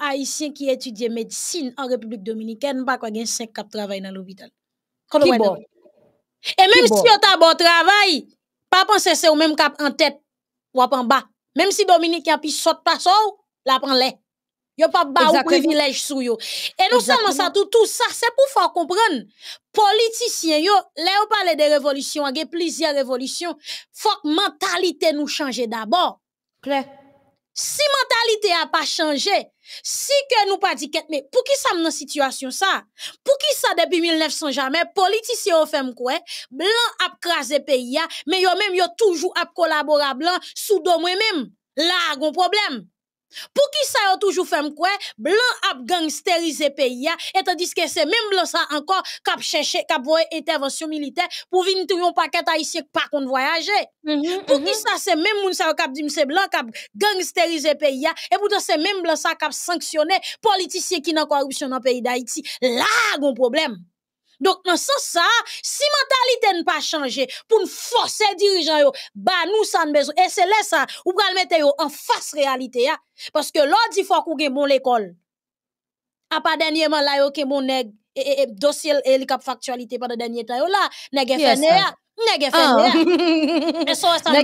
haïtiens qui étudient médecine en République dominicaine pas quoi 5 qui travaillent dans l'hôpital bon? et même si si avez un bon travail pas penser c'est au même cap en tête ou en bas même si dominique a pu saute pas la prend les y a pas bas privilège sous yo et non seulement ça tout tout ça c'est pour faire comprendre politiciens yo là on de de révolution, il y a plusieurs révolutions faut que mentalité nous changer d'abord clair si mentalité a pas changé, si que nous pas dit mais pour qui ça dans situation ça? Pour qui ça depuis 1900 jamais politiciens ont fait quoi? Blanc a craser pays mais yo même yo toujours a collaborer blanc sous moi même. Là, un problème. Pour qui ça yon toujours fait quoi blanc a gangsterisé pays et tandis que c'est même blanc ça encore cap chercher cap intervention militaire pour venir tout yon paquet haïtien pas kon voyager. Mm-hmm, pour qui mm-hmm. ça c'est même moun ça cap dim c'est blanc cap pays et pourtant c'est même blanc ça cap les politicien qui n'a corruption dans pays d'Haïti. Là gon problème. Donc, dans sens sens, si mentalité ne pas pas pour pour forcer bah nous ça se là ou pral mette yo en face réalité ya. Hein. parce que l'école, bon pas dernièrement la yo nèg, bon l'école. et ah. de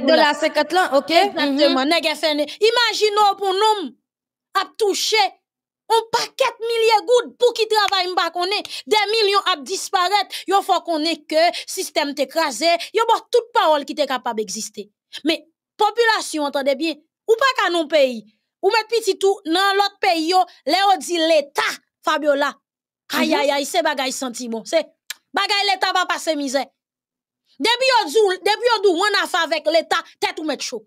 de Exactement, mm-hmm. On paquet milliers gouttes pour qui travaille m'pa Des millions à disparaître. Il faut qu'on ait que système t'écrasé. Yo bo toute parole qui est capable d'exister. Mais population entendez bien. Ou pas qu'à non pays. Ou mettre petit tout dans l'autre pays yo, les dit l'état Fabiola. Aïe mhm. aïe aïe, c'est bagay sentiment. C'est bagay l'état va passer misère. Depuis yo dou, depuis dou, on a fait avec l'état, tête ou mettre chaud.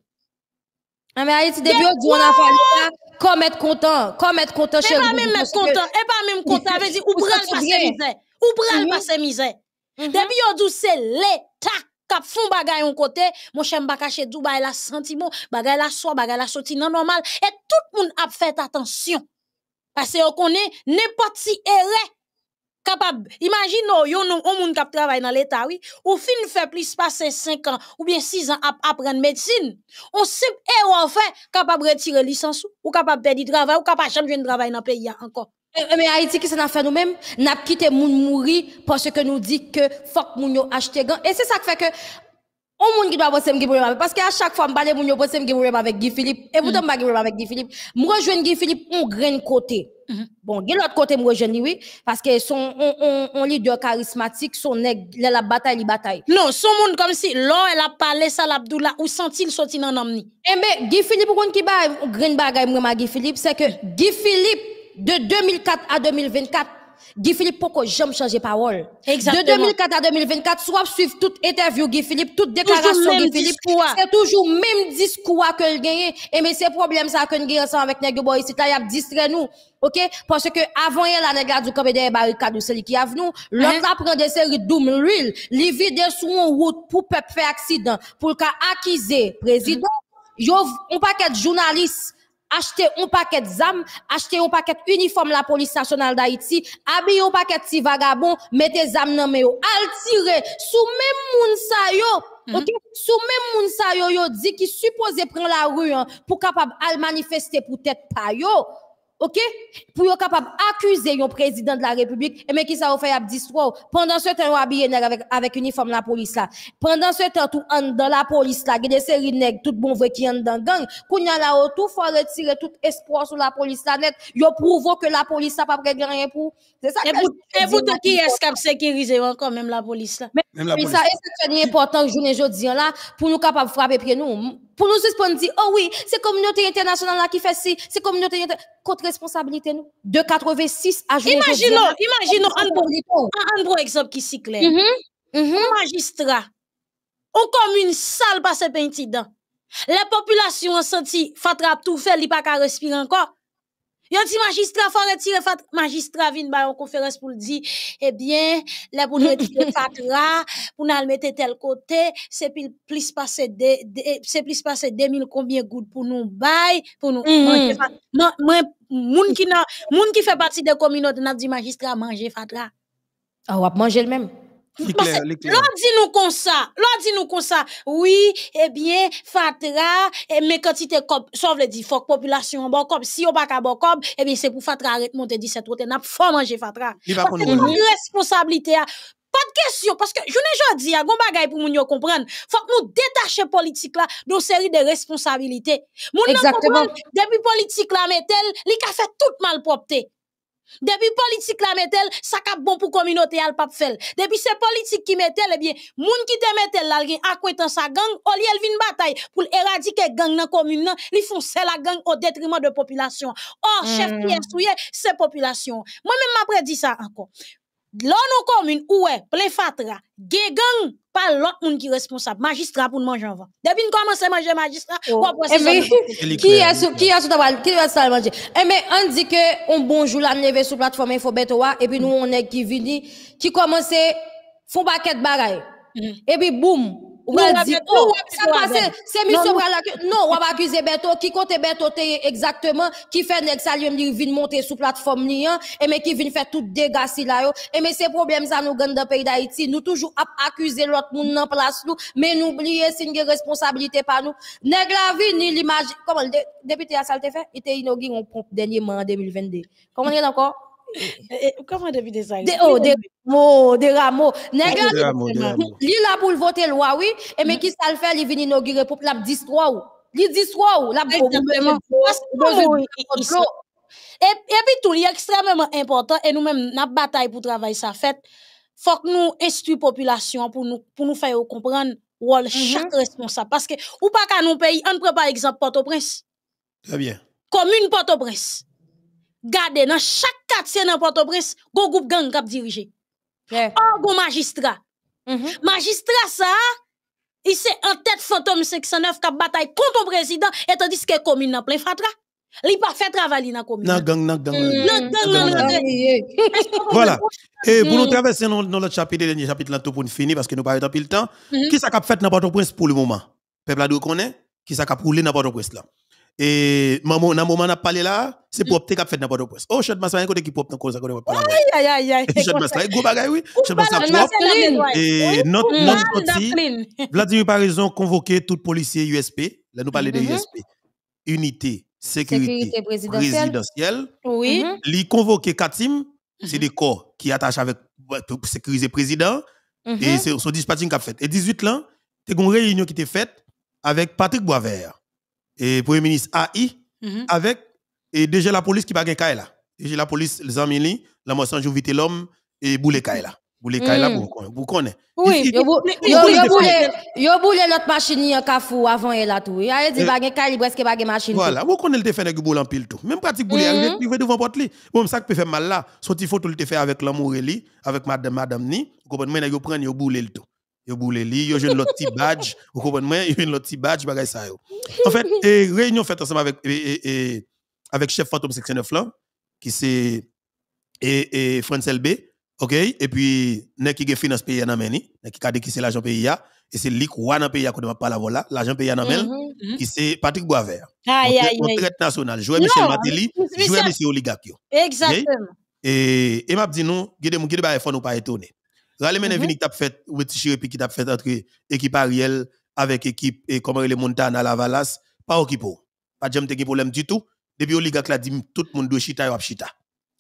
Mais Haïti, depuis on a fallu comme être content, comme être content chez Et pas même content, et pas même content, veut dire, ou mm-hmm. passer misère, ou le passer misère. Depuis aujourd'hui, c'est l'État kap fon bagay en côté. mon dou la sentiment, bagay la soie bagay la sorti, non normal, et tout A fait attention Parce parce ne si capable imaginons yon un moun qui travaille dans l'état oui ou fin fait plus passer 5 ans ou bien 6 ans à apprendre médecine on simple erreur eh, fait capable retirer licence ou capable perdre travail ou capable changer de travail dans pays hein, encore eh, eh, mais Haïti, qui s'en a fait nous-mêmes, n'a quitté moun mourir parce que nous dit que fuck moun yo acheté gants. Et c'est ça qui fait que on monde qui doit bosser me problème parce qu'à chaque fois m'balé moun yo bosser me problème avec Guy Philippe et pourtant pas problème avec Guy Philippe moi rejoindre Guy Philippe on grain côté mm-hmm. bon de l'autre côté moi rejoindre oui parce que son on, on, on leader charismatique son nèg la bataille bataille non son monde comme si l'on elle a parlé ça l'Abdoula ou senti le sorti dans l'amni et eh ben Guy Philippe on qui ba grain bagaille moi Guy Philippe c'est que mm. Guy Philippe de 2004 à 2024 Guy Philippe pourquoi jamais changer parole. Exactement. De 2004 à 2024, soit suivre toute interview Guy Philippe, toute déclaration Guy Philippe, c'est toujours même discours que le gagne. Et mais c'est problème ça que nous gagne ensemble avec Nègre Boy, c'est là, il a distrait nous. OK? Parce que avant, il y a la nègre du camp des barricades celui qui a venu. L'autre uh-huh. là prend des séries d'oum l'huile, les vide sur une route pour peuple faire accident, pour le cas président. Mm-hmm. Yo, on paquet de journalistes acheter un paquet d'armes, acheter un paquet uniforme la police nationale d'Haïti, habiller un paquet de vagabonds, mettez des armes dans mains. al tirer sous même moun sa yo. Mhm. OK, sous même moun yo yo dit qui supposé prendre la rue hein, pour capable al manifester pour tête pa yo. OK pour capable accuser un président de la République et eh mais qui ça fait histoire oh. pendant ce temps habillé avec avec uniforme la police là pendant ce temps tout en dans la police là des séries nèg tout bon vrai qui en dans gang kounya là oh, tout faut retirer tout espoir sur la police là net yo prouve que la police n'a pas prêt rien pour c'est ça et vous qui est-ce qui sécuriser encore même la police là Mais la est ça c'est important journée jodi là pour nous capable frapper pied nous pour nous suspendre, dire, oh oui, c'est communauté internationale là qui fait ci, c'est communauté internationale. Contre responsabilité, nous. De 86 à jour. Imaginons, imaginons, un bon exemple qui s'y clair. Mhm, mhm. magistrat, on commune sale par ses petit dents. Les populations ont senti, fatrap tout fait, ils pas respirer encore. Yon petit magistrat fò retire fat, magistrat vient ba yon conférence pour dire « eh bien la pour retire fatra, pour nal mettre tel côté, c'est plus passé de, de, c'est plus 2000 combien goud pour nou bay, pour nous mm. Non, moun ki nan, moun ki fè partie de communautés nan dit magistrat manger fatra. A ah, manger le même ?» L'on dit nous comme ça, l'on dit nous comme ça. Oui, eh bien, Fatra, eh, mais quand il comme ça veut dire faut population bon comme si on pas bon comme eh bien c'est pour Fatra arrêter monter 17 ou n'a pas manger Fatra. Il va responsabilité pas de question, parce que je ne dis, il y a pour nous comprendre. faut que nous la politique là d'une série de responsabilités. Exactement. Depuis politique là, mais tel, il a fait toute malpropreté. Depuis politique la politique ça cap bon pour communauté al pas Depuis ces politique qui mettel eh bien moun qui te gens là gen acquaintance sa gang ils lieu bataille pour éradiquer gang dans commune Ils li font c'est la gang au détriment de population. Or oh, chef mm. est Souye c'est population. Moi même après dit ça encore. Là, nos communes, ouais, plein fatra, pas l'autre monde qui est responsable. Magistrat pour nous manger avant. Depuis qu'on nous commençons à manger magistrat, oh. quoi pour eh Qui est qui est sous Qui va ça manger? Eh, mais on dit que, on bonjour la neve sur plateforme InfoBetoa, et puis nous, on est qui vient, qui à font paquet de mm-hmm. Et puis, boum, non, on va accuser Beto. Qui compte Beto exactement? Qui fait Nexalium vient monter sous plateforme Nian? Hein, et mais qui vient faire tout dégâts là? Et mais ces problèmes, ça nous gagne dans le pays d'Haïti. Nous toujours accuser l'autre monde en place nous. Mais nous oublions si nous responsabilité par nous. Nèg la vie ni l'image. Comment le député a ça fait? Il était inauguré en dernier en 2022. Comment il est encore? Comment depuis des arguments? Oh, des mots, des rameaux. négatif. Lui là pour voter loi, oui, et mais mm-hmm. qui ça le fait, il vient inaugurer pour la 10 Il dit 10 la oh, Et puis tout, il est extrêmement important, et nous-mêmes, la bataille pour travailler ça fait, faut que nous instruisions la population pour nous, pour nous faire comprendre mm-hmm. chaque responsable. Parce que, ou pas qu'à nous pays, on prend par exemple Port-au-Prince. Très bien. Commune Port-au-Prince. Gardez dans chaque quartier dans Port-au-Prince, go groupe gang kap dirije. Yeah. Oh, go magistrat Mm -hmm. il c'est en tête fantôme 509 kap bataille contre le président, et tandis que commune n'a plein fatra. Li pa fait travail nan commune. Nan gang, nan gang. Voilà. Et pour nous mm-hmm. traverser dans notre chapitre, le dernier chapitre tout pour nous finir, parce que nous pas eu le temps, mm-hmm. qui ça kap fait n'importe Port-au-Prince pour le moment? Peuple a deux connaître, qui ça kap roulé dans Port-au-Prince là? Et maman, dans le moment où a parlé là, c'est mm. pour qui a fait n'importe quoi. Oh, Chad Massa, il y a un côté qui pour dans cause à Aïe, aïe, aïe, aïe. Chad Massa, propre. Et notre, notre Vladimir Parizon convoqué tout policier USP. Là, nous parlons de mm-hmm. USP. Unité, sécurité, présidentielle. Oui. Mm-hmm. Il convoqué Katim, c'est mm-hmm. des corps qui attachent avec, sécurité sécuriser président. Et c'est son dispatching qu'a fait. Et 18 ans, a une réunion qui était faite avec Patrick Boisvert et Premier ministre AI, mhm. avec et déjà la police qui va Kaila là. Déjà la police, les amis, la moisson vite l'homme et boule Kaila. Boule Kaila, mm. vous connaissez. Oui, vous boulez L'autre machine en cafou avant elle là tout. Il a dit bagay calibre est-ce que machine. Voilà, vous connaissez le défend avec boule en pile tout. Même pratique boule, avec mhm. devant devant porte lui Bon ça peut faire mal là, sorti photo le fait avec l'amour avec madame madame ni, vous comprenez, vous le tout yo boule li, yo jeune l'autre petit badge, vous comprenez, yo jeune l'autre petit badge, bagay ça En fait, et réunion faite ensemble avec, et, et, avec chef fantôme 69 là, qui c'est, et, et France LB, ok, et puis, ne qui finance pays en ameni, ne qui kade c'est l'agent pays ya, et c'est lui qui dans pays qu'on ne pas la voilà l'agent pays en amel mm-hmm. qui c'est Patrick Boisvert aïe national joueur Monsieur Matéli joueur monsieur Oligakio exactement et et m'a dit nous guide mon guide ba faut nous pas étonner Rale mhm. qui t'a fait retiré puis qui t'a fait entre équipe Ariel avec équipe et comment les Montana Lavalas pas au Kipo. Pas jamais de problème du tout. Depuis au liga la dit tout le monde doit chita et chita.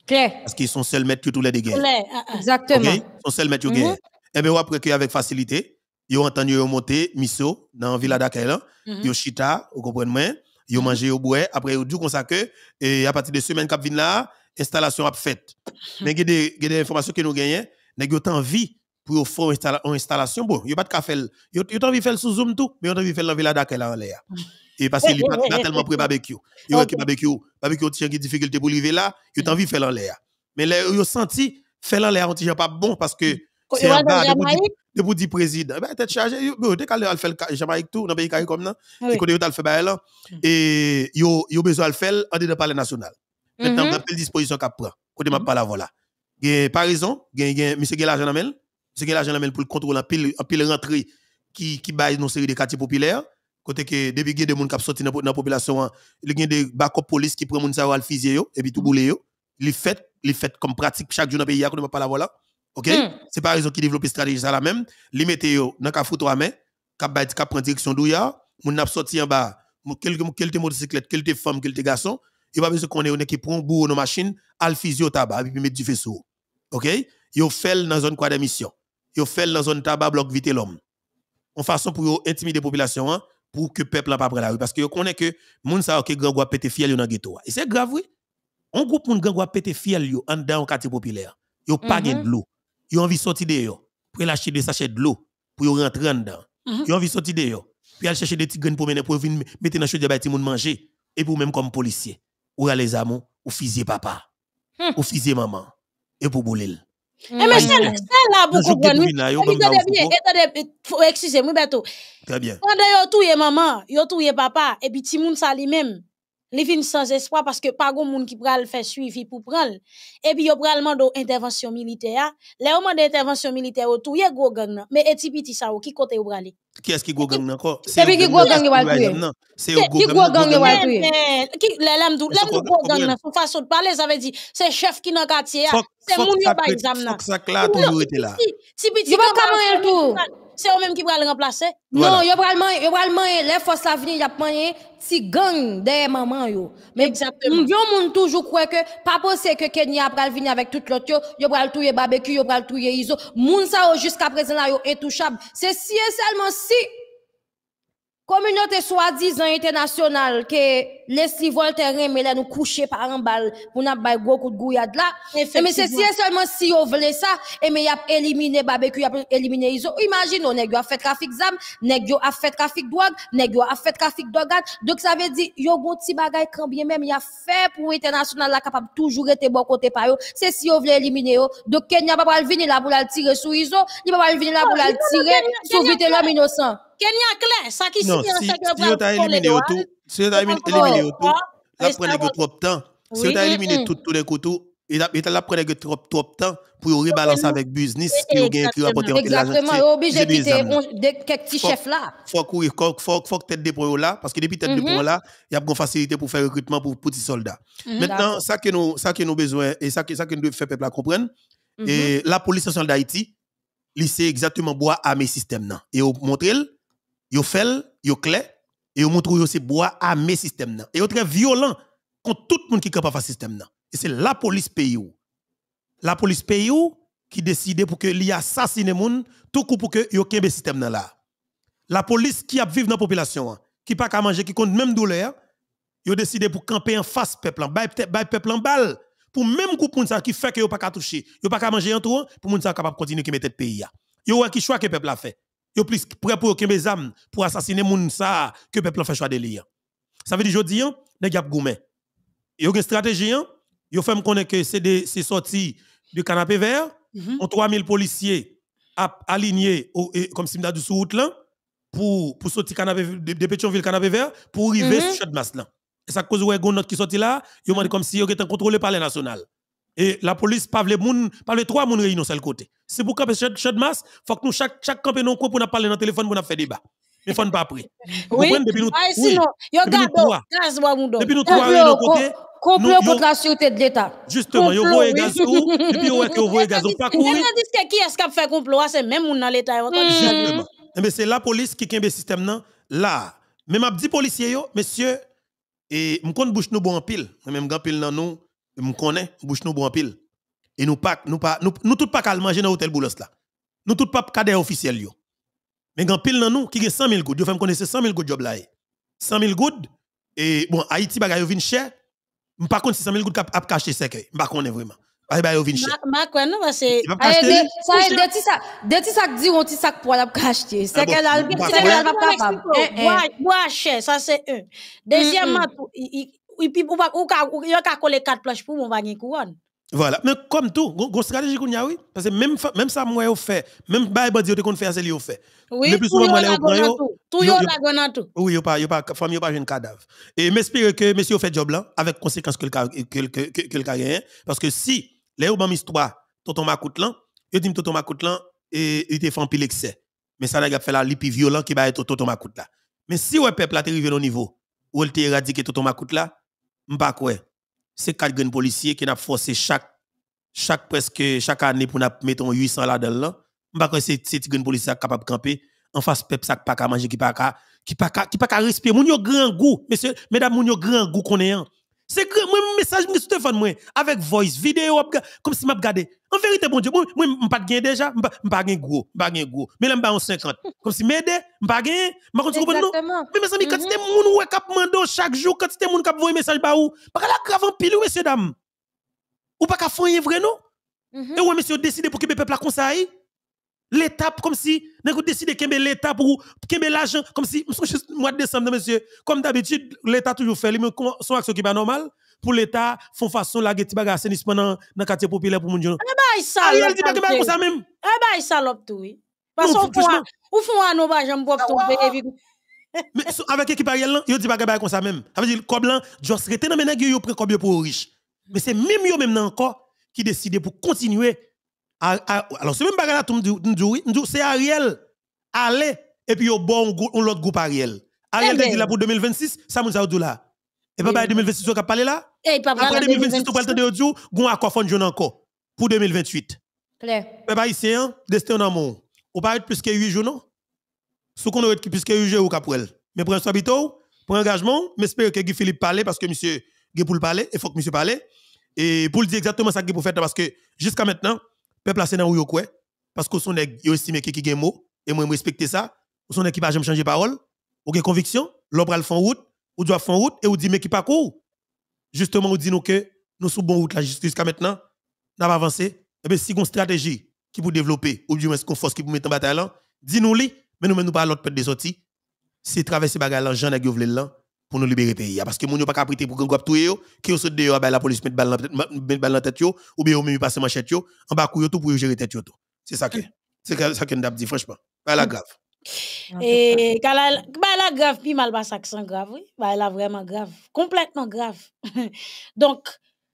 clair Parce qu'ils sont seuls maîtres tous les dégâts. Ah, ah. Exactement. Ils sont seuls maîtres dégâts. Et bien après que avec facilité, ils ont entendu monter misso dans Villa d'Akaïla, ils mhm. ont chita, vous comprenez moi, ils ont mangé au bois après ils ont dit comme ça que et à partir de semaine cap là, installation est faite. Mais il y a des informations que nous gagnons nèg yo envie pour faire une installation bon yo pas de faire yo envie faire sous zoom tout mais yo envie faire dans villa d'accueil en l'air et parce qu'il a tellement de barbecue yo okay. barbecue barbecue tient qui difficulté pour arriver là yo envie faire en l'air mais là yo senti faire en l'air on pas bon parce que c'est un bas de vous dire président ben tête chargé yo dès qu'elle le faire Jamaïque tout dans pays comme là et connaît yo le faire bail là et yo besoin le faire en dedans palais national maintenant mm -hmm. disposition qu'a prend côté m'a hmm. la voilà gen par monsieur gen l'argent dans mail monsieur gen l'argent dans mail pour contrôler en pile en pile rentrée qui qui baille dans série de quartiers populaires côté que depuis gen des monde qui sorti dans la population hein, il gen des backup police qui prend moun ça al fusiller et puis tout bouler yo les fait les fait comme pratique chaque jour dans pays qu'on ne pas la voilà OK hmm. c'est par raison qui développe stratégie ça la même les mettez yo dans ka foutre main ka baille ka prend direction douya moun n'a sorti en bas quelques quelques motocyclettes quelques femmes quelques garçons il va besoin qu'on ait une qui prend boue nos machines al fusiller tabac et puis mettre du faisceau OK Yo fait dans zone quoi d'émission. Yo fait dans zone tabac bloc vite l'homme. En façon pour intimider la population hein, pour que peuple pas la rue parce que yo connaît que moun sa OK grand gwa pété fiel dans ghetto. Et c'est grave oui. On groupe moun grand gwa pété fiel yo en dans quartier populaire. Yo pas mhm. de l'eau. Yo envie sortir dehors pour lâcher des sachets de l'eau pour rentrer dedans. Mm -hmm. Yo envie sortir dehors puis aller chercher des petits graines pour mener pour venir mettre dans chaudière bah, moun manger et pour même comme policier ou aller les amants ou fusier papa hmm. ou fusier maman et pour bouler. Mm. Eh, mais mais c'est là beaucoup pour comprendre. Attendez bien, attendez, faut excuser moi bateau. Très bien. Pendant yo touyer maman, yo touyer papa et puis ti moun sa lui-même les vin sans espoir parce que pas moun qui pral faire suivi pour prendre. Et puis yo pral intervention militaire. les yo mande intervention militaire ou touye go gang nan. Mais petit piti ça ou ki Qui est-ce qui go gang nan C'est qui go gang C'est qui go gang Qui gang nan. façon de parler ça veut dire c'est chef qui quartier. C'est là. comment c'est eux-mêmes qui pourraient le remplacer. Non, ils pourraient le remplacer. les forces à venir, ils pourraient le gang des mamans. Yo. Mais Exactement. moun toujours croit que, pas sait que Kenya va venir avec tout l'autre, yo tout le barbecue, yo tout le iso. Moun sa jusqu'à présent là, yo intouchable. C'est si et seulement si Communauté soi-disant internationale que Leslie terrain mais là nous coucher par en balle pour n'a pas gros coup de gouillade là. Mais c'est si seulement si on voulait ça et mais y a éliminé barbecue, y a éliminé iso. Imagine on a fait trafic zam, nèg a fait trafic drogue, nèg a fait trafic drogue Donc ça veut dire yo gon petit bagaille quand bien même y a fait pour international là capable toujours être bon côté par eux. C'est si on voulait éliminer eux. Donc a pas venir là pour le tirer sur iso, il pas venir là pour le tirer sur vite l'homme innocent. Kenya clair, ça qui non, si, si, si t'a éliminé tout, si t'a éliminé tout, la prenez que trop de temps. Si t'a mm, éliminé mm. tout tous les couteaux, il a la prenez que trop trop de temps pour rebalancer avec business qui ont gagné qui rapporter l'argent. Exactement, obligé de quitter quelques petits chefs là. Faut courir, faut faut tête de pour là parce que depuis tête de pour mm-hmm. là, il y a une facilité pour faire recrutement pour petits soldats. Mm, Maintenant, ça que nous ça que nous besoin et ça que ça que nous faire peuple à comprendre et mm-hmm. la police nationale d'Haïti, lycée exactement bois à mes systèmes là et montrer yo fel, yo clé et yo montre yo c'est bois armé système nan. Et yo très violent contre tout le monde qui capable faire système nan. Et c'est la police pays La police pays qui décide pour que li assassine moun tout coup pour que yo kembe système là. La. police qui a vivre dans la population hein, qui pas qu'à manger qui compte même douleur, yo décide pour camper en face peuple en bay peuple en balle pour même coup moun ça qui fait que yo pas qu'à toucher, yo pas qu'à manger en tout pour moun ça capable continuer qui mettre pays ya. Hein. Yo qui choix que peuple a fait yo plus prêt pour aucun âmes pour assassiner moun ça que peuple fait choix délire. Ça veut dire jodi an, nèg y a goumé. Yo une stratégie an, hein? yo fait me connaître que c'est des c'est sorti du canapé vert, mm 3000 policiers alignés comme si du sous route là pour pour sortir canapé de, de Pétionville canapé vert pour arriver mm -hmm. sur chat masse là. Et ça cause ouais gon qui sorti là, yo mande comme si yo était contrôlé par les nationales et la police pas les moun pas les trois moun réunion seul côté c'est pour camper chaque de masse faut que nous chaque chaque campé, non pour nous parler dans le téléphone pour nous faire débat mais faut pas pris oui depuis nous ah, oui depuis nous trois réunions côté complot contre la sûreté de l'État. Justement, yo voyez gazou, et puis yo que voyez gazou pas courir. Mais disque qui est-ce qui a fait complot, ah, c'est même moun dans l'État. Justement. Mais eh c'est la police qui kembe système là. Mais m'a dit policier monsieur, et et m'konn bouche nous bon en pile, même grand pile dans nous me connais, bouche nous bon en pile. Et nous pas nous pas nous, tout pas qu'à manger dans hôtel Boulos là. Nous tout pas cadre officiel yo. Mais grand pile dans nous qui gagne 100 000 gouttes, yo fait me 100 000 gouttes job là. 100 eh. 000 gouttes et bon Haïti bagay vinn cher. M pas si 100 000 gouttes a caché sec, m pas connais vraiment. Bah bah yo vinn cher. Ma quoi non parce que ça est de ti ça, de ti ça dit on ti ça pour la cacher. Ah c'est qu'elle a c'est qu'elle va pas capable. Eh, eh. Bois cher, ça c'est un. Deuxièmement, mm, mm et puis ou ou ka ka coller quatre planches pour mon bagage couronne. Voilà, mais comme tout, go stratégie qu'on y a oui, parce que même même ça moi au fait, même bail bandi te qu'on fait c'est lui au fait. Oui, plus souvent moi là tout. Tout yo la gonna tout. Oui, yo pas yo pas famille pas jeune cadavre. Et m'espérer que monsieur fait job là avec conséquence que le que que le gagné parce que si les ban histoire tonton Macoute là, yo dit tonton Macoute là et il était fait pile excès. Mais ça n'a fait la lipi violent qui va être tonton Macoute là. Mais si ouais peuple a arrivé au niveau où il t'éradiquer tonton Macoute là, pas quoi. C'est quatre grands policiers qui n'a forcé chaque chaque presque chaque année pour mettre 800 là-dedans. sais quoi c'est ces grands policiers capable de camper en face peuple ça pas manger qui pas qui pas qui pas respirer. mon grand goût, monsieur, mesdames mon un grand goût qu'on est c'est que moi, message sur téléphone, moi, avec voice, vidéo, comme si m'a regardé. En vérité, bon Dieu, moi, je ne pas déjà, je ne gros, je pas gros. Mais là, je en 50. Comme si m'aide je m'aide, pas Je ne pas. Mais mes amis, quand mhm. c'était mon qui cap mando chaque jour, quand c'était moun qui envoie message par ou, par la grave en pile, messieurs, dames. Ou pas qu'à faire vrai, non? Mhm. Et ouais, messieurs, décider pour que le peuple la conseillent L'État, comme si, nous décidé de l'État pour l'argent, comme si, mois de décembre, monsieur, comme d'habitude, l'État toujours fait, mais son action qui n'est pas normale, pour l'État, font façon la guetti baga pendant, dans le quartier populaire pour mon Dieu. Eh ben, il ah, salope. il dit pas ça même. Eh ben, il salope tout, oui. Parce qu'on font, ou font un hommage, j'aime boire tout, Mais avec l'équipe Ariel, il dit pas comme ça même. Ça veut dire, comme là, Joss dans non, mais il prend comme pour riche. Mais c'est même eux même encore qui décident pour continuer alors, c'est même pas là, c'est Ariel. Allez, et puis au bon, on l'autre groupe Ariel. Ariel eh dit ben. là pour 2026, ça nous a dit là. Et papa, 2026, on va parlé là? Et eh, papa, Après 2026, on va parlé de jour, on a quoi encore pour 2028. Papa, ici, hein, destin en amour. On parle plus que 8 jours, non? Sous qu'on aurait plus que 8 jours ou Mais pour un soir pour un engagement, j'espère que Guy Philippe parle parce que monsieur pour il faut que monsieur parle. Et pour dire exactement ça qu'il faut faire parce que jusqu'à maintenant, Peuple placer dans où quoi parce que son nèg yo estime qui des mot et moi respecter ça, son équipe qui pas jamais changé parole, ou gen conviction, l'opéra le font route, ou doit font route et ou dit mais qui pas court. Justement ou dit nous que nous sommes bon route la justice jusqu'à maintenant, n'a pas avancé. Et eh bien si une stratégie qui pour développer ou du moins qu'on force qui pour mettre en bataille là, dis nous li, mais nous même nous pas l'autre peut de sortie. C'est traverser bagarre là, j'en nèg yo là, pour nous libérer le pays. Parce que nous n'avons pas prêter pour que nous tout yo, qui ont sauté à la police met balle dans la tête, ou bien on met passer machette en bas tout pour gérer tête. C'est ça que c'est ça que nous dit, franchement. Pas bah, la grave. Et quand bah, la grave, puis mal pas bah, sans grave, oui. la vraiment grave. Complètement grave. Donc,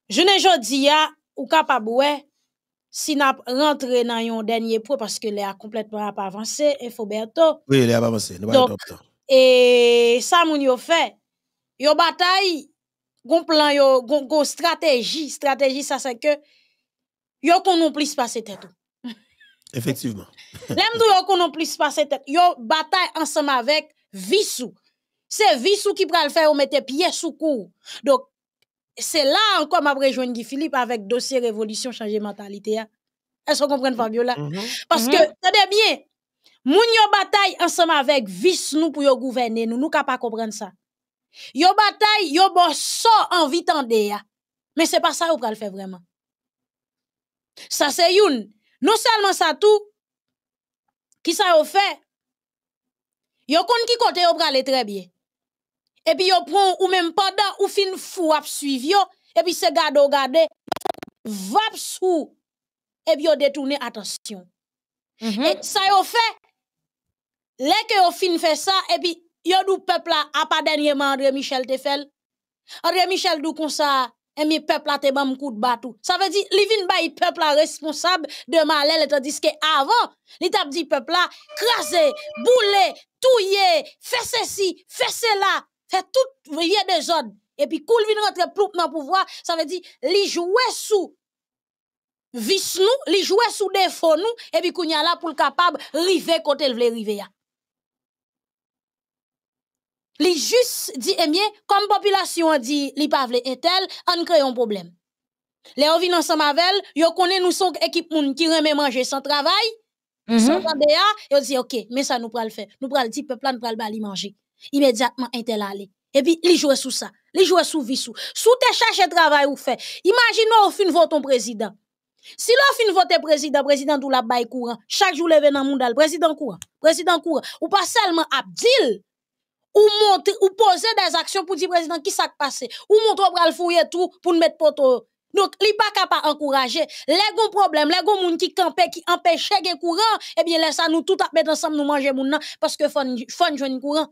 je ne jodi pas, ou capable, ouais, si n'a rentré dans un dernier point, parce que les a complètement pas avancé, et Foberto. Oui, les a pas avancé. Donc, et ça, mon yo fait. Yo bataille, gon plan, yo gon, stratégie. Stratégie, ça c'est que yo qu'on plus passer tête. Effectivement. L'aime dou yo plus passer tête. Yo bataille ensemble avec visou. C'est visou qui pral faire ou mettre pied sous cou. Donc c'est là encore m'a rejoindre Guy Philippe avec dossier révolution changer mentalité. Est-ce qu'on comprend Fabiola? Parce que tenez bien, moun yo bataille ensemble avec Vissou pour gouverner nous, nous pas comprendre ça. Yo bataille, yo bo so en vitande ya. Mais c'est pas ça ou pral faire vraiment. Ça c'est une Non seulement ça tout, qui ça yo fait? Yo kon ki kote yo est très bien. Et puis yo prend ou même pendant ou fin fou ap suivi et puis se garde ou gade, vap sou, et puis yo détourne attention. Mm-hmm. Et ça yo fait, le que yo fin fait ça, et puis Yon dou peuple a pas dernièrement André Michel te André Michel dou comme ça, et eh, mi peuple a te bam coup de batou. Ça veut dire, li vin bay peuple a responsable de malel, tandis que avant, li tap dit peuple a crasé, bouler, touillé, fait ceci, fait cela, fait tout vieille des ordres. Et puis, koul vin rentre ploup dans pouvoir, ça veut dire, li joue sous vis nous, li joue sous défaut nous, et puis, kounya là pour capable, river côté le vle river Li jus di eh comme population population dit, li pavle etel, an un problème. Les ou vin avec mavel, yo konen nou son ekip moun ki reme manger sans travail, mm -hmm. san yo di ok, mais ça nous pral fe, nou pral di peuple nou pral bali manje. immédiatement intel Et et puis li joue sous ça, li joue Sous visou. Sou te chache travail ou fait Imaginons ou fin ton président. Si l'on fin voter président, président ou la bail courant, chaque jour lever dans le monde, président courant, président courant, ou pas seulement Abdil, ou montre, ou poser des actions pour dire président qui s'est passé ou montrer le fouiller tout pour mettre poto. donc n'est pas capable encourager les gros problèmes les gros monde qui campaient qui empêchaient les courant eh bien laisse ça nous tout à mettre ensemble nous manger maintenant, parce que fon fon joindre courant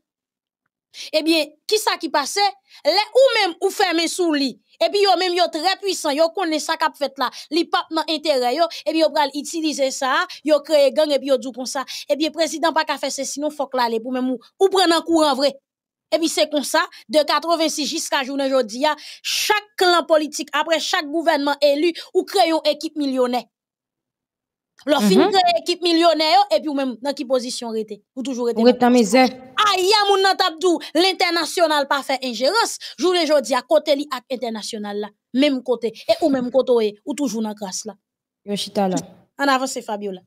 eh bien, qui ça qui passe? Les ou même ou fermez sous lit. Et puis, yon même yon très puissant, yon konne sa cap fait la, li pap nan intérêt yon, et eh puis yon pral utilise sa, yon kreye gang, et puis yon dit comme ça Et eh bien, président n'a pas fait ça, sinon que la le pour même ou, ou en courant vrai. Et eh puis c'est comme ça, de 86 jusqu'à jour aujourd'hui, chaque clan politique, après chaque gouvernement élu, ou crée une équipe millionnaire. Leur mhm. fin l'équipe millionnaire et puis même dans qui position rete. Ou toujours rete. Ou rete misère. Aïe, moun nan tabdou, l'international pas fait ingérence. Jour le jodi à côté li ak international là. Même côté. Et ou même côté ou toujours dans grâce là. Yoshita En avance Fabiola.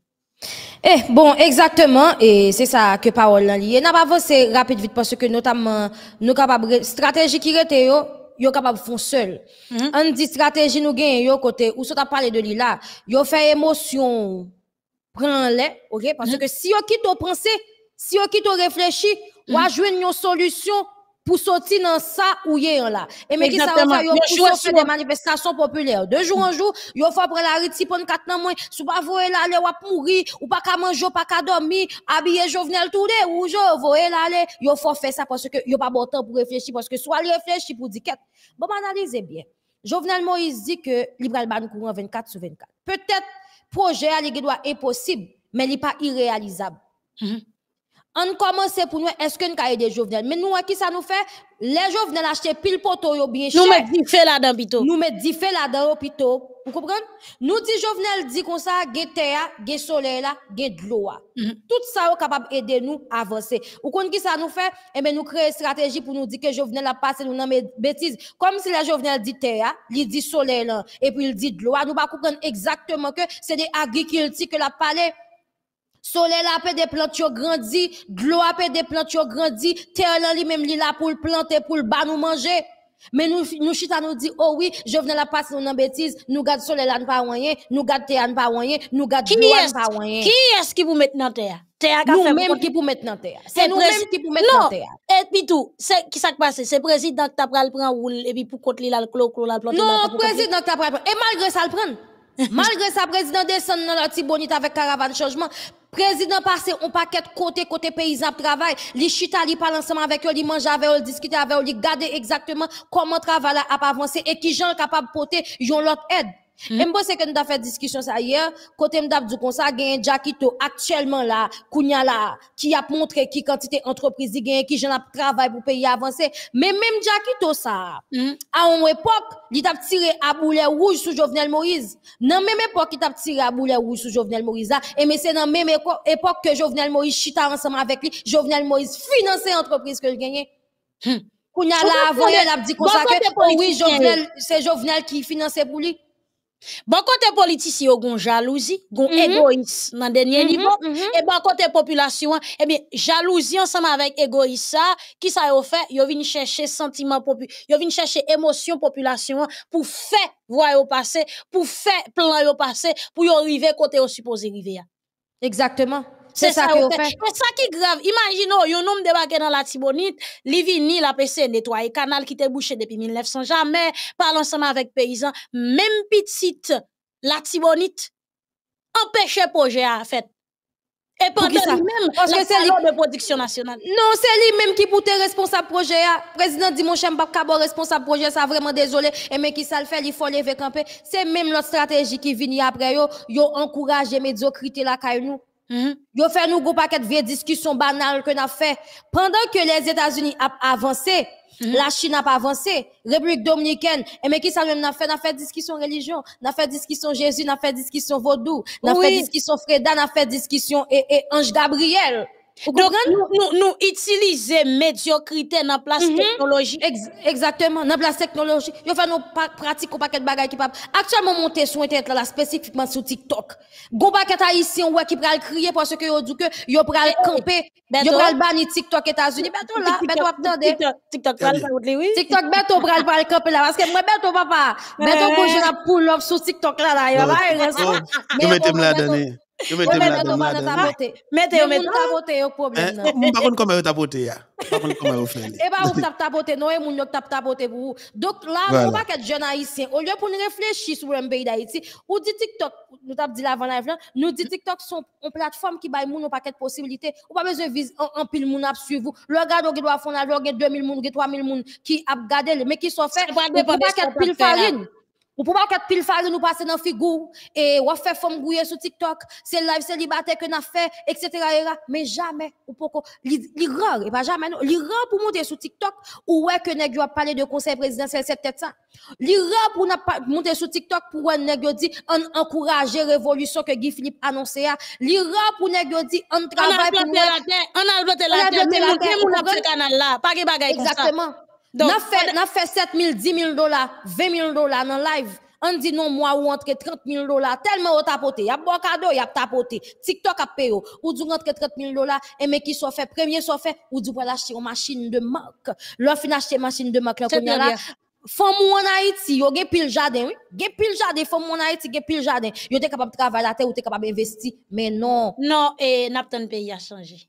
Eh, bon, exactement, et c'est ça que parole en lié. N'a avancé rapide vite parce que notamment, nous capables, stratégie qui yo capable font seul. Mm -hmm. On dit stratégie nous gagne yo côté ou sont t'a parler de lui là, yo fait émotion prends les OK parce mm-hmm. que si yo quitte penser, si yo quitte réfléchir, mm mm-hmm. ou a une solution pour sortir dans ça où il est là. Et mais qui ça va faire, des manifestations populaires. De jour en jour, il faut prendre la route, si pour quatre ans moins, sous pas voyer là, aller, ou pourri, ou pas qu'à manger, ou pas qu'à dormir, habiller Jovenel Touré, ou je, voyer là, aller, il faut faire ça parce que il pas bon temps pour réfléchir, parce que soit il réfléchit pour dire, bon, ben, analysez bien. Jovenel Moïse dit que libéral Ban courant 24 sur 24. Peut-être, projet à doit impossible, mais il n'est pas irréalisable. Mm-hmm. On commence pour nous, est-ce que nous avons des jeunes Mais nous, qui ça nous fait Les jeunes achètent pile poteau bien cher. Nous met dix fait là-dedans, plutôt. Nous met dix fait là-dedans, plutôt. Vous comprenez Nous dit Jovenel dit comme ça, gè terre, gè soleil là, de l'eau. Mhm. Tout ça est capable d'aider nous à avancer. Vous comprenez qui ça nous fait Eh bien nous créons une stratégie pour nous dire que Jovenel la passé nous dans mes bêtises. Comme si les jeunes dit terre, hein, ils dit soleil et puis il dit de l'eau. Nous pas comprendre exactement que c'est des agriculteurs qui la parlé Soleil a fait des plantes qui grandi, Gloire a fait des plantes qui grandi, terre là lui même li la pour le planter, pour le nous manger. Mais nous, nous chita nous dit, oh oui, je venais la passer dans bêtise, nous garde soleil là pas rien, nous garde terre pas rien, nous garde l'eau pas rien. Qui est-ce qui vous met dans terre? Nous-mêmes qui pour mettre dans terre. C'est nous-mêmes qui vous mettre dans terre. Et puis tout, c'est qui s'est passé? C'est président qui t'a pris le prendre et puis pour côté la le clos, clou, le planter. Non, président qui t'a pris Et malgré ça le prendre. Malgré ça, président descend dans la Tibonite avec caravane changement. Président passé on paquet côté côté paysan travail, les chita li parle ensemble avec eux, li mange avec eux, discuter avec eux, li garder exactement comment travail a avancé et qui gens capable porter ont l'autre aide même si que nous avons fait discussion ça hier, côté nous avons dit comme ça, il y actuellement là, qui a montré qui quantité d'entreprise gagne, qui j'en a travail pour pays avancer. Mais même Jackito ça, à une époque, il a tiré à boulet rouge sous Jovenel Moïse. Dans même époque, il a tiré à boulet rouge sous Jovenel Moïse Et mais c'est dans même époque que Jovenel Moïse chita ensemble avec lui, Jovenel Moïse finançait l'entreprise que je gagnais. a dit que, oui, Jovenel, c'est Jovenel qui finançait pour lui. Bon côté politicien gon jalousie, gon mm égoïsme dernier mhm, niveau mhm. et bon côté population eh bien jalousie ensemble avec égoïsme qui ça yo fait yo vinn chercher sentiment popu yo chercher émotion population pour faire voir au passé, pour faire plan au passé, pour y arriver côté au supposé arriver. Exactement. C'est ça, qui ça qui est grave. Imaginez, un oh, homme débarqué dans la Tibonite, Livini, la PC nettoyé, canal qui était bouché depuis 1900, jamais, par ensemble avec paysans, même petite, la Tibonite, le projet à fait. Et pas parce que c'est lui production nationale. Non, c'est lui-même qui est responsable projet. Le ah. président Dimanche mon responsable Mbakabo responsable projet, ça vraiment désolé. Et mais qui ça le fait, il faut lever camper. C'est même notre stratégie qui vient après Vous Ils ont encouragé médiocrité la caille Mm Yo fait nous gros paquet de vieilles discussions banales que n'a fait. Pendant que les États-Unis a avancé, mhm. la Chine n'a pas avancé, République dominicaine, et eh, mais qui ça même n'a fait, n'a fait discussion religion, n'a fait discussion Jésus, n'a fait discussion vaudou, n'a fait discussion Freda, n'a fait discussion et Ange Gabriel. Donc, nous nou utilisons médiocrité en la place de mhm. technologie. exactement, en la place technologie. Nous faisons nos pratiques ou paquet de bagages qui pas. Actuellement, monté sur Internet, là, spécifiquement sur TikTok. Gon paquet haïtien, ouais, qui pral crier parce que yo dit que yo pral eh, eh, camper. Yo pral bani TikTok États-Unis. Beto là, Beto attendez. TikTok pral pral oui. TikTok Beto pral pral camper là. Parce que moi, Beto papa, Beto bouge eh. la poule sur TikTok là, là. Yo mette m'la donner. Yo mette mladen mladen. Mete yo mette tapote yo problem nan. Mwen bakon kome yo eh, tapote ya. Bakon kome yo ba ou tap tapote e moun yo tap ou. Dok la TikTok, nou tap di la van la TikTok son platform ki bay moun posibilite. Ou pa besoin viz an pil moun ap suivou. le gars ge do fon la, 2000 moun, ge 3000 moun ki ap gade le. ki fè, ou pour pas qu'être pile faire nous passer dans Figou, et ou faire femme gouiller sur TikTok, c'est live célibataire que n'a fait etc. mais jamais ou pourquoi l'erreur et pas jamais l'erreur pour monter sur TikTok ou ouais que nèg a parlé de conseil présidentiel cette tête ça. L'erreur pour monter sur TikTok pour un nèg dit on encourager révolution que Guy Philippe annoncé l'erreur pour nèg dit on travaille pour on a la terre, on a la terre, on a la terre, on a la la terre, on la donc, n'a fait, fait 7 000, 10 000 dollars, 20 000 dollars dans live. On dit non, moi, ou entre 30 000 dollars, tellement ou tapoté. Il y a bon cadeau, il y a tapoté. TikTok a payé. Ou dit entre 30 000 dollars, et mais qui soit fait, premier soit fait, ou dit pour acheter une machine de marque. L'offre une machine de marque, là, Fom ou en Haïti, yo gen pile jardin, oui. Gen pile jardin, Femme ou en Haïti gen pile jardin. Yo te capable de travailler la terre ou te capable d'investir, mais non. Non, et n'a pas pays a changé.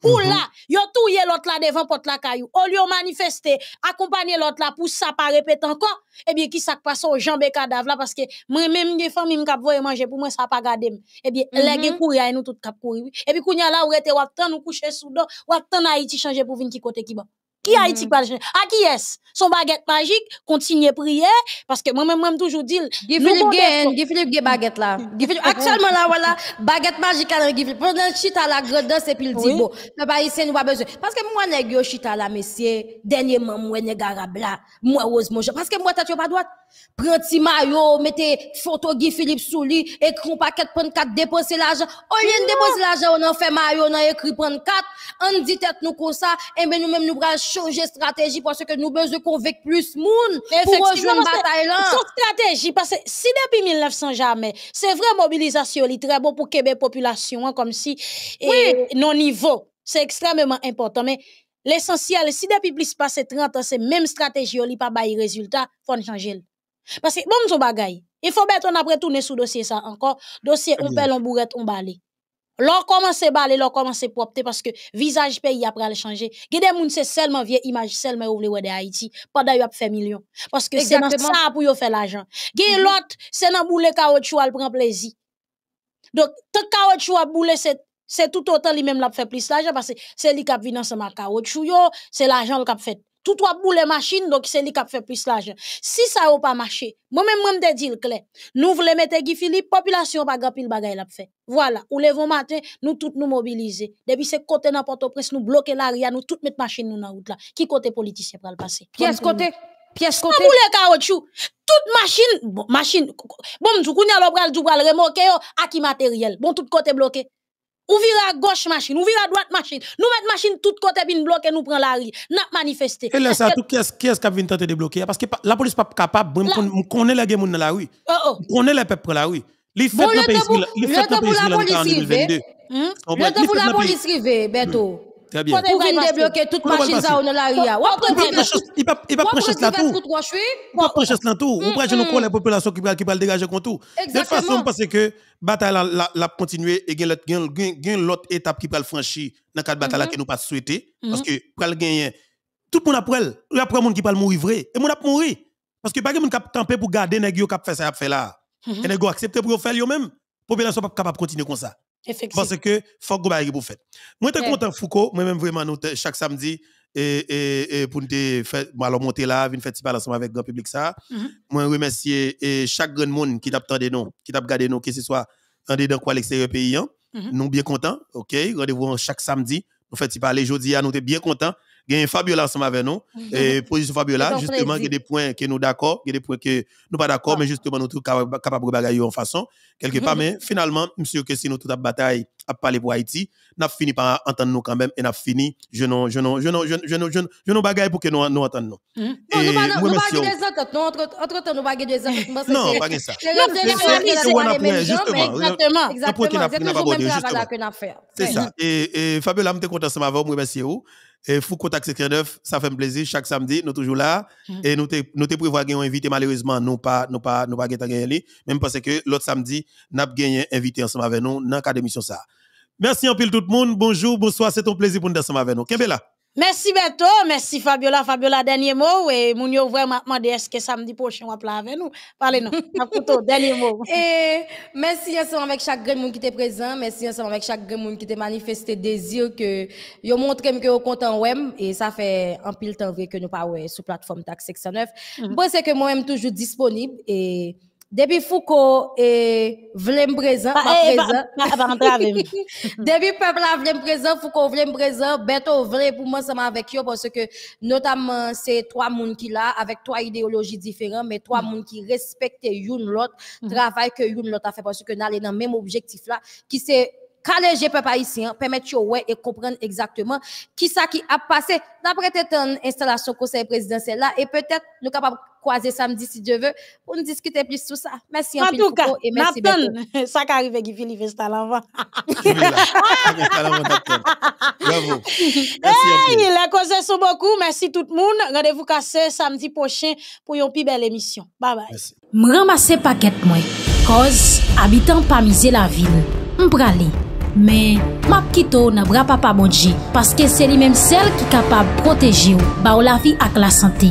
Pour là, -hmm. là, yo touye l'autre là devant porte la caillou. Au lieu manifester, accompagner l'autre là pour ça pas répéter encore. Eh bien, qui ça passe aux jambes cadavres là parce que moi même des famille me cap voyer manger pour moi ça pas garder. Eh bien, les mm-hmm. gens courir nous tout cap courir. Et eh puis kounya là ou était ou attend nous coucher sous dos, ou attend Haïti changer pour venir qui côté qui qui a été pas À qui est-ce Son baguette magique, continuez à prier, parce que moi-même, moi, toujours dit. Guy Philippe Gain, Guy Philippe Gain baguette là. Mm. Actuellement là, voilà, baguette magique à Guy Philippe. Pendant chita la grandeur, c'est pile dit bon. Le ici nous pas besoin. Parce que moi, nèg yo chita la, messieurs, dernièrement, moi, nèg arabe là, moi, rose, Parce que moi, t'as pas droit. Prends ti maillot, mettez photo Guy Philippe sous lui, écrit paquet, prendre quatre, déposer l'argent. Au lieu de mm-hmm. déposer l'argent, on en fait maillot, on a écrit prendre quatre, on dit tête nous comme ça, et ben nous-mêmes, nous bras changer stratégie parce que nous besoin convaincre plus monde pour rejoindre bataille là. stratégie parce que si depuis 1900 jamais, c'est vrai mobilisation est très bon pour Québec population hein, comme si et non niveau, c'est extrêmement important mais l'essentiel si depuis plus passé 30 ans c'est même stratégie li pas de résultat, faut changer. Parce que bon son bagaille il faut mettre on après tourner sous dossier ça encore, dossier on l'embourrer on bourrette on l'on commence à baler, l'on commence à propter parce que visage pays après le changer. Gede moun se seulement vieille image, seulement ouvre le de Haïti, pendant yop fait million. Parce que c'est ça pour yop faire l'argent. Mhm. Gede c'est l'autre, c'est dans boule caoutchouc, elle prend plaisir. Donc, tant caoutchouc a boule, c'est tout autant lui-même l'a fait plus l'argent parce que c'est lui qui a vu dans ce caoutchouc, c'est l'argent qui a fait tout trois boules machine, donc c'est lui qui a fait plus l'argent. Si ça n'a pas marché, moi-même, moi, je dis clair. Nous voulons mettre Guy Philippe, population pas grand pile bagaille l'a fait. Voilà, ou levons matin, nous tous nous mobiliser. Depuis ce côté n'importe Prince, nous bloquer l'arrière, nous toutes mettre machine nous dans route là. Qui côté politicien pour le passer? Pièce côté? Pièce côté? Boule caoutchouc. machine, bon, machine, bon, du coup, nous allons le du oh, à qui matériel? Bon, tout côté bloqué. Ou vire à gauche machine, ou vire à droite machine. Nous mettons machine tout côté bin et nous prenons la rue. N'a manifesté. Et là, ça, tout qui est-ce qui est tenter de bloquer? Parce que la police n'est pas capable, on connaître les gens dans la rue. Oh, oh. On connaît les peuples dans la rue. Li fèt nan la police. lan kan hmm? la police Le te pou la police arriver, Beto. Très bien. Pour venir débloquer toute machine ça dans l'arrière. Il pas il prendre prêcher là tout. Il pas prêcher là tout. On prêche mm, mm. nous la population qui qui va dégager contre tout. De façon parce que bataille la la continuer et a gain l'autre étape qui va franchir dans cette bataille mm-hmm. que nous pas souhaiter mm-hmm. parce que pour gagner tout le monde après elle, il y a pour qui parlent mourir vrai et mon a mourir parce que pas de monde a tenté pour garder nèg yo qui fait ça fait là. Mm-hmm. Et nèg accepter pour faire mêmes même. Population pas capable continuer comme ça. Parce que faut que vous faites. Moi, je eh. suis content, Foucault. Moi-même, vraiment, chaque samedi, et, et, pour nous faire, alors monter là, venir faire un ensemble avec le grand public. ça. Mm-hmm. Moi, remercier chaque grand monde qui t'a attendu nous, qui t'a gardé nous, que ce soit dans dedans quoi l'extérieur pays. Hein. Mm-hmm. Nous Mm bien contents. OK, rendez-vous chaque samedi. Nous faisons parler jeudi. nous sommes bien contents. Il y a Fabiola ensemble avec nous. Mhm. Et position Fabiola, justement, il y a des points que nous d'accord, il y a des points que nous pas d'accord, mais justement, nous sommes capables de bagailler en façon. Quelque part, mais finalement, monsieur, que si nous toute la bataille à parler pour Haïti, nous avons fini par entendre nous quand même et nous avons fini, je non, je non, je non, je non, je non, bagaille pour que nous nous entendions. Mhm. Non, nous baguons des ententes, non, entre-temps, nous bagaille des ententes. Non, pas ça. Exactement, exactement. C'est ça. Et Fabiola, je suis content de vous remercier. Et Foucault Taxi neuf, ça fait un plaisir. Chaque samedi, nous toujours là. Mm. Et nous te, nous te gagner invité. Malheureusement, nous pas, nous pas, nous pas gagner Même parce que l'autre samedi, nous avons gagné un invité ensemble avec nous dans la d'émission ça. Merci en pile tout le monde. Bonjour, bonsoir. C'est un plaisir pour nous ensemble avec nous. kembe là? Merci Beto, merci Fabiola. Fabiola, dernier mot. Et moun yo vraiment demandé est-ce que samedi prochain on va parler avec nous. Parlez nous. dernier mot. Et merci ensemble avec chaque grand monde qui était présent. Merci ensemble avec chaque grand monde qui était manifesté désir que yo montré que yo content wem et ça fait un pile temps vrai que nous parlons ouais sur plateforme Tax 609. Mm mm-hmm. que moi-même toujours disponible et depuis Foucault et présent, vlem présent, ah, ma prezant. Depi pepla vlem présent. Foucault ko vlem moi beto vle pou avec eux avec yo, parce que notamment c'est trois moun ki la, avec trois idéologies différentes mais trois moun ki respekte youn l'autre mm-hmm. travail que youn l'autre a que parce que le même objectif là qui c'est caler les peuple haïtien, permettre yo ouais et comprendre exactement qui ça qui a passé d'après cette installation conseil présidentiel là et peut-être nous capable croiser samedi si Dieu veut pour nous discuter plus sur ça. Merci en, tout cas, et merci beaucoup. Ça qui arrive qui Philippe est à l'avant. Bravo. la cause est beaucoup. Merci tout le monde. Rendez-vous cassé samedi prochain pour une plus belle émission. Bye bye. Je ramasse paquet moi. Cause habitant pas miser la ville. M'bralé. Mais ma kito n'a bra pa pa parce que c'est li menm sel qui Qui protéger. ou, ba ou la vie avec la santé.